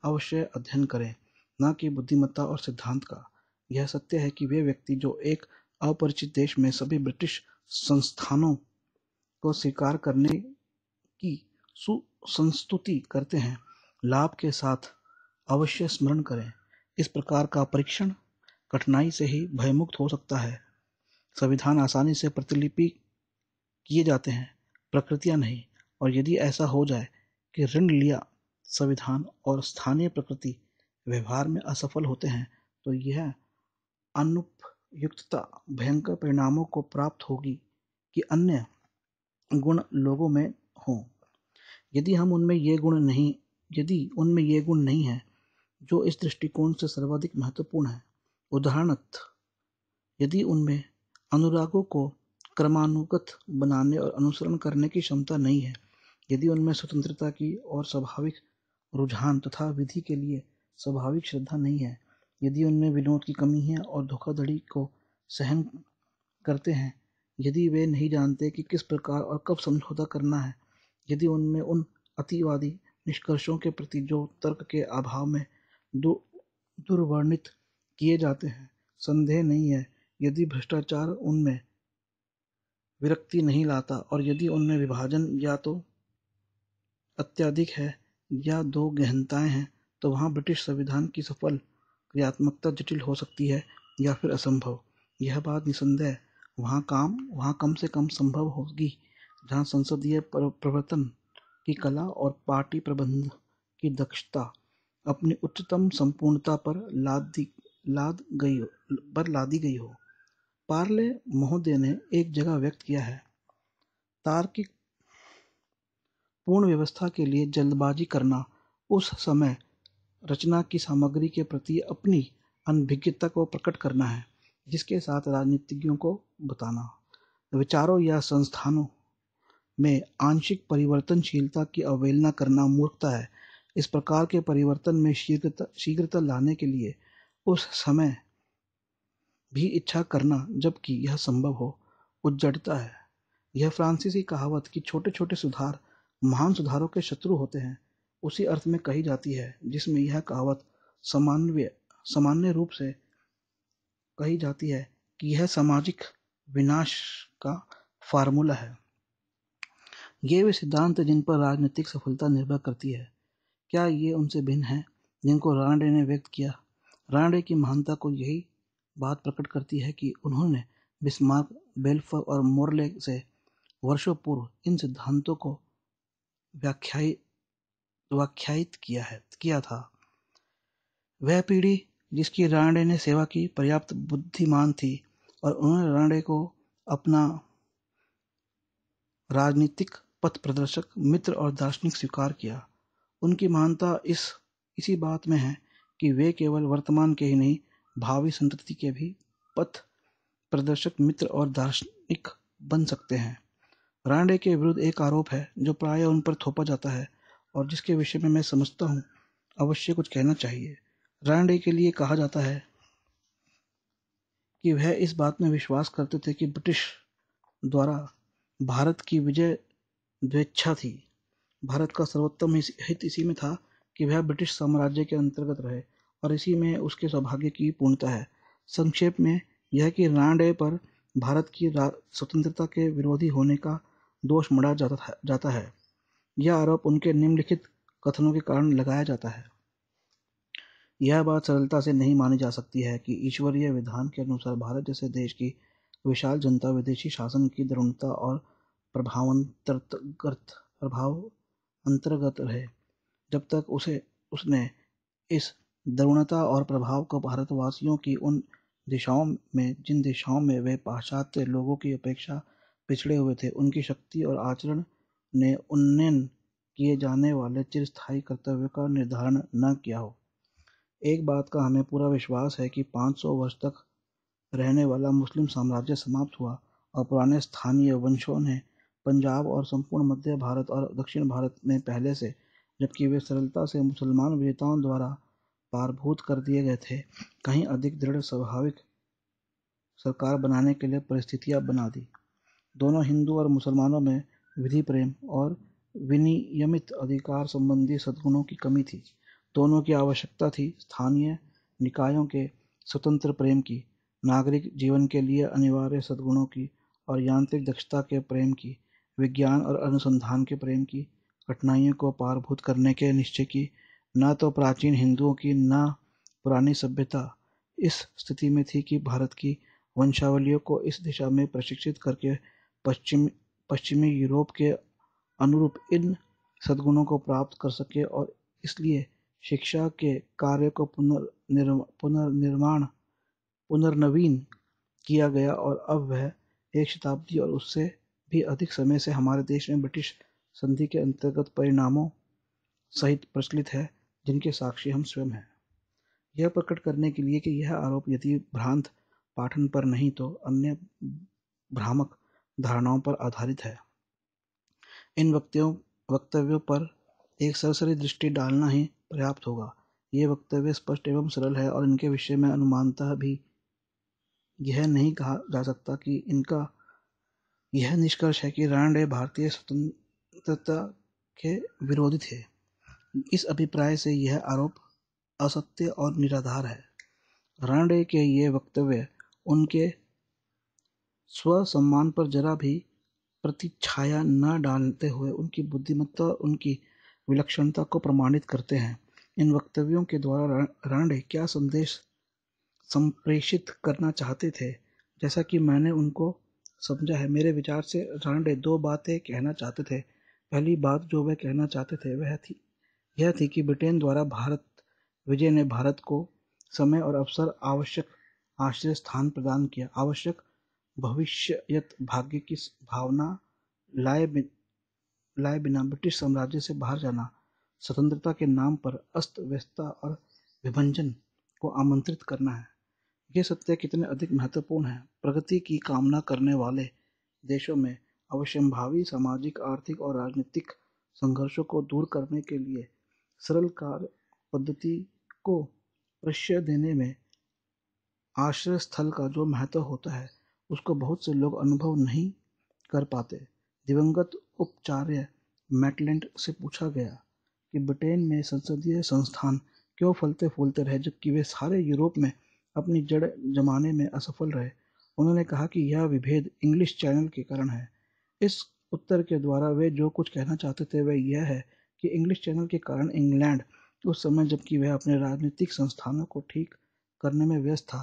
अवश्य अध्ययन करें न कि बुद्धिमत्ता और सिद्धांत का यह सत्य है कि वे व्यक्ति जो एक अपरिचित देश में सभी ब्रिटिश संस्थानों को स्वीकार करने की सुसंस्तुति करते हैं लाभ के साथ अवश्य स्मरण करें इस प्रकार का परीक्षण कठिनाई से ही भयमुक्त हो सकता है संविधान आसानी से प्रतिलिपि किए जाते हैं प्रकृतियाँ नहीं और यदि ऐसा हो जाए कि ऋण लिया संविधान और स्थानीय प्रकृति व्यवहार में असफल होते हैं तो यह अनुपयुक्तता भयंकर परिणामों को प्राप्त होगी कि अन्य गुण लोगों में हों यदि हम उनमें ये गुण नहीं यदि उनमें ये गुण नहीं हैं जो इस दृष्टिकोण से सर्वाधिक महत्वपूर्ण है उदाहरणार्थ यदि उनमें अनुरागों को क्रमानुगत बनाने और अनुसरण करने की क्षमता नहीं है यदि उनमें स्वतंत्रता की और स्वाभाविक रुझान तथा विधि के लिए स्वाभाविक श्रद्धा नहीं है यदि उनमें विनोद की कमी है और धोखाधड़ी को सहन करते हैं यदि वे नहीं जानते कि किस प्रकार और कब समझौता करना है यदि उनमें उन अतिवादी निष्कर्षों के प्रति जो तर्क के अभाव में दुर्वर्णित किए जाते हैं संदेह नहीं है यदि भ्रष्टाचार उनमें विरक्ति नहीं लाता और यदि उनमें विभाजन या तो अत्यधिक है या दो गहनताएं हैं तो वहां ब्रिटिश संविधान की सफल क्रियात्मकता जटिल हो सकती है या फिर असंभव यह बात निसंदेह वहाँ काम वहाँ कम से कम संभव होगी जहाँ संसदीय प्रवर्तन की कला और पार्टी प्रबंध की दक्षता अपनी उच्चतम संपूर्णता पर लादी लाद गई पर लादी गई हो पार्ले महोदय ने एक जगह व्यक्त किया है तार्किक पूर्ण व्यवस्था के लिए जल्दबाजी करना उस समय रचना की सामग्री के प्रति अपनी अनभिज्ञता को प्रकट करना है जिसके साथ राजनीतिज्ञों को बताना विचारों या संस्थानों में आंशिक परिवर्तनशीलता की अवहेलना करना मूर्खता है इस प्रकार के परिवर्तन में शीघ्रता शीघ्रता लाने के लिए उस समय भी इच्छा करना जबकि यह संभव हो उज्जड़ता है यह फ्रांसीसी कहावत कि छोटे छोटे सुधार महान सुधारों के शत्रु होते हैं उसी अर्थ में कही जाती है जिसमें यह कहावत सामान्य सामान्य रूप से कही जाती है कि यह सामाजिक विनाश का फार्मूला है ये वे सिद्धांत जिन पर राजनीतिक सफलता निर्भर करती है क्या ये उनसे भिन्न है जिनको रांडे ने व्यक्त किया रांडे की महानता को यही बात प्रकट करती है कि उन्होंने बिस्मार्क बेल्फर और मोरले से वर्षों पूर्व इन सिद्धांतों को व्याख्या व्याख्यायित किया है किया था वह पीढ़ी जिसकी रांडे ने सेवा की पर्याप्त बुद्धिमान थी और उन्होंने रांडे को अपना राजनीतिक पथ प्रदर्शक मित्र और दार्शनिक स्वीकार किया उनकी महानता इस इसी बात में है कि वे केवल वर्तमान के ही नहीं भावी संतति के भी पथ प्रदर्शक मित्र और दार्शनिक बन सकते हैं रांडे के विरुद्ध एक आरोप है जो प्राय उन पर थोपा जाता है और जिसके विषय में मैं समझता हूँ अवश्य कुछ कहना चाहिए रांडे के लिए कहा जाता है कि वह इस बात में विश्वास करते थे कि ब्रिटिश द्वारा भारत की विजय द्वेच्छा थी भारत का सर्वोत्तम हित इसी में था कि वह ब्रिटिश साम्राज्य के अंतर्गत रहे और इसी में उसके सौभाग्य की पूर्णता है संक्षेप में यह कि रांडे पर भारत की स्वतंत्रता के विरोधी होने का दोष मढ़ा जाता था जाता है यह आरोप उनके निम्नलिखित कथनों के कारण लगाया जाता है यह बात सरलता से नहीं मानी जा सकती है कि ईश्वरीय विधान के अनुसार भारत जैसे देश की विशाल जनता विदेशी शासन की दरुणता और प्रभावंतरगत प्रभाव अंतर्गत रहे जब तक उसे उसने इस दरुणता और प्रभाव को भारतवासियों की उन दिशाओं में जिन दिशाओं में वे पाश्चात्य लोगों की अपेक्षा पिछड़े हुए थे उनकी शक्ति और आचरण ने उन्नयन किए जाने वाले चिरस्थायी कर्तव्य का निर्धारण न किया हो एक बात का हमें पूरा विश्वास है कि 500 वर्ष तक रहने वाला मुस्लिम साम्राज्य समाप्त हुआ और पुराने स्थानीय वंशों ने पंजाब और संपूर्ण मध्य भारत और दक्षिण भारत में पहले से जबकि वे सरलता से मुसलमान विजेताओं द्वारा पारभूत कर दिए गए थे कहीं अधिक दृढ़ स्वाभाविक सरकार बनाने के लिए परिस्थितियां बना दी दोनों हिंदू और मुसलमानों में विधि प्रेम और विनियमित अधिकार संबंधी सद्गुणों की कमी थी दोनों की आवश्यकता थी स्थानीय निकायों के स्वतंत्र प्रेम की नागरिक जीवन के लिए अनिवार्य सद्गुणों की और यांत्रिक दक्षता के प्रेम की विज्ञान और अनुसंधान के प्रेम की कठिनाइयों को पारभूत करने के निश्चय की न तो प्राचीन हिंदुओं की न पुरानी सभ्यता इस स्थिति में थी कि भारत की वंशावलियों को इस दिशा में प्रशिक्षित करके पश्चिम पश्चिमी यूरोप के अनुरूप इन सद्गुणों को प्राप्त कर सके और इसलिए शिक्षा के कार्य को पुनर्निर्मा पुनर्निर्माण पुनर्नवीन किया गया और अब वह एक शताब्दी और उससे भी अधिक समय से हमारे देश में ब्रिटिश संधि के अंतर्गत परिणामों सहित प्रचलित है जिनके साक्षी हम स्वयं हैं यह प्रकट करने के लिए कि यह आरोप यदि भ्रांत पाठन पर नहीं तो अन्य भ्रामक धारणाओं पर आधारित है इन वक्तव्यों वक्तव्यों पर एक सरसरी दृष्टि डालना ही पर्याप्त होगा ये वक्तव्य स्पष्ट एवं सरल है और इनके विषय में अनुमानतः भी यह नहीं कहा जा सकता कि इनका यह निष्कर्ष है कि रानडे भारतीय स्वतंत्रता के विरोधी थे इस अभिप्राय से यह आरोप असत्य और निराधार है रानडे के ये वक्तव्य उनके सम्मान पर जरा भी प्रतिछाया न डालते हुए उनकी बुद्धिमत्ता और उनकी विलक्षणता को प्रमाणित करते हैं इन वक्तव्यों के द्वारा रानडे क्या संदेश संप्रेषित करना चाहते थे जैसा कि मैंने उनको समझा है मेरे विचार से रांडे दो बातें कहना चाहते थे पहली बात जो वह कहना चाहते थे वह थी यह थी कि ब्रिटेन द्वारा भारत विजय ने भारत को समय और अवसर आवश्यक आश्रय स्थान प्रदान किया आवश्यक भविष्यत भाग्य की भावना लाए लाए बिना ब्रिटिश साम्राज्य से बाहर जाना स्वतंत्रता के नाम पर अस्त व्यस्तता और विभंजन को आमंत्रित करना है ये सत्य कितने अधिक महत्वपूर्ण है प्रगति की कामना करने वाले देशों में अवश्यंभावी सामाजिक आर्थिक और राजनीतिक संघर्षों को दूर करने के लिए सरल कार्य पद्धति को प्रश्रय देने में आश्रय स्थल का जो महत्व होता है उसको बहुत से लोग अनुभव नहीं कर पाते दिवंगत उपचार्य मैटलैंड से पूछा गया कि ब्रिटेन में संसदीय संस्थान क्यों फलते फूलते रहे जबकि वे सारे यूरोप में अपनी जड़ जमाने में असफल रहे उन्होंने कहा कि यह विभेद इंग्लिश चैनल के कारण है इस उत्तर के द्वारा वे जो कुछ कहना चाहते थे वह यह है कि इंग्लिश चैनल के कारण इंग्लैंड उस समय जबकि वह अपने राजनीतिक संस्थानों को ठीक करने में व्यस्त था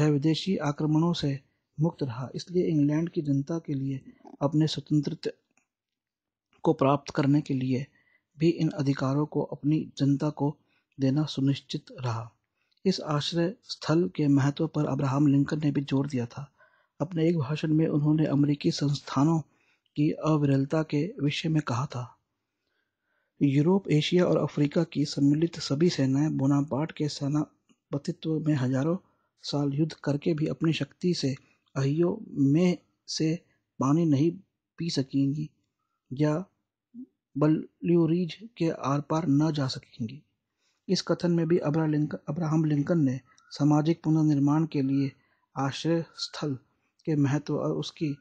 वह विदेशी आक्रमणों से मुक्त रहा इसलिए इंग्लैंड की जनता के लिए अपने स्वतंत्रता को प्राप्त करने के लिए भी इन अधिकारों को अपनी जनता को देना सुनिश्चित रहा इस आश्रय स्थल के महत्व पर अब्राहम लिंकन ने भी जोर दिया था अपने एक भाषण में उन्होंने अमेरिकी संस्थानों की अविरलता के विषय में कहा था यूरोप एशिया और अफ्रीका की सम्मिलित सभी सेनाएं बोनापार्ट के सेनापतित्व में हजारों साल युद्ध करके भी अपनी शक्ति से अहियो में से पानी नहीं पी सकेंगी या बल्यूरीज के आर पार न जा सकेंगी इस कथन में भी अब्राहम लिंकन ने सामाजिक पुनर्निर्माण के लिए आश्रय स्थल के महत्व और उसकी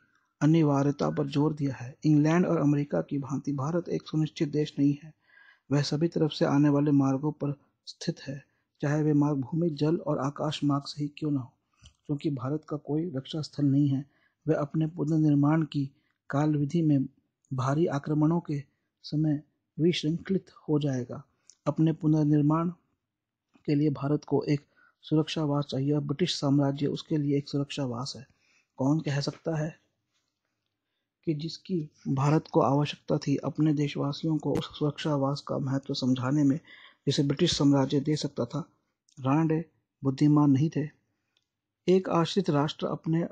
अनिवार्यता पर जोर दिया है इंग्लैंड और अमेरिका की भांति भारत एक सुनिश्चित देश नहीं है वह सभी तरफ से आने वाले मार्गों पर स्थित है चाहे वे मार्ग भूमि जल और आकाश मार्ग से ही क्यों न हो क्योंकि भारत का कोई रक्षा स्थल नहीं है वह अपने पुनर्निर्माण की कालविधि में भारी आक्रमणों के समय विशृंखलित हो जाएगा अपने पुनर्निर्माण के लिए भारत को एक सुरक्षावास चाहिए और ब्रिटिश साम्राज्य उसके लिए एक सुरक्षावास है कौन कह सकता है कि जिसकी भारत को आवश्यकता थी अपने देशवासियों को उस सुरक्षावास का महत्व समझाने में जिसे ब्रिटिश साम्राज्य दे सकता था रानडे बुद्धिमान नहीं थे एक आश्रित राष्ट्र अपने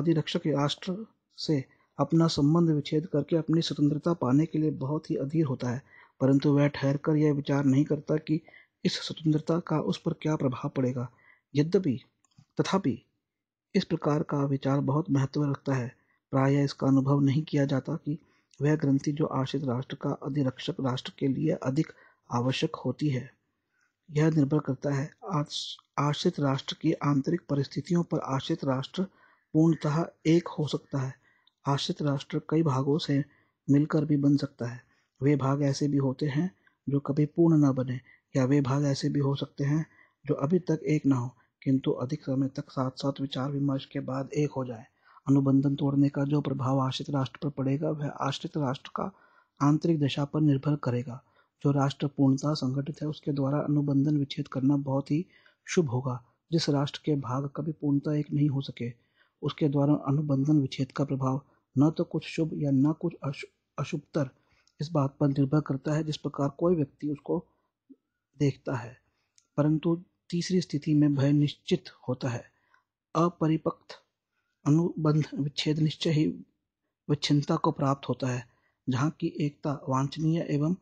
अधिरक्षक राष्ट्र से अपना संबंध विच्छेद करके अपनी स्वतंत्रता पाने के लिए बहुत ही अधीर होता है परंतु वह ठहर कर यह विचार नहीं करता कि इस स्वतंत्रता का उस पर क्या प्रभाव पड़ेगा यद्यपि तथापि इस प्रकार का विचार बहुत महत्व रखता है प्रायः इसका अनुभव नहीं किया जाता कि वह ग्रंथि जो आश्रित राष्ट्र का अधिरक्षक राष्ट्र के लिए अधिक आवश्यक होती है यह निर्भर करता है आश्रित राष्ट्र की आंतरिक परिस्थितियों पर आश्रित राष्ट्र पूर्णतः एक हो सकता है आश्रित राष्ट्र कई भागों से मिलकर भी बन सकता है वे भाग ऐसे भी होते हैं जो कभी पूर्ण न बने या वे भाग ऐसे भी हो सकते हैं जो अभी तक एक ना हो किंतु अधिक समय तक साथ साथ विचार विमर्श के बाद एक हो जाए अनुबंधन तोड़ने का जो प्रभाव आश्रित राष्ट्र पर पड़ेगा वह आश्रित राष्ट्र का आंतरिक दशा पर निर्भर करेगा जो राष्ट्र पूर्णता संगठित है उसके द्वारा अनुबंधन विच्छेद करना बहुत ही शुभ होगा जिस राष्ट्र के भाग कभी पूर्णता एक नहीं हो सके उसके द्वारा अनुबंधन विच्छेद का प्रभाव न तो कुछ शुभ या न कुछ अशुभतर इस बात पर निर्भर करता है जिस प्रकार कोई व्यक्ति उसको देखता है परंतु तीसरी स्थिति में भय निश्चित होता है अपरिपक्त अनुबंध विच्छेद निश्चय ही विच्छिन्नता को प्राप्त होता है जहाँ की एकता वांछनीय एवं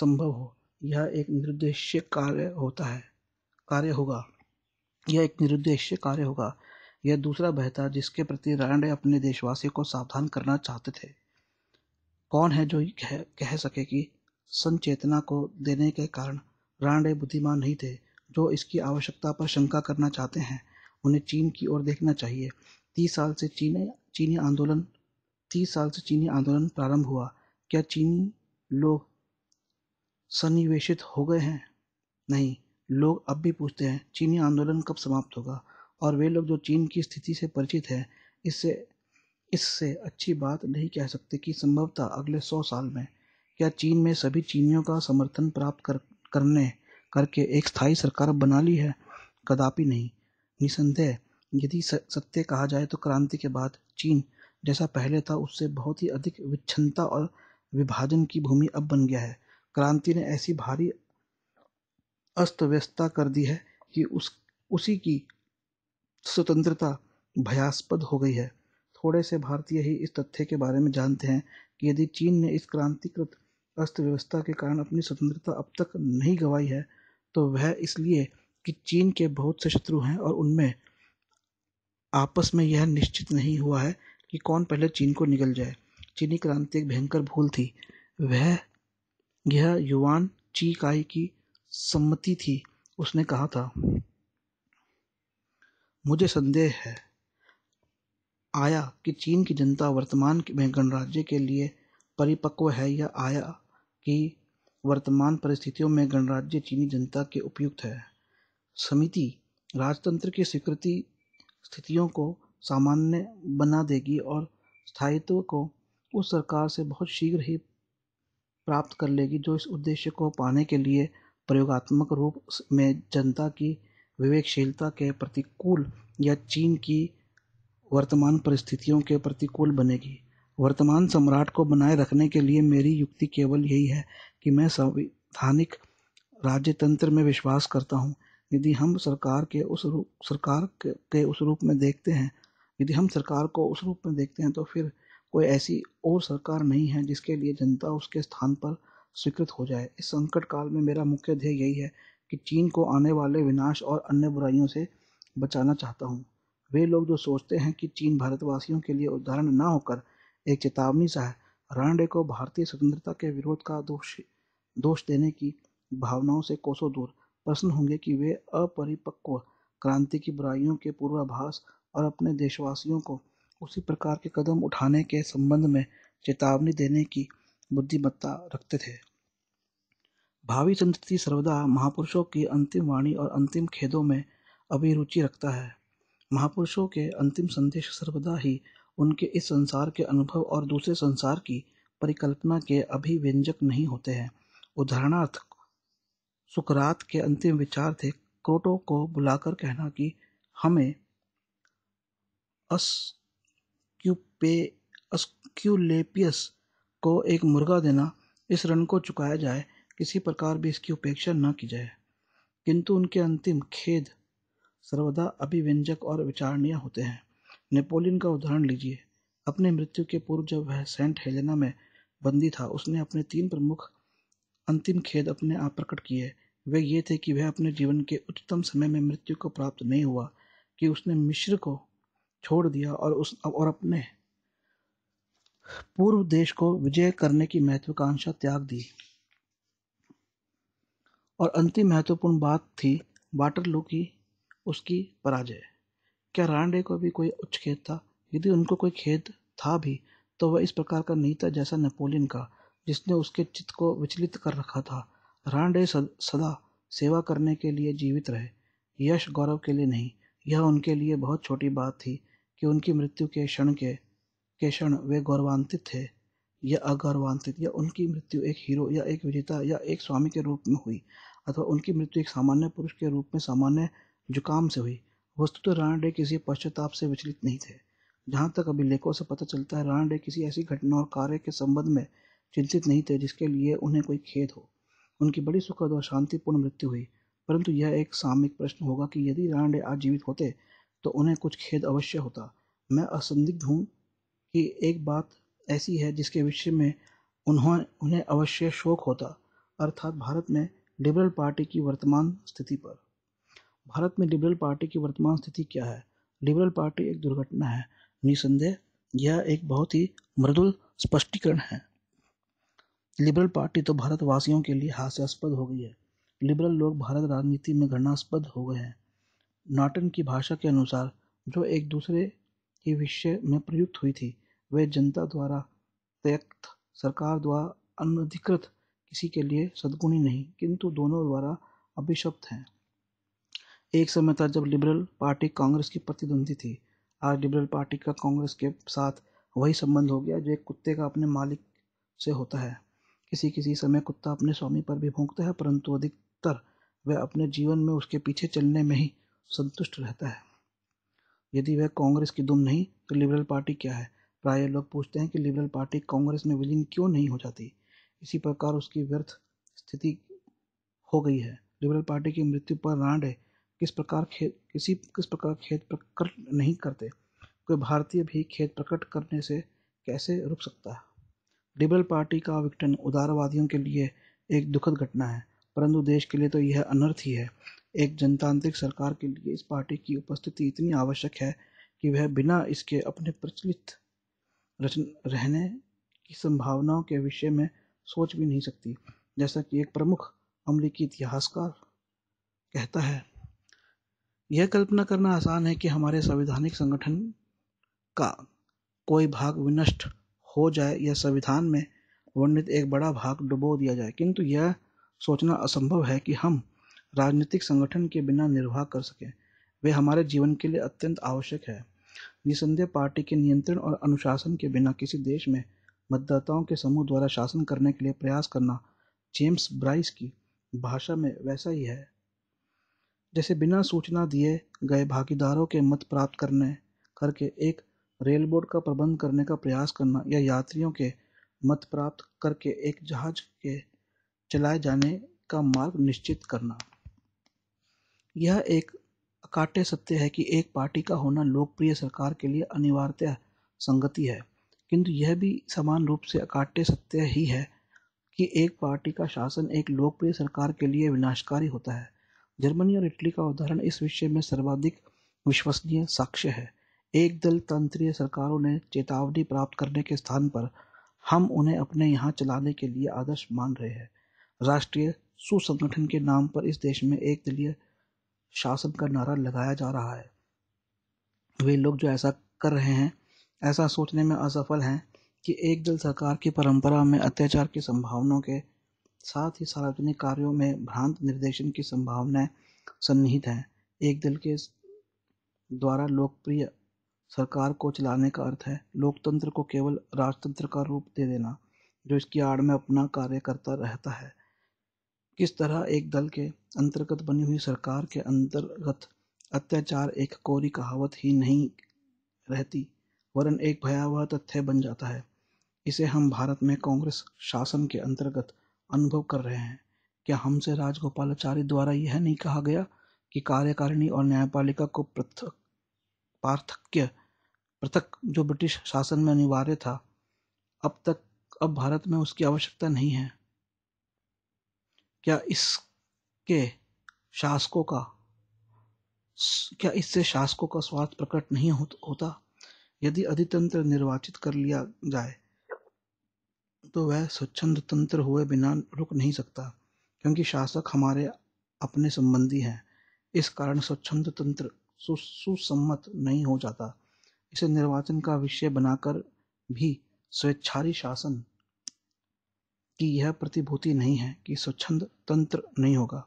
संभव हो यह एक निर्देश्य कार्य होता है कार्य होगा यह एक निरुद्देश्य कार्य होगा यह दूसरा भय था जिसके प्रति रायण अपने देशवासियों को सावधान करना चाहते थे कौन है जो कह सके कि संचेतना को देने के कारण रानडे बुद्धिमान नहीं थे जो इसकी आवश्यकता पर शंका करना चाहते हैं उन्हें चीन की ओर देखना चाहिए तीस साल से चीनी चीनी आंदोलन तीस साल से चीनी आंदोलन प्रारंभ हुआ क्या चीनी लोग सन्निवेशित हो गए हैं नहीं लोग अब भी पूछते हैं चीनी आंदोलन कब समाप्त होगा और वे लोग जो चीन की स्थिति से परिचित हैं इससे इससे अच्छी बात नहीं कह सकते कि संभवतः अगले सौ साल में क्या चीन में सभी चीनियों का समर्थन प्राप्त कर करने करके एक स्थायी सरकार बना ली है कदापि नहीं निसंदेह यदि सत्य कहा जाए तो क्रांति के बाद चीन जैसा पहले था उससे बहुत ही अधिक विच्छिन्नता और विभाजन की भूमि अब बन गया है क्रांति ने ऐसी भारी अस्त व्यस्तता कर दी है कि उस उसी की स्वतंत्रता भयास्पद हो गई है थोड़े से भारतीय ही इस तथ्य के बारे में जानते हैं कि यदि चीन ने इस क्रांतिकृत अर्थव्यवस्था के कारण अपनी स्वतंत्रता अब तक नहीं गवाई है तो वह इसलिए कि चीन के बहुत से शत्रु हैं और उनमें आपस में यह निश्चित नहीं हुआ है कि कौन पहले चीन को निकल जाए चीनी क्रांति एक भयंकर भूल थी वह यह युवान ची काई की सम्मति थी उसने कहा था मुझे संदेह है आया कि चीन की जनता वर्तमान में गणराज्य के लिए परिपक्व है या आया कि वर्तमान परिस्थितियों में गणराज्य चीनी जनता के उपयुक्त है समिति राजतंत्र की स्वीकृति स्थितियों को सामान्य बना देगी और स्थायित्व को उस सरकार से बहुत शीघ्र ही प्राप्त कर लेगी जो इस उद्देश्य को पाने के लिए प्रयोगात्मक रूप में जनता की विवेकशीलता के प्रतिकूल या चीन की वर्तमान परिस्थितियों के प्रतिकूल बनेगी वर्तमान सम्राट को बनाए रखने के लिए मेरी युक्ति केवल यही है कि मैं संविधानिक राज्यतंत्र में विश्वास करता हूँ यदि हम सरकार के उस रूप सरकार के उस रूप में देखते हैं यदि हम सरकार को उस रूप में देखते हैं तो फिर कोई ऐसी और सरकार नहीं है जिसके लिए जनता उसके स्थान पर स्वीकृत हो जाए इस संकट काल में मेरा मुख्य ध्येय यही है कि चीन को आने वाले विनाश और अन्य बुराइयों से बचाना चाहता हूँ वे लोग जो सोचते हैं कि चीन भारतवासियों के लिए उदाहरण न होकर एक चेतावनी सा है रानडे को भारतीय स्वतंत्रता के विरोध का दोष दोष देने की भावनाओं से कोसों दूर प्रश्न होंगे कि वे अपरिपक्व क्रांति की बुराइयों के पूर्वाभास और अपने देशवासियों को उसी प्रकार के कदम उठाने के संबंध में चेतावनी देने की बुद्धिमत्ता रखते थे भावी संस्कृति सर्वदा महापुरुषों की अंतिम वाणी और अंतिम खेदों में अभिरुचि रखता है महापुरुषों के अंतिम संदेश सर्वदा ही उनके इस संसार के अनुभव और दूसरे संसार की परिकल्पना के अभिव्यंजक नहीं होते हैं उदाहरणार्थ सुकरात के अंतिम विचार थे क्रोटो को बुलाकर कहना कि हमें अस्क्यूपे अस्क्यूलेपियस को एक मुर्गा देना इस ऋण को चुकाया जाए किसी प्रकार भी इसकी उपेक्षा न की जाए किंतु उनके अंतिम खेद सर्वदा अभिव्यंजक और विचारणीय होते हैं नेपोलियन का उदाहरण लीजिए अपने मृत्यु के पूर्व जब वह सेंट हेलेना में बंदी था उसने अपने तीन प्रमुख अंतिम खेद अपने आप प्रकट किए वे ये थे कि वह अपने जीवन के उच्चतम समय में मृत्यु को प्राप्त नहीं हुआ कि उसने मिश्र को छोड़ दिया और उस और अपने पूर्व देश को विजय करने की महत्वाकांक्षा त्याग दी और अंतिम महत्वपूर्ण बात थी वाटरलू की उसकी पराजय क्या रानडे को भी कोई उच्च खेद था यदि उनको कोई खेद था भी तो वह इस प्रकार का नहीं था जैसा नेपोलियन का जिसने उसके चित्त को विचलित कर रखा था रानडे सदा सेवा करने के लिए जीवित रहे यश गौरव के लिए नहीं यह उनके लिए बहुत छोटी बात थी कि उनकी मृत्यु के क्षण के के क्षण वे गौरवान्वित थे या अगौरवान्वित या उनकी मृत्यु एक हीरो या एक विजेता या एक स्वामी के रूप में हुई अथवा उनकी मृत्यु एक सामान्य पुरुष के रूप में सामान्य जुकाम से हुई वस्तु तो रानडे किसी पश्चाताप से विचलित नहीं थे जहाँ तक अभिलेखों से पता चलता है रानडे किसी ऐसी घटना और कार्य के संबंध में चिंतित नहीं थे जिसके लिए उन्हें कोई खेद हो उनकी बड़ी सुखद और शांतिपूर्ण मृत्यु हुई परंतु यह एक सामयिक प्रश्न होगा कि यदि रानडे आज जीवित होते तो उन्हें कुछ खेद अवश्य होता मैं असंदिग्ध हूँ कि एक बात ऐसी है जिसके विषय में उन्होंने उन्हें अवश्य शोक होता अर्थात भारत में लिबरल पार्टी की वर्तमान स्थिति पर भारत में लिबरल पार्टी की वर्तमान स्थिति क्या है लिबरल पार्टी एक दुर्घटना है निसंदेह यह एक बहुत ही मृदुल स्पष्टीकरण है लिबरल पार्टी तो भारतवासियों के लिए हास्यास्पद हो गई है लिबरल लोग भारत राजनीति में घृणास्पद हो गए हैं नाटन की भाषा के अनुसार जो एक दूसरे के विषय में प्रयुक्त हुई थी वे जनता द्वारा त्यक्त सरकार द्वारा अनधिकृत किसी के लिए सदगुणी नहीं किंतु दोनों द्वारा अभिशप्त हैं एक समय था जब लिबरल पार्टी कांग्रेस की प्रतिद्वंदी थी आज लिबरल पार्टी का कांग्रेस के साथ वही संबंध हो गया जो एक कुत्ते का अपने मालिक से होता है किसी किसी समय कुत्ता अपने स्वामी पर भी भोंकता है परंतु अधिकतर वह अपने जीवन में उसके पीछे चलने में ही संतुष्ट रहता है यदि वह कांग्रेस की दुम नहीं तो लिबरल पार्टी क्या है प्राय लोग पूछते हैं कि लिबरल पार्टी कांग्रेस में विलीन क्यों नहीं हो जाती इसी प्रकार उसकी व्यर्थ स्थिति हो गई है लिबरल पार्टी की मृत्यु पर रांडे किस प्रकार खेत किसी किस प्रकार खेत प्रकट नहीं करते कोई भारतीय भी खेत प्रकट करने से कैसे रुक सकता है लिबरल पार्टी का विघटन उदारवादियों के लिए एक दुखद घटना है परंतु देश के लिए तो यह अनर्थ ही है एक जनतांत्रिक सरकार के लिए इस पार्टी की उपस्थिति इतनी आवश्यक है कि वह बिना इसके अपने प्रचलित रचन रहने की संभावनाओं के विषय में सोच भी नहीं सकती जैसा कि एक प्रमुख अमरीकी इतिहासकार कहता है यह कल्पना करना आसान है कि हमारे संवैधानिक संगठन का कोई भाग विनष्ट हो जाए या संविधान में वर्णित एक बड़ा भाग डुबो दिया जाए किंतु यह सोचना असंभव है कि हम राजनीतिक संगठन के बिना निर्वाह कर सकें वे हमारे जीवन के लिए अत्यंत आवश्यक है निसंदेह पार्टी के नियंत्रण और अनुशासन के बिना किसी देश में मतदाताओं के समूह द्वारा शासन करने के लिए प्रयास करना जेम्स ब्राइस की भाषा में वैसा ही है जैसे बिना सूचना दिए गए भागीदारों के मत प्राप्त करने करके एक रेल बोर्ड का प्रबंध करने का प्रयास करना या यात्रियों के मत प्राप्त करके एक जहाज के चलाए जाने का मार्ग निश्चित करना यह एक अकाट्य सत्य है कि एक पार्टी का होना लोकप्रिय सरकार के लिए अनिवार्य संगति है किंतु यह भी समान रूप से अकाट्य सत्य ही है कि एक पार्टी का शासन एक लोकप्रिय सरकार के लिए विनाशकारी होता है जर्मनी और इटली का उदाहरण इस विषय में सर्वाधिक विश्वसनीय साक्ष्य है एक दल तंत्रीय सरकारों ने चेतावनी प्राप्त करने के स्थान पर हम उन्हें अपने यहाँ चलाने के लिए आदर्श मान रहे हैं राष्ट्रीय सुसंगठन के नाम पर इस देश में एक दलीय शासन का नारा लगाया जा रहा है वे लोग जो ऐसा कर रहे हैं ऐसा सोचने में असफल हैं कि एक दल सरकार की परंपरा में अत्याचार की संभावनाओं के साथ ही सार्वजनिक कार्यों में भ्रांत निर्देशन की संभावनाएं सन्निहित हैं एक दल के द्वारा लोकप्रिय सरकार को चलाने का अर्थ है लोकतंत्र को केवल राजतंत्र का रूप दे देना जो इसकी आड़ में अपना कार्य करता रहता है किस तरह एक दल के अंतर्गत बनी हुई सरकार के अंतर्गत अत्याचार एक कोरी कहावत ही नहीं रहती वरन एक भयावह तथ्य बन जाता है इसे हम भारत में कांग्रेस शासन के अंतर्गत अनुभव कर रहे हैं क्या हमसे राजगोपालाचार्य द्वारा यह नहीं कहा गया कि कार्यकारिणी और न्यायपालिका को पृथक पार्थक्य पृथक जो ब्रिटिश शासन में अनिवार्य था अब तक अब भारत में उसकी आवश्यकता नहीं है क्या इसके शासकों का क्या इससे शासकों का स्वार्थ प्रकट नहीं होता यदि अधितंत्र निर्वाचित कर लिया जाए तो वह स्वच्छंद तंत्र हुए बिना रुक नहीं सकता क्योंकि शासक हमारे अपने संबंधी हैं इस कारण स्वच्छंद तंत्र सुसम्मत नहीं हो जाता इसे निर्वाचन का विषय बनाकर भी स्वेच्छारी शासन की यह प्रतिभूति नहीं है कि स्वच्छंद तंत्र नहीं होगा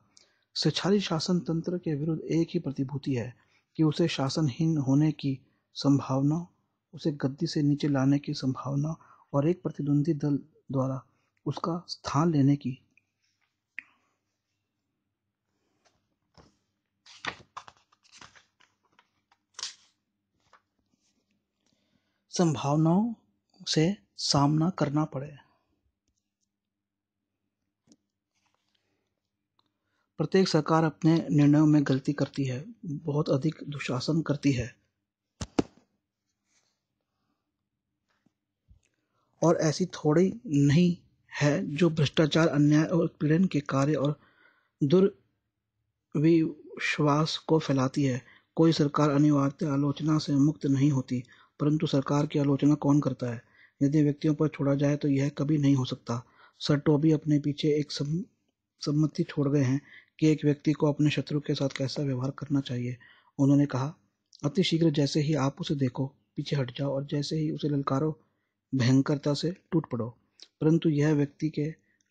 स्वेच्छारी शासन तंत्र के विरुद्ध एक ही प्रतिभूति है कि उसे शासनहीन होने की संभावना उसे गद्दी से नीचे लाने की संभावना और एक प्रतिद्वंदी दल द्वारा उसका स्थान लेने की संभावनाओं से सामना करना पड़े प्रत्येक सरकार अपने निर्णयों में गलती करती है बहुत अधिक दुशासन करती है और ऐसी थोड़ी नहीं है जो भ्रष्टाचार अन्याय और उत्पीड़न के कार्य और दुर्विश्वास को फैलाती है कोई सरकार अनिवार्य आलोचना से मुक्त नहीं होती परंतु सरकार की आलोचना कौन करता है यदि व्यक्तियों पर छोड़ा जाए तो यह कभी नहीं हो सकता सर टोबी अपने पीछे एक सम्मति छोड़ गए हैं कि एक व्यक्ति को अपने शत्रु के साथ कैसा व्यवहार करना चाहिए उन्होंने कहा अतिशीघ्र जैसे ही आप उसे देखो पीछे हट जाओ और जैसे ही उसे ललकारो भयंकरता से टूट पड़ो परंतु यह व्यक्ति के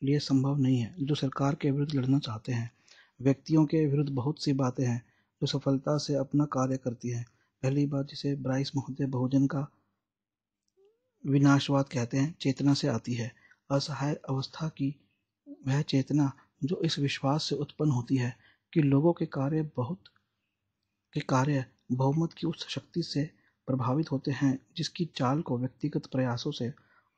लिए संभव नहीं है जो सरकार के विरुद्ध लड़ना चाहते हैं व्यक्तियों के विरुद्ध बहुत सी बातें हैं जो सफलता से अपना कार्य करती हैं पहली बात जिसे ब्राइस महोदय बहुजन का विनाशवाद कहते हैं चेतना से आती है असहाय अवस्था की वह चेतना जो इस विश्वास से उत्पन्न होती है कि लोगों के कार्य बहुत के कार्य बहुमत की उस शक्ति से प्रभावित होते हैं जिसकी चाल को व्यक्तिगत प्रयासों से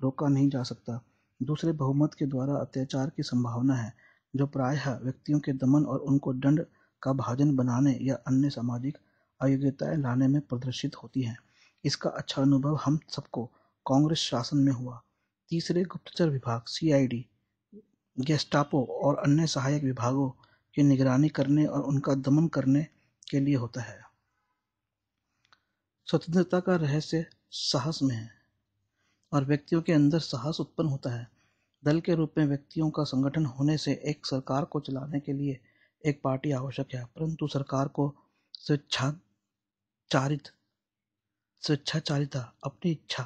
रोका नहीं जा सकता दूसरे बहुमत के द्वारा अत्याचार की संभावना है जो प्रायः व्यक्तियों के दमन और उनको दंड का भाजन बनाने या अन्य सामाजिक अयोग्यताएं लाने में प्रदर्शित होती हैं इसका अच्छा अनुभव हम सबको कांग्रेस शासन में हुआ तीसरे गुप्तचर विभाग सीआईडी गेस्टापो और अन्य सहायक विभागों की निगरानी करने और उनका दमन करने के लिए होता है स्वतंत्रता का रहस्य साहस में है और व्यक्तियों के अंदर साहस उत्पन्न होता है दल के रूप में व्यक्तियों का संगठन होने से एक सरकार को चलाने के लिए एक पार्टी आवश्यक है परंतु सरकार को स्वेच्छाचारित स्वेच्छाचारिता अपनी इच्छा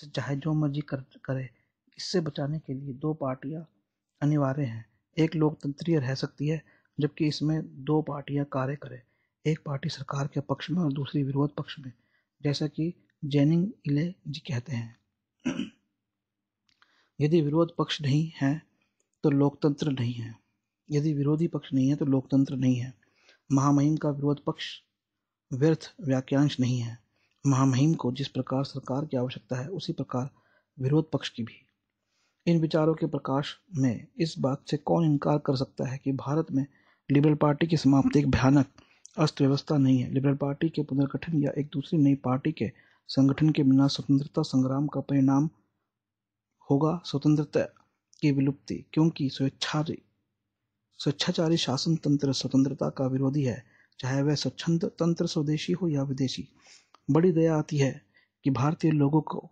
से चाहे जो मर्जी कर करे इससे बचाने के लिए दो पार्टियां अनिवार्य हैं एक लोकतंत्रीय रह सकती है जबकि इसमें दो पार्टियां कार्य करें एक पार्टी सरकार के पक्ष में और दूसरी विरोध पक्ष में जैसा कि जेनिंग इले जी कहते हैं यदि विरोध पक्ष नहीं है तो लोकतंत्र नहीं है यदि विरोधी पक्ष नहीं है तो लोकतंत्र नहीं है महामहिम का विरोध पक्ष व्यर्थ वाक्यांश नहीं है महामहिम को जिस प्रकार सरकार की आवश्यकता है उसी प्रकार विरोध पक्ष की भी इन विचारों के प्रकाश में इस बात से कौन इनकार कर सकता है कि भारत में लिबरल पार्टी की समाप्ति एक भयानक अर्थव्यवस्था नहीं है लिबरल पार्टी के पुनर्गठन या एक दूसरी नई पार्टी के संगठन के बिना स्वतंत्रता संग्राम का परिणाम होगा स्वतंत्रता की विलुप्ति क्योंकि स्वेच्छाचारी स्वेच्छाचारी शासन तंत्र स्वतंत्रता का विरोधी है चाहे वह स्वच्छंद तंत्र स्वदेशी हो या विदेशी बड़ी दया आती है कि भारतीय लोगों को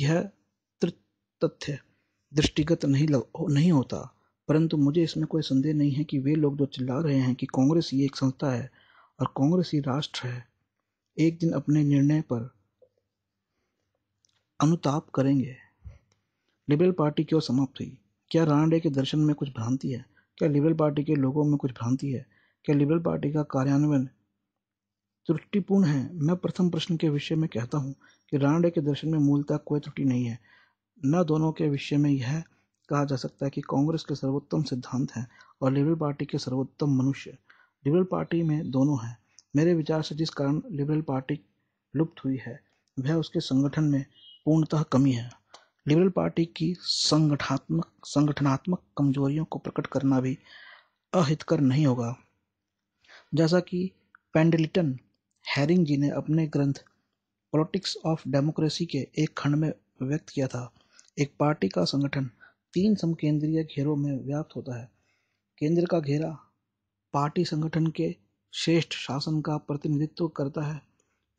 यह तथ्य दृष्टिगत नहीं लग, नहीं होता परंतु मुझे इसमें कोई संदेह नहीं है कि वे लोग जो चिल्ला रहे हैं कि कांग्रेस ये एक संस्था है और कांग्रेस ही राष्ट्र है एक दिन अपने निर्णय पर अनुताप करेंगे लिबरल पार्टी क्यों समाप्त हुई क्या रानडे के दर्शन में कुछ भ्रांति है क्या लिबरल पार्टी के लोगों में कुछ भ्रांति है क्या लिबरल पार्टी का कार्यान्वयन त्रुटिपूर्ण है मैं प्रथम प्रश्न के विषय में कहता हूँ कि रानडे के दर्शन में मूलतः कोई त्रुटि नहीं है न दोनों के विषय में यह कहा जा सकता है कि कांग्रेस के सर्वोत्तम सिद्धांत हैं और लिबरल पार्टी के सर्वोत्तम मनुष्य लिबरल पार्टी में दोनों हैं मेरे विचार से जिस कारण लिबरल पार्टी लुप्त हुई है वह उसके संगठन में पूर्णतः कमी है लिबरल पार्टी की संगठनात्मक संगठनात्मक कमजोरियों को प्रकट करना भी अहितकर नहीं होगा जैसा कि पेंडलिटन हैरिंग जी ने अपने ग्रंथ पॉलिटिक्स ऑफ डेमोक्रेसी के एक खंड में व्यक्त किया था एक पार्टी का संगठन तीन समकेंद्रीय घेरों में व्याप्त होता है केंद्र का घेरा पार्टी संगठन के श्रेष्ठ शासन का प्रतिनिधित्व करता है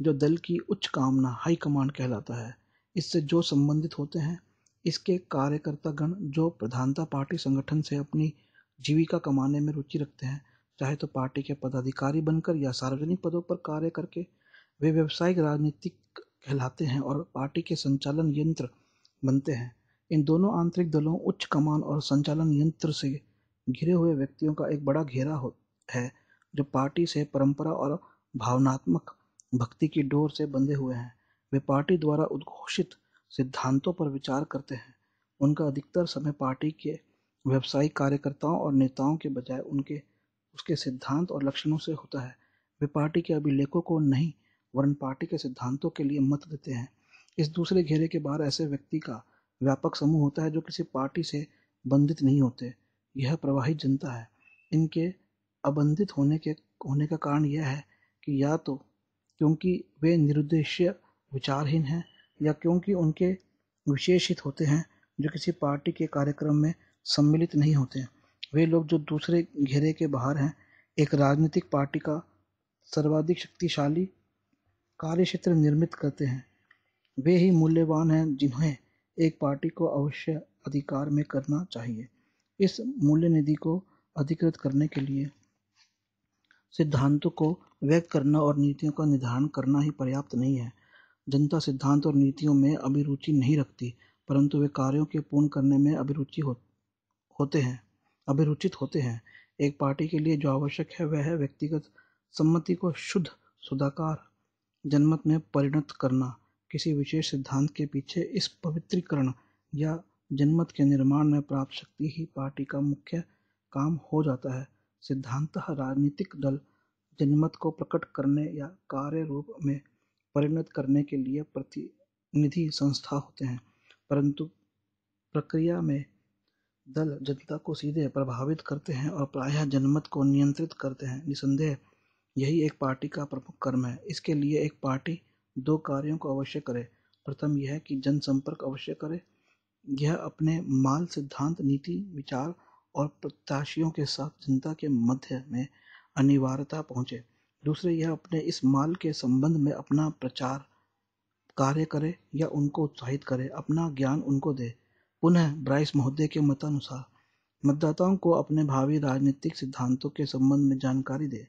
जो दल की उच्च कामना हाईकमान कहलाता है इससे जो संबंधित होते हैं इसके कार्यकर्तागण जो प्रधानता पार्टी संगठन से अपनी जीविका कमाने में रुचि रखते हैं चाहे तो पार्टी के पदाधिकारी बनकर या सार्वजनिक पदों पर कार्य करके वे व्यावसायिक राजनीतिक कहलाते हैं और पार्टी के संचालन यंत्र बनते हैं इन दोनों आंतरिक दलों उच्च कमान और संचालन यंत्र से घिरे हुए व्यक्तियों का एक बड़ा घेरा हो है जो पार्टी से परंपरा और भावनात्मक भक्ति की डोर से बंधे हुए हैं वे पार्टी द्वारा उद्घोषित सिद्धांतों पर विचार करते हैं उनका अधिकतर समय पार्टी के व्यावसायिक कार्यकर्ताओं और नेताओं के बजाय उनके उसके सिद्धांत और लक्षणों से होता है वे पार्टी के अभिलेखों को नहीं वरन पार्टी के सिद्धांतों के लिए मत देते हैं इस दूसरे घेरे के बाहर ऐसे व्यक्ति का व्यापक समूह होता है जो किसी पार्टी से बंधित नहीं होते यह प्रवाहित जनता है इनके अबंधित होने के होने का कारण यह है कि या तो क्योंकि वे निरुद्देश्य विचारहीन हैं या क्योंकि उनके विशेषित होते हैं जो किसी पार्टी के कार्यक्रम में सम्मिलित नहीं होते वे लोग जो दूसरे घेरे के बाहर हैं एक राजनीतिक पार्टी का सर्वाधिक शक्तिशाली कार्य क्षेत्र निर्मित करते हैं वे ही मूल्यवान हैं जिन्हें एक पार्टी को अवश्य अधिकार में करना चाहिए इस मूल्य निधि को अधिकृत करने के लिए सिद्धांतों को व्यक्त करना और नीतियों का निर्धारण करना ही पर्याप्त नहीं है जनता सिद्धांत और नीतियों में अभिरुचि नहीं रखती परंतु वे कार्यों के पूर्ण करने में अभिरुचि हो, होते हैं अभिरुचित होते हैं एक पार्टी के लिए जो आवश्यक है वह है व्यक्तिगत सम्मति को शुद्ध सुधाकार जनमत में परिणत करना किसी विशेष सिद्धांत के पीछे इस पवित्रीकरण या जनमत के निर्माण में प्राप्त शक्ति ही पार्टी का मुख्य काम हो जाता है सिद्धांत राजनीतिक दल जनमत को प्रकट करने या कार्य रूप में परिणत करने के लिए प्रतिनिधि संस्था होते हैं परंतु प्रक्रिया में दल जनता को सीधे प्रभावित करते हैं और प्रायः जनमत को नियंत्रित करते हैं निसंदेह यही एक पार्टी का प्रमुख कर्म है इसके लिए एक पार्टी दो कार्यों को अवश्य करे प्रथम यह कि जनसंपर्क अवश्य करे यह अपने माल सिद्धांत नीति विचार और प्रत्याशियों के साथ जनता के मध्य में अनिवार्यता पहुंचे दूसरे यह अपने इस माल के संबंध में अपना प्रचार कार्य करे या उनको उत्साहित करे अपना ज्ञान उनको दे पुनः ब्राइस महोदय के मतानुसार मतदाताओं को अपने भावी राजनीतिक सिद्धांतों के संबंध में जानकारी दे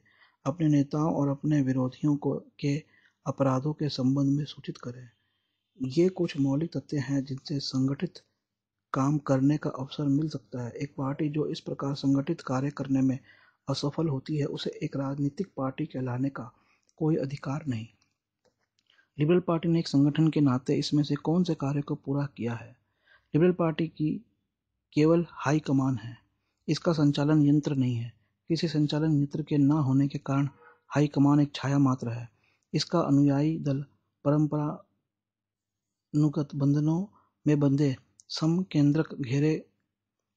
अपने नेताओं और अपने विरोधियों को के अपराधों के संबंध में सूचित करें ये कुछ मौलिक तथ्य हैं जिनसे संगठित काम करने का अवसर मिल सकता है एक पार्टी जो इस प्रकार संगठित कार्य करने में असफल होती है उसे एक राजनीतिक पार्टी कहलाने का कोई अधिकार नहीं लिबरल पार्टी ने एक संगठन के नाते इसमें से कौन से कार्य को पूरा किया है लिबरल पार्टी की केवल हाई कमान है इसका संचालन यंत्र नहीं है किसी संचालन यंत्र के ना होने के कारण हाई कमान एक छाया मात्र है इसका अनुयायी दल अनुगत बंधनों में बंधे समकेंद्रक घेरे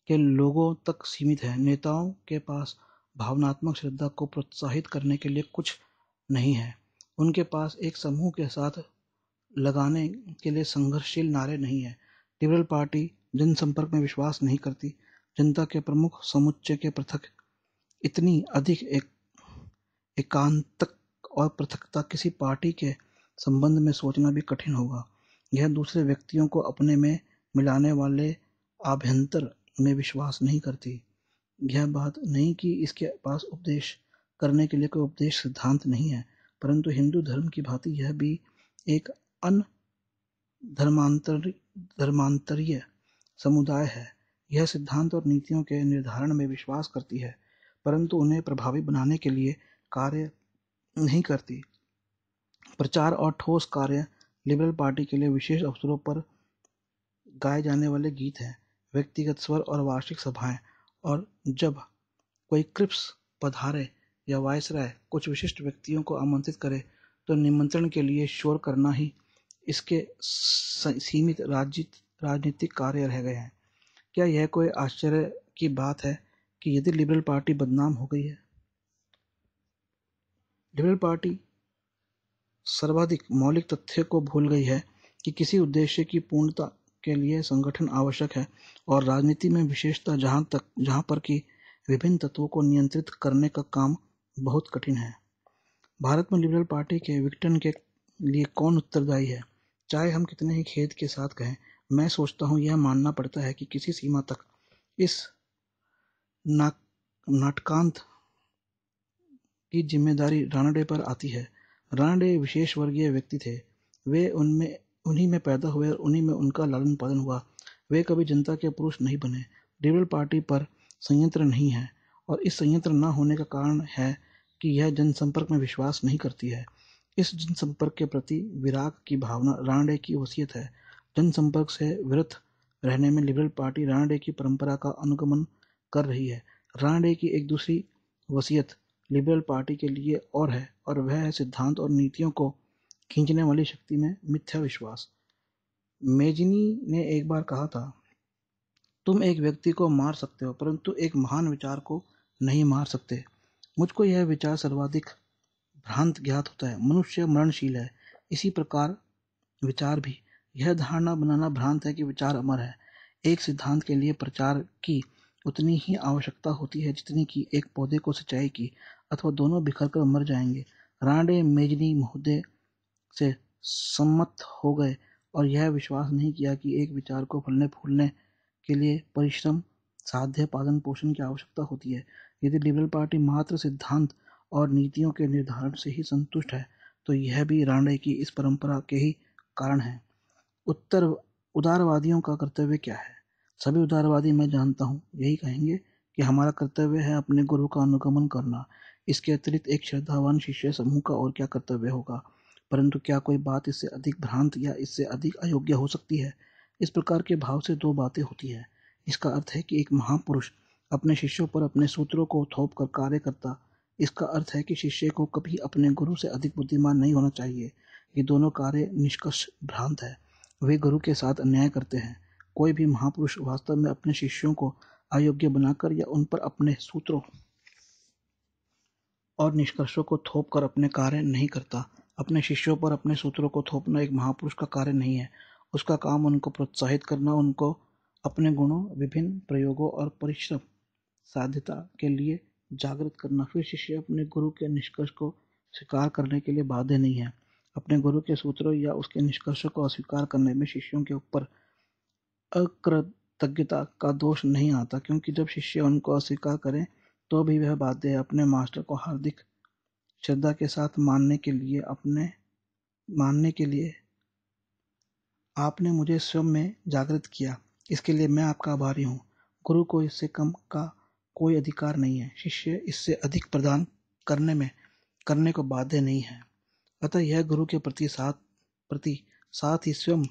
के लोगों तक सीमित है नेताओं के पास भावनात्मक श्रद्धा को प्रोत्साहित करने के लिए कुछ नहीं है उनके पास एक समूह के साथ लगाने के लिए संघर्षशील नारे नहीं है लिबरल पार्टी जनसंपर्क में विश्वास नहीं करती जनता के प्रमुख समुच्चय के पृथक इतनी अधिक एक एकांतक और पृथकता किसी पार्टी के संबंध में सोचना भी कठिन होगा यह दूसरे व्यक्तियों को अपने में मिलाने वाले आभ्यंतर में विश्वास नहीं करती यह बात नहीं कि इसके पास उपदेश करने के लिए कोई उपदेश सिद्धांत नहीं है परंतु हिंदू धर्म की भांति यह भी एक अन धर्मांतर धर्मांतरीय समुदाय है यह सिद्धांत और नीतियों के निर्धारण में विश्वास करती है परंतु उन्हें प्रभावी बनाने के लिए कार्य नहीं करती प्रचार और ठोस कार्य लिबरल पार्टी के लिए विशेष अवसरों पर गाए जाने वाले गीत हैं व्यक्तिगत स्वर और वार्षिक सभाएं और जब कोई क्रिप्स पधारे या वायसराय कुछ विशिष्ट व्यक्तियों को आमंत्रित करे तो निमंत्रण के लिए शोर करना ही इसके सीमित राज्य राजनीतिक कार्य रह गए हैं क्या यह कोई आश्चर्य की बात है कि यदि लिबरल पार्टी बदनाम हो गई है लिबरल पार्टी सर्वाधिक मौलिक तथ्य को भूल गई है कि किसी उद्देश्य की पूर्णता के लिए संगठन आवश्यक है और राजनीति में विशेषता जहाँ तक जहाँ पर कि विभिन्न तत्वों को नियंत्रित करने का काम बहुत कठिन है भारत में लिबरल पार्टी के विघटन के लिए कौन उत्तरदायी है चाहे हम कितने ही खेद के साथ कहें मैं सोचता हूँ यह मानना पड़ता है कि किसी सीमा तक इस ना नाटकांत की जिम्मेदारी रानडे पर आती है रानडे विशेष वर्गीय व्यक्ति थे वे उनमें उन्हीं में पैदा हुए और उन्हीं में उनका लालन पालन हुआ वे कभी जनता के पुरुष नहीं बने लिबरल पार्टी पर संयंत्र नहीं है और इस संयंत्र न होने का कारण है कि यह जनसंपर्क में विश्वास नहीं करती है इस जनसंपर्क के प्रति विराग की भावना रानडे की वसीयत है जनसंपर्क से विरत रहने में लिबरल पार्टी रानडे की परंपरा का अनुगमन कर रही है रानडे की एक दूसरी वसीयत लिबरल पार्टी के लिए और है और वह है सिद्धांत और नीतियों को खींचने वाली शक्ति में मिथ्या विश्वास मेजनी ने एक बार कहा था तुम एक व्यक्ति को मार सकते हो परंतु एक महान विचार को नहीं मार सकते मुझको यह विचार सर्वाधिक भ्रांत ज्ञात होता है मनुष्य मरणशील है इसी प्रकार विचार भी यह धारणा बनाना भ्रांत है कि विचार अमर है एक सिद्धांत के लिए प्रचार की उतनी ही आवश्यकता होती है जितनी कि एक पौधे को सिंचाई की अथवा दोनों बिखर कर मर जाएंगे राणे मेजनी महोदय से सम्मत हो गए और यह विश्वास नहीं किया कि एक विचार को फलने फूलने के लिए परिश्रम साध्य पालन पोषण की आवश्यकता होती है यदि लिबरल पार्टी मात्र सिद्धांत और नीतियों के निर्धारण से ही संतुष्ट है तो यह भी राणे की इस परंपरा के ही कारण है उत्तर उदारवादियों का कर्तव्य क्या है सभी उदारवादी मैं जानता हूँ यही कहेंगे कि हमारा कर्तव्य है अपने गुरु का अनुगमन करना इसके अतिरिक्त एक श्रद्धावान शिष्य समूह का और क्या कर्तव्य होगा परंतु क्या कोई बात इससे अधिक भ्रांत या इससे अधिक अयोग्य हो सकती है इस प्रकार के भाव से दो बातें होती हैं इसका अर्थ है कि एक महापुरुष अपने शिष्यों पर अपने सूत्रों को थोप कर कार्य करता इसका अर्थ है कि शिष्य को कभी अपने गुरु से अधिक बुद्धिमान नहीं होना चाहिए ये दोनों कार्य निष्कर्ष भ्रांत है वे गुरु के साथ अन्याय करते हैं कोई भी महापुरुष वास्तव में अपने शिष्यों को अयोग्य बनाकर या उन पर अपने सूत्रों और निष्कर्षों को थोप कर अपने कार्य नहीं करता अपने शिष्यों पर अपने सूत्रों को थोपना एक महापुरुष का कार्य नहीं है उसका काम उनको प्रोत्साहित करना उनको अपने गुणों विभिन्न प्रयोगों और परिश्रम साध्यता के लिए जागृत करना फिर शिष्य अपने गुरु के निष्कर्ष को स्वीकार करने के लिए बाध्य नहीं है अपने गुरु के सूत्रों या उसके निष्कर्षों को अस्वीकार करने में शिष्यों के ऊपर अकृतज्ञता का दोष नहीं आता क्योंकि जब शिष्य उनको अस्वीकार करें तो भी वह बाध्य अपने मास्टर को हार्दिक श्रद्धा के साथ मानने के लिए अपने मानने के लिए आपने मुझे स्वयं में जागृत किया इसके लिए मैं आपका आभारी हूँ गुरु को इससे कम का कोई अधिकार नहीं है शिष्य इससे अधिक प्रदान करने में करने को बाध्य नहीं है अतः यह गुरु के प्रति साथ प्रति साथ ही स्वयं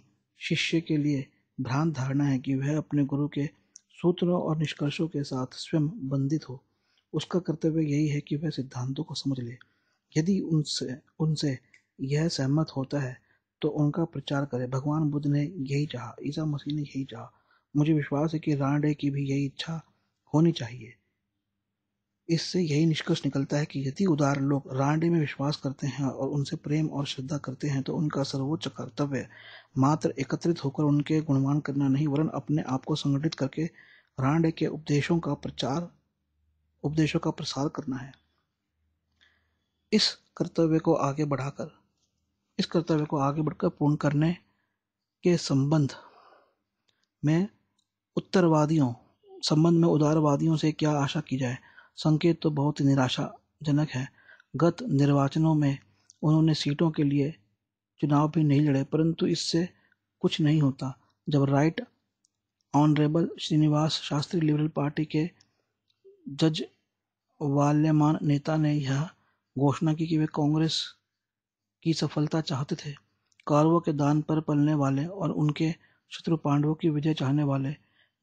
शिष्य के लिए भ्रांत धारणा है कि वह अपने गुरु के सूत्रों और निष्कर्षों के साथ स्वयं बंधित हो उसका कर्तव्य यही है कि वह सिद्धांतों को समझ ले यदि उनसे उनसे यह सहमत होता है तो उनका प्रचार करें भगवान बुद्ध ने यही चाहा ईसा मसीह ने यही चाहा मुझे विश्वास है कि रानडे की भी यही इच्छा होनी चाहिए इससे यही निष्कर्ष निकलता है कि यदि उदार लोग रानडे में विश्वास करते हैं और उनसे प्रेम और श्रद्धा करते हैं तो उनका सर्वोच्च कर्तव्य मात्र एकत्रित होकर उनके गुणवान करना नहीं वरन अपने आप को संगठित करके रानडे के उपदेशों का प्रचार उपदेशों का प्रसार करना है इस कर्तव्य को आगे बढ़ाकर इस कर्तव्य को आगे बढ़कर पूर्ण करने के संबंध में उत्तरवादियों संबंध में उदारवादियों से क्या आशा की जाए संकेत तो बहुत ही निराशाजनक है गत निर्वाचनों में उन्होंने सीटों के लिए चुनाव भी नहीं लड़े परंतु इससे कुछ नहीं होता जब Right Honourable Srinivas Shastri Liberal Party के जज वाल्यमान नेता ने यह घोषणा की कि वे कांग्रेस की सफलता चाहते थे कारवों के दान पर पलने वाले और उनके शत्रु पांडवों की विजय चाहने वाले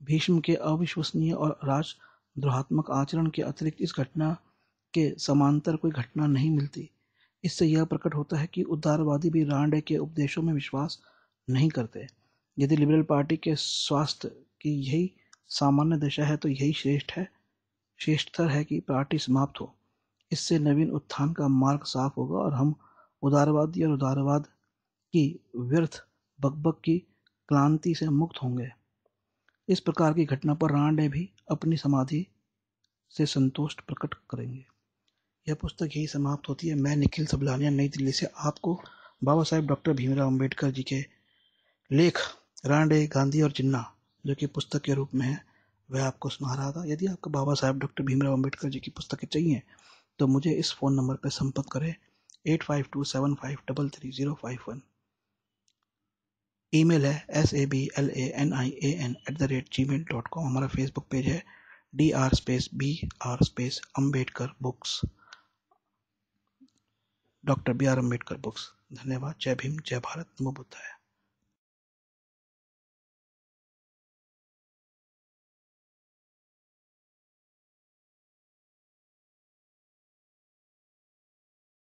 भीष्म के अविश्वसनीय और राजद्रोहात्मक आचरण के अतिरिक्त इस घटना के समांतर कोई घटना नहीं मिलती इससे यह प्रकट होता है कि उदारवादी भी रांडे के उपदेशों में विश्वास नहीं करते यदि लिबरल पार्टी के स्वास्थ्य की यही सामान्य दशा है तो यही श्रेष्ठ है श्रेष्ठतर है कि पार्टी समाप्त हो इससे नवीन उत्थान का मार्ग साफ होगा और हम उदारवादी और उदारवाद की व्यर्थ बकबक की क्लांति से मुक्त होंगे इस प्रकार की घटना पर राणे भी अपनी समाधि से संतोष प्रकट करेंगे यह पुस्तक यही समाप्त होती है मैं निखिल सबलानिया नई दिल्ली से आपको बाबा साहेब डॉक्टर भीमराव अम्बेडकर जी के लेख रांडे गांधी और जिन्ना जो कि पुस्तक के रूप में है वह आपको सुना रहा था यदि आपको बाबा साहेब डॉक्टर भीमराव अम्बेडकर जी की पुस्तकें चाहिए तो मुझे इस फ़ोन नंबर पर संपर्क करें eight five two seven five double three zero five one email है S A B L A N I A N at the rate Gmail dot com हमारा फेसबुक पेज है D R space B R space Ambedkar books doctor B R Ambedkar books धन्यवाद जय भीम जय भारत नमो बुद्धाय